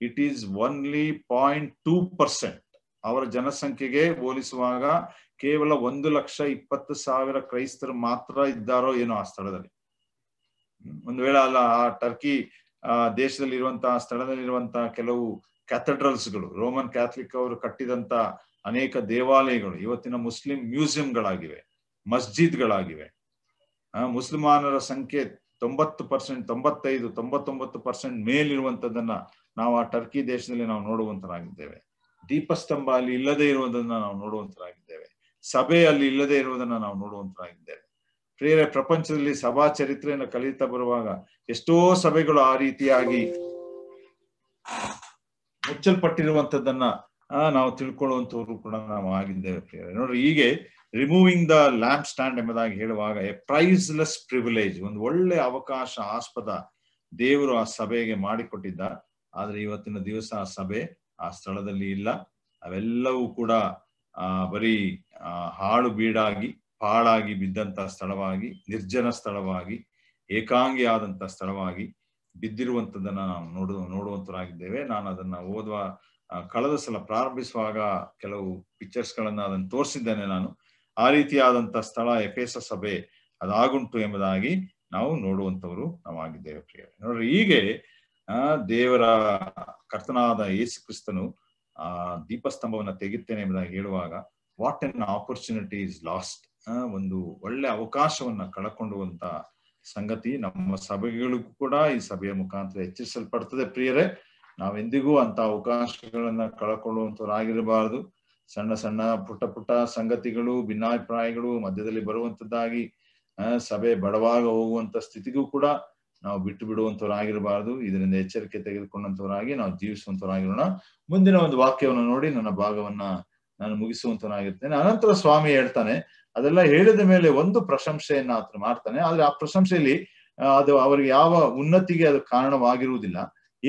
it is only point two percent ಅವರ ಜನಸಂಖ್ಯೆಗೆ ಹೋಲಿಸುವಾಗ ಕೇವಲ ಒಂದು ಲಕ್ಷ ಇಪ್ಪತ್ತು ಸಾವಿರ ಕ್ರೈಸ್ತರು ಮಾತ್ರ ಇದ್ದಾರೋ ಏನೋ ಆ ಸ್ಥಳದಲ್ಲಿ ಒಂದು ವೇಳೆ ಅಲ್ಲ ಆ ಟರ್ಕಿ ಆ ದೇಶದಲ್ಲಿ ಇರುವಂತಹ ಸ್ಥಳದಲ್ಲಿರುವಂತಹ ಕೆಲವು ಕ್ಯಾಥೆಡ್ರಲ್ಸ್ಗಳು ರೋಮನ್ ಕ್ಯಾಥಲಿಕ್ ಅವರು ಕಟ್ಟಿದಂತ ಅನೇಕ ದೇವಾಲಯಗಳು ಇವತ್ತಿನ ಮುಸ್ಲಿಂ ಮ್ಯೂಸಿಯಂಗಳಾಗಿವೆ ಮಸ್ಜಿದ್ಗಳಾಗಿವೆ ಮುಸಲ್ಮಾನರ ಸಂಖ್ಯೆ ತೊಂಬತ್ತು ಪರ್ಸೆಂಟ್ ತೊಂಬತ್ತೈದು ತೊಂಬತ್ತೊಂಬತ್ತು ಪರ್ಸೆಂಟ್ ಮೇಲಿರುವಂತದನ್ನ ನಾವು ಆ ಟರ್ಕಿ ದೇಶದಲ್ಲಿ ನಾವು ನೋಡುವಂತರಾಗಿದ್ದೇವೆ ದೀಪಸ್ತಂಭ ಅಲ್ಲಿ ಇಲ್ಲದೆ ಇರುವುದನ್ನ ನಾವು ನೋಡುವಂತರಾಗಿದ್ದೇವೆ ಸಭೆಯಲ್ಲಿ ಇಲ್ಲದೆ ಇರುವುದನ್ನ ನಾವು ಆಗಿದ್ದೇವೆ ಪ್ರೇರೆ ಪ್ರಪಂಚದಲ್ಲಿ ಸಭಾ ಚರಿತ್ರೆಯನ್ನು ಕಲಿತಾ ಬರುವಾಗ ಎಷ್ಟೋ ಸಭೆಗಳು ಆ ರೀತಿಯಾಗಿ ಮುಚ್ಚಲ್ಪಟ್ಟಿರುವಂತದ್ದನ್ನ ನಾವು ತಿಳ್ಕೊಳ್ಳುವಂತವ್ರು ಕೂಡ ನಾವು ಆಗಿದ್ದೇವೆ ಪ್ರಿಯರೇ ನೋಡ್ರಿ ಹೀಗೆ ರಿಮೂವಿಂಗ್ ದ ಲ್ಯಾಂಪ್ ಸ್ಟ್ಯಾಂಡ್ ಎಂಬುದಾಗಿ ಹೇಳುವಾಗ ಎ ಪ್ರೈಸ್ಲೆಸ್ ಪ್ರಿವಿಲೇಜ್ ಒಂದು ಒಳ್ಳೆ ಅವಕಾಶ ಆಸ್ಪದ ದೇವರು ಆ ಸಭೆಗೆ ಮಾಡಿಕೊಟ್ಟಿದ್ದ ಆದ್ರೆ ಇವತ್ತಿನ ದಿವಸ ಆ ಸಭೆ ಆ ಸ್ಥಳದಲ್ಲಿ ಇಲ್ಲ ಅವೆಲ್ಲವೂ ಕೂಡ ಬರೀ ಹಾಳು ಬೀಡಾಗಿ ಪಾಳಾಗಿ ಬಿದ್ದಂತ ಸ್ಥಳವಾಗಿ ನಿರ್ಜನ ಸ್ಥಳವಾಗಿ ಏಕಾಂಗಿಯಾದಂಥ ಸ್ಥಳವಾಗಿ ಬಿದ್ದಿರುವಂತದನ್ನ ನಾವು ನೋಡು ನೋಡುವಂತರಾಗಿದ್ದೇವೆ ನಾನು ಅದನ್ನ ಓದುವ ಕಳೆದ ಸಲ ಪ್ರಾರಂಭಿಸುವಾಗ ಕೆಲವು ಗಳನ್ನ ಅದನ್ನು ತೋರಿಸಿದ್ದೇನೆ ನಾನು ಆ ರೀತಿಯಾದಂಥ ಸ್ಥಳ ಎಫೇಸ ಸಭೆ ಅದಾಗುಂಟು ಎಂಬುದಾಗಿ ನಾವು ನೋಡುವಂಥವರು ನಾವಾಗಿದ್ದೇವೆ ಪ್ರಿಯ ನೋಡ್ರಿ ಹೀಗೆ ದೇವರ ಕರ್ತನಾದ ಯೇಸು ಕ್ರಿಸ್ತನು ಆ ದೀಪಸ್ತಂಭವನ್ನ ತೆಗಿತೇನೆ ಎಂಬುದಾಗಿ ಹೇಳುವಾಗ what an opportunity is lost ಒಂದು ಒಳ್ಳೆ ಅವಕಾಶವನ್ನ ಕಳಕೊಂಡುವಂತ ಸಂಗತಿ ನಮ್ಮ ಸಭೆಗಳಿಗೂ ಕೂಡ ಈ ಸಭೆಯ ಮುಖಾಂತರ ಹೆಚ್ಚಿಸಲ್ಪಡ್ತದೆ ಪ್ರಿಯರೇ ನಾವೆಂದಿಗೂ ಅಂತ ಅವಕಾಶಗಳನ್ನ ಕಳಕೊಳ್ಳುವಂತವರಾಗಿರಬಾರದು ಸಣ್ಣ ಸಣ್ಣ ಪುಟ್ಟ ಪುಟ್ಟ ಸಂಗತಿಗಳು ಭಿನ್ನಾಭಿಪ್ರಾಯಗಳು ಮಧ್ಯದಲ್ಲಿ ಬರುವಂತದ್ದಾಗಿ ಸಭೆ ಬಡವಾಗ ಹೋಗುವಂತ ಸ್ಥಿತಿಗೂ ಕೂಡ ನಾವು ಬಿಟ್ಟು ಬಿಡುವಂತವರಾಗಿರಬಾರದು ಇದರಿಂದ ಎಚ್ಚರಿಕೆ ತೆಗೆದುಕೊಂಡಂತವರಾಗಿ ನಾವು ಜೀವಿಸುವಂತವರಾಗಿರೋಣ ಮುಂದಿನ ಒಂದು ವಾಕ್ಯವನ್ನು ನೋಡಿ ನನ್ನ ಭಾಗವನ್ನ ನಾನು ಮುಗಿಸುವಂತವನಾಗಿರ್ತೇನೆ ಅನಂತರ ಸ್ವಾಮಿ ಹೇಳ್ತಾನೆ ಅದೆಲ್ಲ ಹೇಳಿದ ಮೇಲೆ ಒಂದು ಪ್ರಶಂಸೆಯನ್ನ ಆತನು ಮಾಡ್ತಾನೆ ಆದ್ರೆ ಆ ಪ್ರಶಂಸೆಯಲ್ಲಿ ಅದು ಅವರಿಗೆ ಯಾವ ಉನ್ನತಿಗೆ ಅದು ಕಾರಣವಾಗಿರುವುದಿಲ್ಲ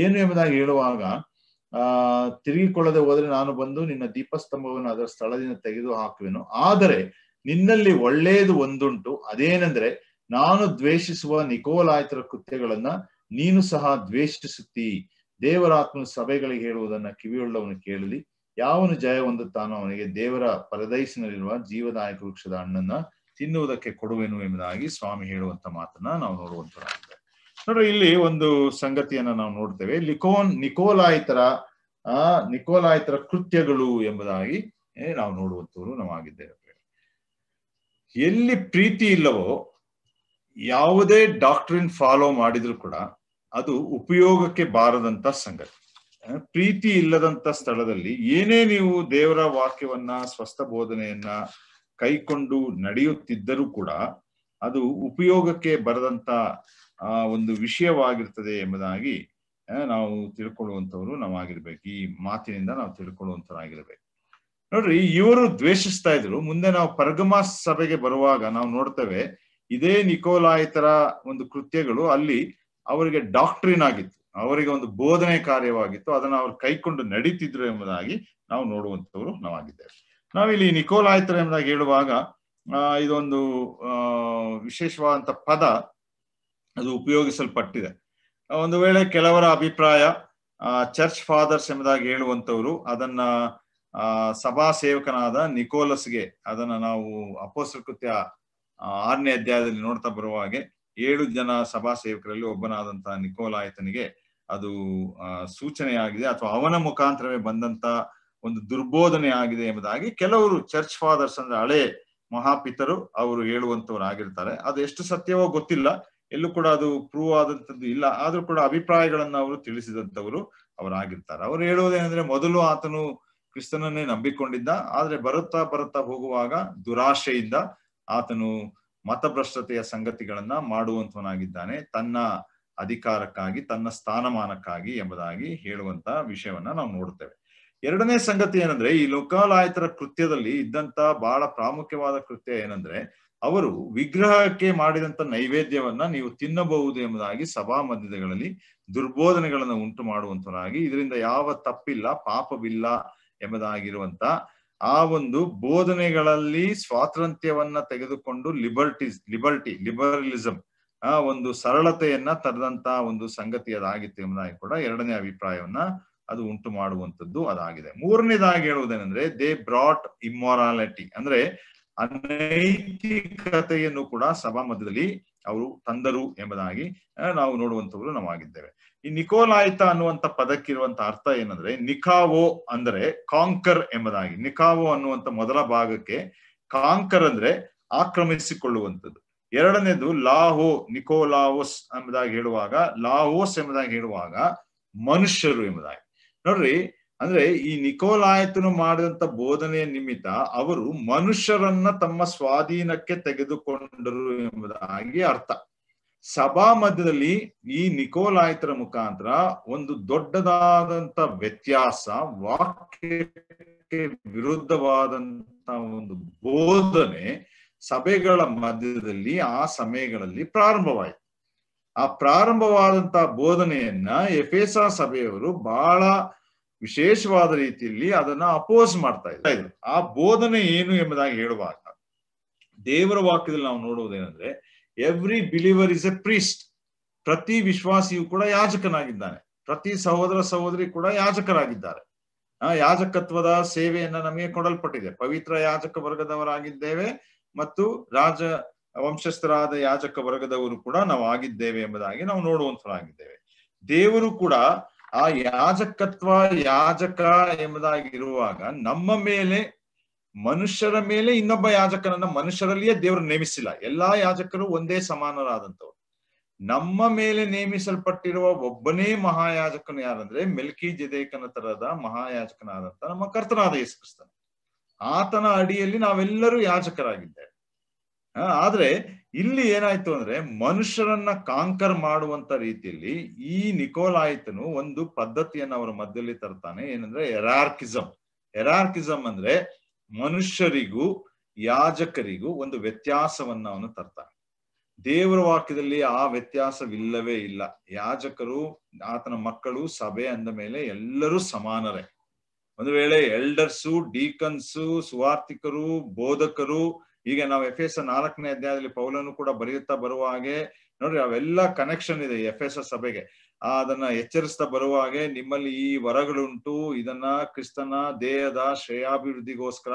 ಏನು ಎಂಬುದಾಗಿ ಹೇಳುವಾಗ ಆ ತಿರುಗಿಕೊಳ್ಳದೆ ಹೋದ್ರೆ ನಾನು ಬಂದು ನಿನ್ನ ದೀಪಸ್ತಂಭವನ್ನು ಅದರ ಸ್ಥಳದಿಂದ ತೆಗೆದು ಹಾಕುವೆನು ಆದರೆ ನಿನ್ನಲ್ಲಿ ಒಳ್ಳೆಯದು ಒಂದುಂಟು ಅದೇನೆಂದ್ರೆ ನಾನು ದ್ವೇಷಿಸುವ ನಿಕೋಲಾಯಿತರ ಕೃತ್ಯಗಳನ್ನ ನೀನು ಸಹ ದ್ವೇಷಿಸುತ್ತಿ ದೇವರಾತ್ಮನ ಸಭೆಗಳಿಗೆ ಹೇಳುವುದನ್ನ ಕಿವಿಯುಳ್ಳವನು ಕೇಳಲಿ ಯಾವನು ಜಯ ಹೊಂದುತ್ತಾನೋ ಅವನಿಗೆ ದೇವರ ಪರದೈಸಿನಲ್ಲಿರುವ ಜೀವದಾಯಕ ವೃಕ್ಷದ ಹಣ್ಣನ್ನ ತಿನ್ನುವುದಕ್ಕೆ ಕೊಡುವೆನು ಎಂಬುದಾಗಿ ಸ್ವಾಮಿ ಹೇಳುವಂತ ಮಾತನ್ನ ನಾವು ನೋಡುವಂತದ್ದಾಗಿದೆ ನೋಡ್ರಿ ಇಲ್ಲಿ ಒಂದು ಸಂಗತಿಯನ್ನ ನಾವು ನೋಡ್ತೇವೆ ಲಿಕೋನ್ ನಿಕೋಲಾಯಿತರ ಆ ನಿಕೋಲಾಯಿತರ ಕೃತ್ಯಗಳು ಎಂಬುದಾಗಿ ನಾವು ನೋಡುವಂತವರು ನಾವಾಗಿದ್ದೇವೆ ಎಲ್ಲಿ ಪ್ರೀತಿ ಇಲ್ಲವೋ ಯಾವುದೇ ಡಾಕ್ಟ್ರಿನ್ ಫಾಲೋ ಮಾಡಿದ್ರು ಕೂಡ ಅದು ಉಪಯೋಗಕ್ಕೆ ಬಾರದಂತ ಸಂಗತಿ ಪ್ರೀತಿ ಇಲ್ಲದಂತ ಸ್ಥಳದಲ್ಲಿ ಏನೇ ನೀವು ದೇವರ ವಾಕ್ಯವನ್ನ ಸ್ವಸ್ಥ ಬೋಧನೆಯನ್ನ ಕೈಕೊಂಡು ನಡೆಯುತ್ತಿದ್ದರೂ ಕೂಡ ಅದು ಉಪಯೋಗಕ್ಕೆ ಬರದಂತ ಆ ಒಂದು ವಿಷಯವಾಗಿರ್ತದೆ ಎಂಬುದಾಗಿ ನಾವು ತಿಳ್ಕೊಳ್ಳುವಂಥವ್ರು ನಾವಾಗಿರ್ಬೇಕು ಈ ಮಾತಿನಿಂದ ನಾವು ತಿಳ್ಕೊಳ್ಳುವಂತರಾಗಿರ್ಬೇಕು ನೋಡ್ರಿ ಇವರು ದ್ವೇಷಿಸ್ತಾ ಇದ್ರು ಮುಂದೆ ನಾವು ಪರಗಮ ಸಭೆಗೆ ಬರುವಾಗ ನಾವು ನೋಡ್ತೇವೆ ಇದೇ ನಿಕೋಲಾಯ್ ಒಂದು ಕೃತ್ಯಗಳು ಅಲ್ಲಿ ಅವರಿಗೆ ಡಾಕ್ಟ್ರಿನ್ ಆಗಿತ್ತು ಅವರಿಗೆ ಒಂದು ಬೋಧನೆ ಕಾರ್ಯವಾಗಿತ್ತು ಅದನ್ನ ಅವ್ರು ಕೈಕೊಂಡು ನಡೀತಿದ್ರು ಎಂಬುದಾಗಿ ನಾವು ನೋಡುವಂತವರು ನಾವಾಗಿದ್ದೇವೆ ನಾವಿಲ್ಲಿ ನಿಕೋಲಾಯತರ ಎಂಬುದಾಗಿ ಹೇಳುವಾಗ ಇದೊಂದು ವಿಶೇಷವಾದಂತ ಪದ ಅದು ಉಪಯೋಗಿಸಲ್ಪಟ್ಟಿದೆ ಒಂದು ವೇಳೆ ಕೆಲವರ ಅಭಿಪ್ರಾಯ ಚರ್ಚ್ ಫಾದರ್ಸ್ ಎಂಬುದಾಗಿ ಹೇಳುವಂತವರು ಅದನ್ನ ಸಭಾ ಸೇವಕನಾದ ನಿಕೋಲಸ್ಗೆ ಅದನ್ನ ನಾವು ಕೃತ್ಯ ಆರನೇ ಅಧ್ಯಾಯದಲ್ಲಿ ನೋಡ್ತಾ ಬರುವ ಹಾಗೆ ಏಳು ಜನ ಸಭಾ ಸೇವಕರಲ್ಲಿ ಒಬ್ಬನಾದಂತಹ ನಿಕೋಲಾಯತನಿಗೆ ಅದು ಸೂಚನೆಯಾಗಿದೆ ಅಥವಾ ಅವನ ಮುಖಾಂತರವೇ ಬಂದಂತ ಒಂದು ದುರ್ಬೋಧನೆ ಆಗಿದೆ ಎಂಬುದಾಗಿ ಕೆಲವರು ಚರ್ಚ್ ಫಾದರ್ಸ್ ಅಂದ್ರೆ ಹಳೆ ಮಹಾಪಿತರು ಅವರು ಹೇಳುವಂತವ್ರು ಆಗಿರ್ತಾರೆ ಅದು ಎಷ್ಟು ಸತ್ಯವೋ ಗೊತ್ತಿಲ್ಲ ಎಲ್ಲೂ ಕೂಡ ಅದು ಪ್ರೂವ್ ಆದಂತದ್ದು ಇಲ್ಲ ಆದ್ರೂ ಕೂಡ ಅಭಿಪ್ರಾಯಗಳನ್ನ ಅವರು ತಿಳಿಸಿದಂತವರು ಅವರಾಗಿರ್ತಾರೆ ಅವರು ಹೇಳುವುದೇನೆಂದ್ರೆ ಮೊದಲು ಆತನು ಕ್ರಿಸ್ತನನ್ನೇ ನಂಬಿಕೊಂಡಿದ್ದ ಆದ್ರೆ ಬರುತ್ತಾ ಬರುತ್ತಾ ಹೋಗುವಾಗ ದುರಾಶೆಯಿಂದ ಆತನು ಮತಭ್ರಷ್ಟತೆಯ ಸಂಗತಿಗಳನ್ನ ಮಾಡುವಂತವನಾಗಿದ್ದಾನೆ ತನ್ನ ಅಧಿಕಾರಕ್ಕಾಗಿ ತನ್ನ ಸ್ಥಾನಮಾನಕ್ಕಾಗಿ ಎಂಬುದಾಗಿ ಹೇಳುವಂತ ವಿಷಯವನ್ನ ನಾವು ನೋಡುತ್ತೇವೆ ಎರಡನೇ ಸಂಗತಿ ಏನಂದ್ರೆ ಈ ಲೋಕಾಲಾಯತರ ಕೃತ್ಯದಲ್ಲಿ ಇದ್ದಂತ ಬಹಳ ಪ್ರಾಮುಖ್ಯವಾದ ಕೃತ್ಯ ಏನಂದ್ರೆ ಅವರು ವಿಗ್ರಹಕ್ಕೆ ಮಾಡಿದಂತ ನೈವೇದ್ಯವನ್ನ ನೀವು ತಿನ್ನಬಹುದು ಎಂಬುದಾಗಿ ಸಭಾ ಮಧ್ಯದಗಳಲ್ಲಿ ದುರ್ಬೋಧನೆಗಳನ್ನು ಉಂಟು ಮಾಡುವಂತವನಾಗಿ ಇದರಿಂದ ಯಾವ ತಪ್ಪಿಲ್ಲ ಪಾಪವಿಲ್ಲ ಎಂಬುದಾಗಿರುವಂತ ಆ ಒಂದು ಬೋಧನೆಗಳಲ್ಲಿ ಸ್ವಾತಂತ್ರ್ಯವನ್ನ ತೆಗೆದುಕೊಂಡು ಲಿಬರ್ಟೀಸ್ ಲಿಬರ್ಟಿ ಲಿಬರಲಿಸಂ ಆ ಒಂದು ಸರಳತೆಯನ್ನ ತರದಂತಹ ಒಂದು ಸಂಗತಿ ಅದಾಗಿತ್ತು ಎಂಬುದಾಗಿ ಕೂಡ ಎರಡನೇ ಅಭಿಪ್ರಾಯವನ್ನ ಅದು ಉಂಟು ಮಾಡುವಂತದ್ದು ಅದಾಗಿದೆ ಮೂರನೇದಾಗಿ ಹೇಳುವುದೇನೆಂದ್ರೆ ದೇ ಬ್ರಾಟ್ ಇಮ್ಮೊರಾಲಿಟಿ ಅಂದ್ರೆ ಅನೈತಿಕತೆಯನ್ನು ಕೂಡ ಸಭಾ ಮಧ್ಯದಲ್ಲಿ ಅವರು ತಂದರು ಎಂಬುದಾಗಿ ನಾವು ನೋಡುವಂತವರು ನಾವಾಗಿದ್ದೇವೆ ಈ ನಿಕೋಲಾಯ್ತ ಅನ್ನುವಂತ ಪದಕ್ಕಿರುವಂತ ಅರ್ಥ ಏನಂದ್ರೆ ನಿಖಾವೋ ಅಂದ್ರೆ ಕಾಂಕರ್ ಎಂಬುದಾಗಿ ನಿಖಾವೋ ಅನ್ನುವಂತ ಮೊದಲ ಭಾಗಕ್ಕೆ ಕಾಂಕರ್ ಅಂದ್ರೆ ಆಕ್ರಮಿಸಿಕೊಳ್ಳುವಂಥದ್ದು ಎರಡನೇದು ಲಾಹೋ ನಿಕೋಲಾವೋಸ್ ಎಂಬುದಾಗಿ ಹೇಳುವಾಗ ಲಾಹೋಸ್ ಎಂಬುದಾಗಿ ಹೇಳುವಾಗ ಮನುಷ್ಯರು ಎಂಬುದಾಗಿ ನೋಡ್ರಿ ಅಂದ್ರೆ ಈ ನಿಕೋಲಾಯತನು ಮಾಡಿದಂತ ಬೋಧನೆಯ ನಿಮಿತ್ತ ಅವರು ಮನುಷ್ಯರನ್ನ ತಮ್ಮ ಸ್ವಾಧೀನಕ್ಕೆ ತೆಗೆದುಕೊಂಡರು ಎಂಬುದಾಗಿ ಅರ್ಥ ಸಭಾ ಮಧ್ಯದಲ್ಲಿ ಈ ಆಯ್ತರ ಮುಖಾಂತರ ಒಂದು ದೊಡ್ಡದಾದಂತ ವ್ಯತ್ಯಾಸ ವಾಕ್ಯಕ್ಕೆ ವಿರುದ್ಧವಾದಂತ ಒಂದು ಬೋಧನೆ ಸಭೆಗಳ ಮಧ್ಯದಲ್ಲಿ ಆ ಸಮಯಗಳಲ್ಲಿ ಪ್ರಾರಂಭವಾಯಿತು ಆ ಪ್ರಾರಂಭವಾದಂತಹ ಬೋಧನೆಯನ್ನ ಎಫೆಸ ಸಭೆಯವರು ಬಹಳ ವಿಶೇಷವಾದ ರೀತಿಯಲ್ಲಿ ಅದನ್ನ ಅಪೋಸ್ ಮಾಡ್ತಾ ಇದ್ರು ಆ ಬೋಧನೆ ಏನು ಎಂಬುದಾಗಿ ಹೇಳುವಾಗ ದೇವರ ವಾಕ್ಯದಲ್ಲಿ ನಾವು ನೋಡುವುದೇನೆಂದ್ರೆ every believer is a priest ಪ್ರತಿ ವಿಶ್ವಾಸಿಯು ಕೂಡ ಯಾಜಕನಾಗಿದ್ದಾನೆ ಪ್ರತಿ ಸಹೋದರ ಸಹೋದರಿ ಕೂಡ ಯಾಜಕರಾಗಿದ್ದಾರೆ ಆ ಯಾಜಕತ್ವದ ಸೇವೆಯನ್ನ ನಮಗೆ ಕೊಡಲ್ಪಟ್ಟಿದೆ ಪವಿತ್ರ ಯಾಜಕ ವರ್ಗದವರಾಗಿದ್ದೇವೆ ಮತ್ತು ರಾಜ ವಂಶಸ್ಥರಾದ ಯಾಜಕ ವರ್ಗದವರು ಕೂಡ ನಾವು ಆಗಿದ್ದೇವೆ ಎಂಬುದಾಗಿ ನಾವು ನೋಡುವಂತರಾಗಿದ್ದೇವೆ ದೇವರು ಕೂಡ ಆ ಯಾಜಕತ್ವ ಯಾಜಕ ಎಂಬುದಾಗಿರುವಾಗ ನಮ್ಮ ಮೇಲೆ ಮನುಷ್ಯರ ಮೇಲೆ ಇನ್ನೊಬ್ಬ ಯಾಜಕನನ್ನ ಮನುಷ್ಯರಲ್ಲಿಯೇ ದೇವರು ನೇಮಿಸಿಲ್ಲ ಎಲ್ಲಾ ಯಾಜಕರು ಒಂದೇ ಸಮಾನರಾದಂಥವ್ರು ನಮ್ಮ ಮೇಲೆ ನೇಮಿಸಲ್ಪಟ್ಟಿರುವ ಒಬ್ಬನೇ ಮಹಾಯಾಜಕನು ಯಾರಂದ್ರೆ ಮೆಲ್ಕಿ ಜದೇಕನ ತರದ ಮಹಾಯಾಜಕನಾದಂತ ನಮ್ಮ ಕರ್ತನಾದ ಯೇಸು ಆತನ ಅಡಿಯಲ್ಲಿ ನಾವೆಲ್ಲರೂ ಯಾಜಕರಾಗಿದ್ದೇವೆ ಆದ್ರೆ ಇಲ್ಲಿ ಏನಾಯ್ತು ಅಂದ್ರೆ ಮನುಷ್ಯರನ್ನ ಕಾಂಕರ್ ಮಾಡುವಂತ ರೀತಿಯಲ್ಲಿ ಈ ನಿಕೋಲಾಯಿತನು ಒಂದು ಪದ್ಧತಿಯನ್ನು ಅವರ ಮಧ್ಯದಲ್ಲಿ ತರ್ತಾನೆ ಏನಂದ್ರೆ ಎರಾರ್ಕಿಸಮ್ ಎರಾರ್ಕಿಸಮ್ ಅಂದ್ರೆ ಮನುಷ್ಯರಿಗೂ ಯಾಜಕರಿಗೂ ಒಂದು ವ್ಯತ್ಯಾಸವನ್ನ ಅವನು ತರ್ತಾನೆ ದೇವರ ವಾಕ್ಯದಲ್ಲಿ ಆ ವ್ಯತ್ಯಾಸವಿಲ್ಲವೇ ಇಲ್ಲ ಯಾಜಕರು ಆತನ ಮಕ್ಕಳು ಸಭೆ ಅಂದ ಮೇಲೆ ಎಲ್ಲರೂ ಸಮಾನರೇ ಒಂದು ವೇಳೆ ಎಲ್ಡರ್ಸು ಡೀಕನ್ಸು ಸುವಾರ್ಥಿಕರು ಬೋಧಕರು ಈಗ ನಾವು ಎಫ್ ಎಸ್ ನಾಲ್ಕನೇ ಅಧ್ಯಾಯದಲ್ಲಿ ಪೌಲನು ಕೂಡ ಬರೆಯುತ್ತಾ ಬರುವ ಹಾಗೆ ನೋಡ್ರಿ ಅವೆಲ್ಲ ಕನೆಕ್ಷನ್ ಇದೆ ಎಫ್ ಎಸ್ ಸಭೆಗೆ ಅದನ್ನ ಎಚ್ಚರಿಸ್ತಾ ಬರುವ ಹಾಗೆ ನಿಮ್ಮಲ್ಲಿ ಈ ವರಗಳುಂಟು ಇದನ್ನ ಕ್ರಿಸ್ತನ ದೇಹದ ಶ್ರೇಯಾಭಿವೃದ್ಧಿಗೋಸ್ಕರ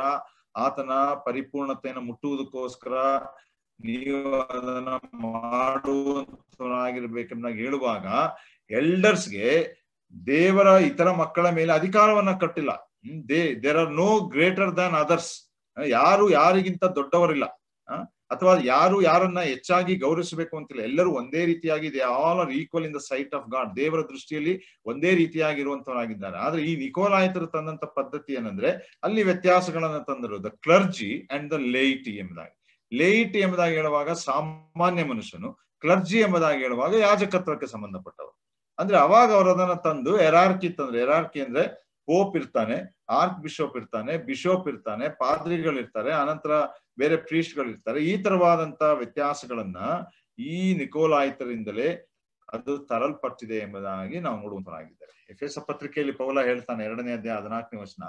ಆತನ ಪರಿಪೂರ್ಣತೆಯನ್ನು ಮುಟ್ಟುವುದಕ್ಕೋಸ್ಕರ ನೀವು ಅದನ್ನ ಮಾಡುವಂತವರಾಗಿರ್ಬೇಕೆಂಬ ಹೇಳುವಾಗ ಎಲ್ಡರ್ಸ್ಗೆ ದೇವರ ಇತರ ಮಕ್ಕಳ ಮೇಲೆ ಅಧಿಕಾರವನ್ನ ಕಟ್ಟಿಲ್ಲ they there are no greater than others ಯಾರು ಯಾರಿಗಿಂತ ದೊಡ್ಡವರಿಲ್ಲ ಅಥವಾ ಯಾರು ಯಾರನ್ನ ಹೆಚ್ಚಾಗಿ ಗೌರವಿಸಬೇಕು ಅಂತಿಲ್ಲ ಎಲ್ಲರೂ ಒಂದೇ ರೀತಿಯಾಗಿ they all are equal in the sight of God ದೇವರ ದೃಷ್ಟಿಯಲ್ಲಿ ಒಂದೇ ರೀತಿಯಾಗಿರುವಂತವರಾಗಿದ್ದಾರೆ ಆದ್ರೆ ಈ ನಿಕೋಲಾಯತರು ತಂದಂತ ಪದ್ಧತಿ ಏನಂದ್ರೆ ಅಲ್ಲಿ ವ್ಯತ್ಯಾಸಗಳನ್ನ ತಂದರು the clergy and the laity ಎಂಬುದಾಗಿ ಲೇಟಿ ಎಂಬುದಾಗಿ ಹೇಳುವಾಗ ಸಾಮಾನ್ಯ ಮನುಷ್ಯನು ಕ್ಲರ್ಜಿ ಎಂಬುದಾಗಿ ಹೇಳುವಾಗ ಯಾಜಕತ್ವಕ್ಕೆ ಸಂಬಂಧಪಟ್ಟವರು ಅಂದ್ರೆ ಅವಾಗ ಅದನ್ನ ತಂದು ಎರಾರ್ಕಿ ತಂದ್ರೆ ಎರಾರ್ಕಿ ಅಂದ್ರೆ ಪೋಪ್ ಇರ್ತಾನೆ ಆರ್ಕ್ ಬಿಷಪ್ ಇರ್ತಾನೆ ಬಿಷಪ್ ಇರ್ತಾನೆ ಪಾದ್ರಿಗಳಿರ್ತಾರೆ ಅನಂತರ ಬೇರೆ ಪ್ರೀಸ್ಟ್ಗಳಿರ್ತಾರೆ ಈ ತರವಾದಂತ ವ್ಯತ್ಯಾಸಗಳನ್ನ ಈ ನಿಕೋಲಾಯಿತರಿಂದಲೇ ಅದು ತರಲ್ಪಟ್ಟಿದೆ ಎಂಬುದಾಗಿ ನಾವು ಎಫ್ ಎಸ್ ಪತ್ರಿಕೆಯಲ್ಲಿ ಪೌಲ ಹೇಳ್ತಾನೆ ಎರಡನೇ ಅಧ್ಯಾಯ ಹದಿನಾಲ್ಕನೇ ವಚನ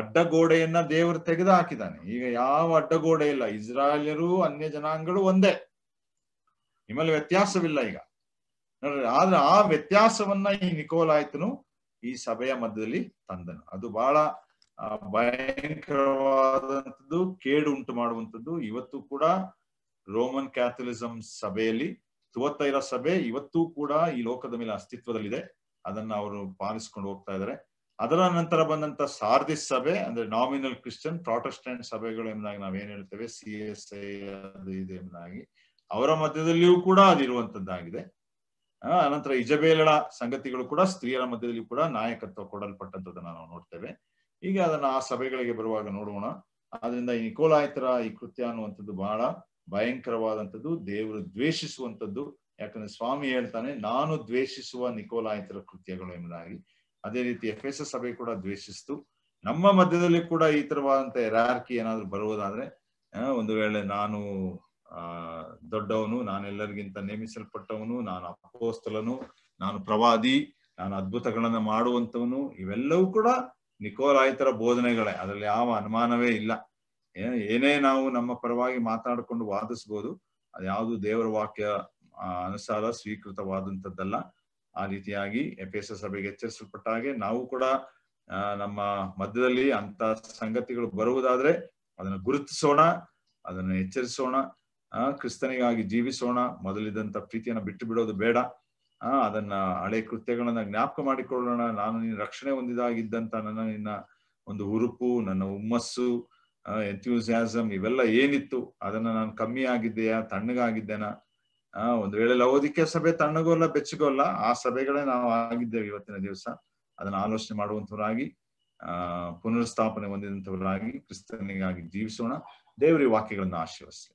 ಅಡ್ಡಗೋಡೆಯನ್ನ ದೇವರು ತೆಗೆದು ಹಾಕಿದ್ದಾನೆ ಈಗ ಯಾವ ಅಡ್ಡಗೋಡೆ ಇಲ್ಲ ಇಸ್ರಾಯೇಲರು ಅನ್ಯ ಜನಾಂಗಗಳು ಒಂದೇ ನಿಮ್ಮಲ್ಲಿ ವ್ಯತ್ಯಾಸವಿಲ್ಲ ಈಗ ಆದ್ರೆ ಆ ವ್ಯತ್ಯಾಸವನ್ನ ಈ ನಿಕೋಲಾಯ್ತನು ಈ ಸಭೆಯ ಮಧ್ಯದಲ್ಲಿ ತಂದನು ಅದು ಬಹಳ ಭಯಂಕರವಾದಂಥದ್ದು ಕೇಡು ಉಂಟು ಮಾಡುವಂಥದ್ದು ಇವತ್ತು ಕೂಡ ರೋಮನ್ ಕ್ಯಾಥಲಿಸಂ ಸಭೆಯಲ್ಲಿ ತುವತ್ತ ಇರೋ ಸಭೆ ಇವತ್ತು ಕೂಡ ಈ ಲೋಕದ ಮೇಲೆ ಅಸ್ತಿತ್ವದಲ್ಲಿದೆ ಅದನ್ನ ಅವರು ಪಾಲಿಸ್ಕೊಂಡು ಹೋಗ್ತಾ ಇದ್ದಾರೆ ಅದರ ನಂತರ ಬಂದಂತ ಸಾರ್ದಿಸ್ ಸಭೆ ಅಂದ್ರೆ ನಾಮಿನಲ್ ಕ್ರಿಶ್ಚಿಯನ್ ಪ್ರಾಟೆಸ್ಟೆಂಟ್ ಸಭೆಗಳು ಎಂಬುದಾಗಿ ನಾವೇನ್ ಹೇಳ್ತೇವೆ ಸಿ ಎಸ್ ಐ ಅದು ಇದೆ ಎಂಬುದಾಗಿ ಅವರ ಮಧ್ಯದಲ್ಲಿಯೂ ಕೂಡ ಅದಿರುವಂತದ್ದಾಗಿದೆ ಅನಂತರ ಇಜಬೇಲಳ ಸಂಗತಿಗಳು ಕೂಡ ಸ್ತ್ರೀಯರ ಮಧ್ಯದಲ್ಲಿ ಕೂಡ ನಾಯಕತ್ವ ಕೊಡಲ್ಪಟ್ಟಂತದನ್ನ ನಾವು ನೋಡ್ತೇವೆ ಈಗ ಅದನ್ನ ಆ ಸಭೆಗಳಿಗೆ ಬರುವಾಗ ನೋಡೋಣ ಆದ್ರಿಂದ ಈ ನಿಕೋಲಾಯಿತರ ಈ ಕೃತ್ಯ ಅನ್ನುವಂಥದ್ದು ಬಹಳ ಭಯಂಕರವಾದಂಥದ್ದು ದೇವರು ದ್ವೇಷಿಸುವಂಥದ್ದು ಯಾಕಂದ್ರೆ ಸ್ವಾಮಿ ಹೇಳ್ತಾನೆ ನಾನು ದ್ವೇಷಿಸುವ ನಿಕೋಲಾಯಿತರ ಕೃತ್ಯಗಳು ಎಂಬುದಾಗಿ ಅದೇ ರೀತಿ ಎಫ್ ಎಸ್ ಸಭೆ ಕೂಡ ದ್ವೇಷಿಸ್ತು ನಮ್ಮ ಮಧ್ಯದಲ್ಲಿ ಕೂಡ ಈ ತರವಾದಂತಹ ಎರಾರ್ಕಿ ಏನಾದ್ರು ಬರುವುದಾದ್ರೆ ಒಂದು ವೇಳೆ ನಾನು ಆ ದೊಡ್ಡವನು ನಾನೆಲ್ಲರಿಗಿಂತ ನೇಮಿಸಲ್ಪಟ್ಟವನು ನಾನು ಅಪೋಸ್ತಲನು ನಾನು ಪ್ರವಾದಿ ನಾನು ಅದ್ಭುತಗಳನ್ನ ಮಾಡುವಂತವನು ಇವೆಲ್ಲವೂ ಕೂಡ ನಿಕೋಲಾಯಿತರ ಬೋಧನೆಗಳೇ ಅದರಲ್ಲಿ ಯಾವ ಅನುಮಾನವೇ ಇಲ್ಲ ಏನೇ ನಾವು ನಮ್ಮ ಪರವಾಗಿ ಮಾತಾಡಿಕೊಂಡು ವಾದಿಸ್ಬೋದು ಅದ್ಯಾವುದು ದೇವರ ವಾಕ್ಯ ಅನುಸಾರ ಸ್ವೀಕೃತವಾದಂಥದ್ದಲ್ಲ ಆ ರೀತಿಯಾಗಿ ಎಪಿಎಸ್ ಸಭೆಗೆ ಎಚ್ಚರಿಸಲ್ಪಟ್ಟ ಹಾಗೆ ನಾವು ಕೂಡ ನಮ್ಮ ಮಧ್ಯದಲ್ಲಿ ಅಂತ ಸಂಗತಿಗಳು ಬರುವುದಾದ್ರೆ ಅದನ್ನು ಗುರುತಿಸೋಣ ಅದನ್ನು ಎಚ್ಚರಿಸೋಣ ಆ ಕ್ರಿಸ್ತನಿಗಾಗಿ ಜೀವಿಸೋಣ ಮೊದಲಿದಂತ ಪ್ರೀತಿಯನ್ನ ಬಿಟ್ಟು ಬಿಡೋದು ಬೇಡ ಆ ಅದನ್ನ ಹಳೆ ಕೃತ್ಯಗಳನ್ನ ಜ್ಞಾಪಕ ಮಾಡಿಕೊಳ್ಳೋಣ ನಾನು ನಿನ್ನ ರಕ್ಷಣೆ ಹೊಂದಿದಾಗಿದ್ದಂತ ನನ್ನ ನಿನ್ನ ಒಂದು ಹುರುಪು ನನ್ನ ಹುಮ್ಮಸ್ಸು ಎಂಥ್ಯೂಸಿಯಾಸಮ್ ಇವೆಲ್ಲ ಏನಿತ್ತು ಅದನ್ನ ನಾನು ಕಮ್ಮಿ ಆಗಿದ್ದೆಯಾ ತಣ್ಣಗಾಗಿದ್ದೇನಾ ಆ ಒಂದ್ ವೇಳೆ ಲವೋದಿಕೆ ಸಭೆ ತಣ್ಣಗೋಲ್ಲ ಬೆಚ್ಚಗೋಲ್ಲ ಆ ಸಭೆಗಳೇ ನಾವು ಆಗಿದ್ದೇವೆ ಇವತ್ತಿನ ದಿವಸ ಅದನ್ನ ಆಲೋಚನೆ ಮಾಡುವಂತವರಾಗಿ ಆ ಪುನರ್ಸ್ಥಾಪನೆ ಹೊಂದಿದಂಥವರಾಗಿ ಕ್ರಿಸ್ತನಿಗಾಗಿ ಜೀವಿಸೋಣ ದೇವರಿ ವಾಕ್ಯಗಳನ್ನ ಆಶೀರ್ವಸಿ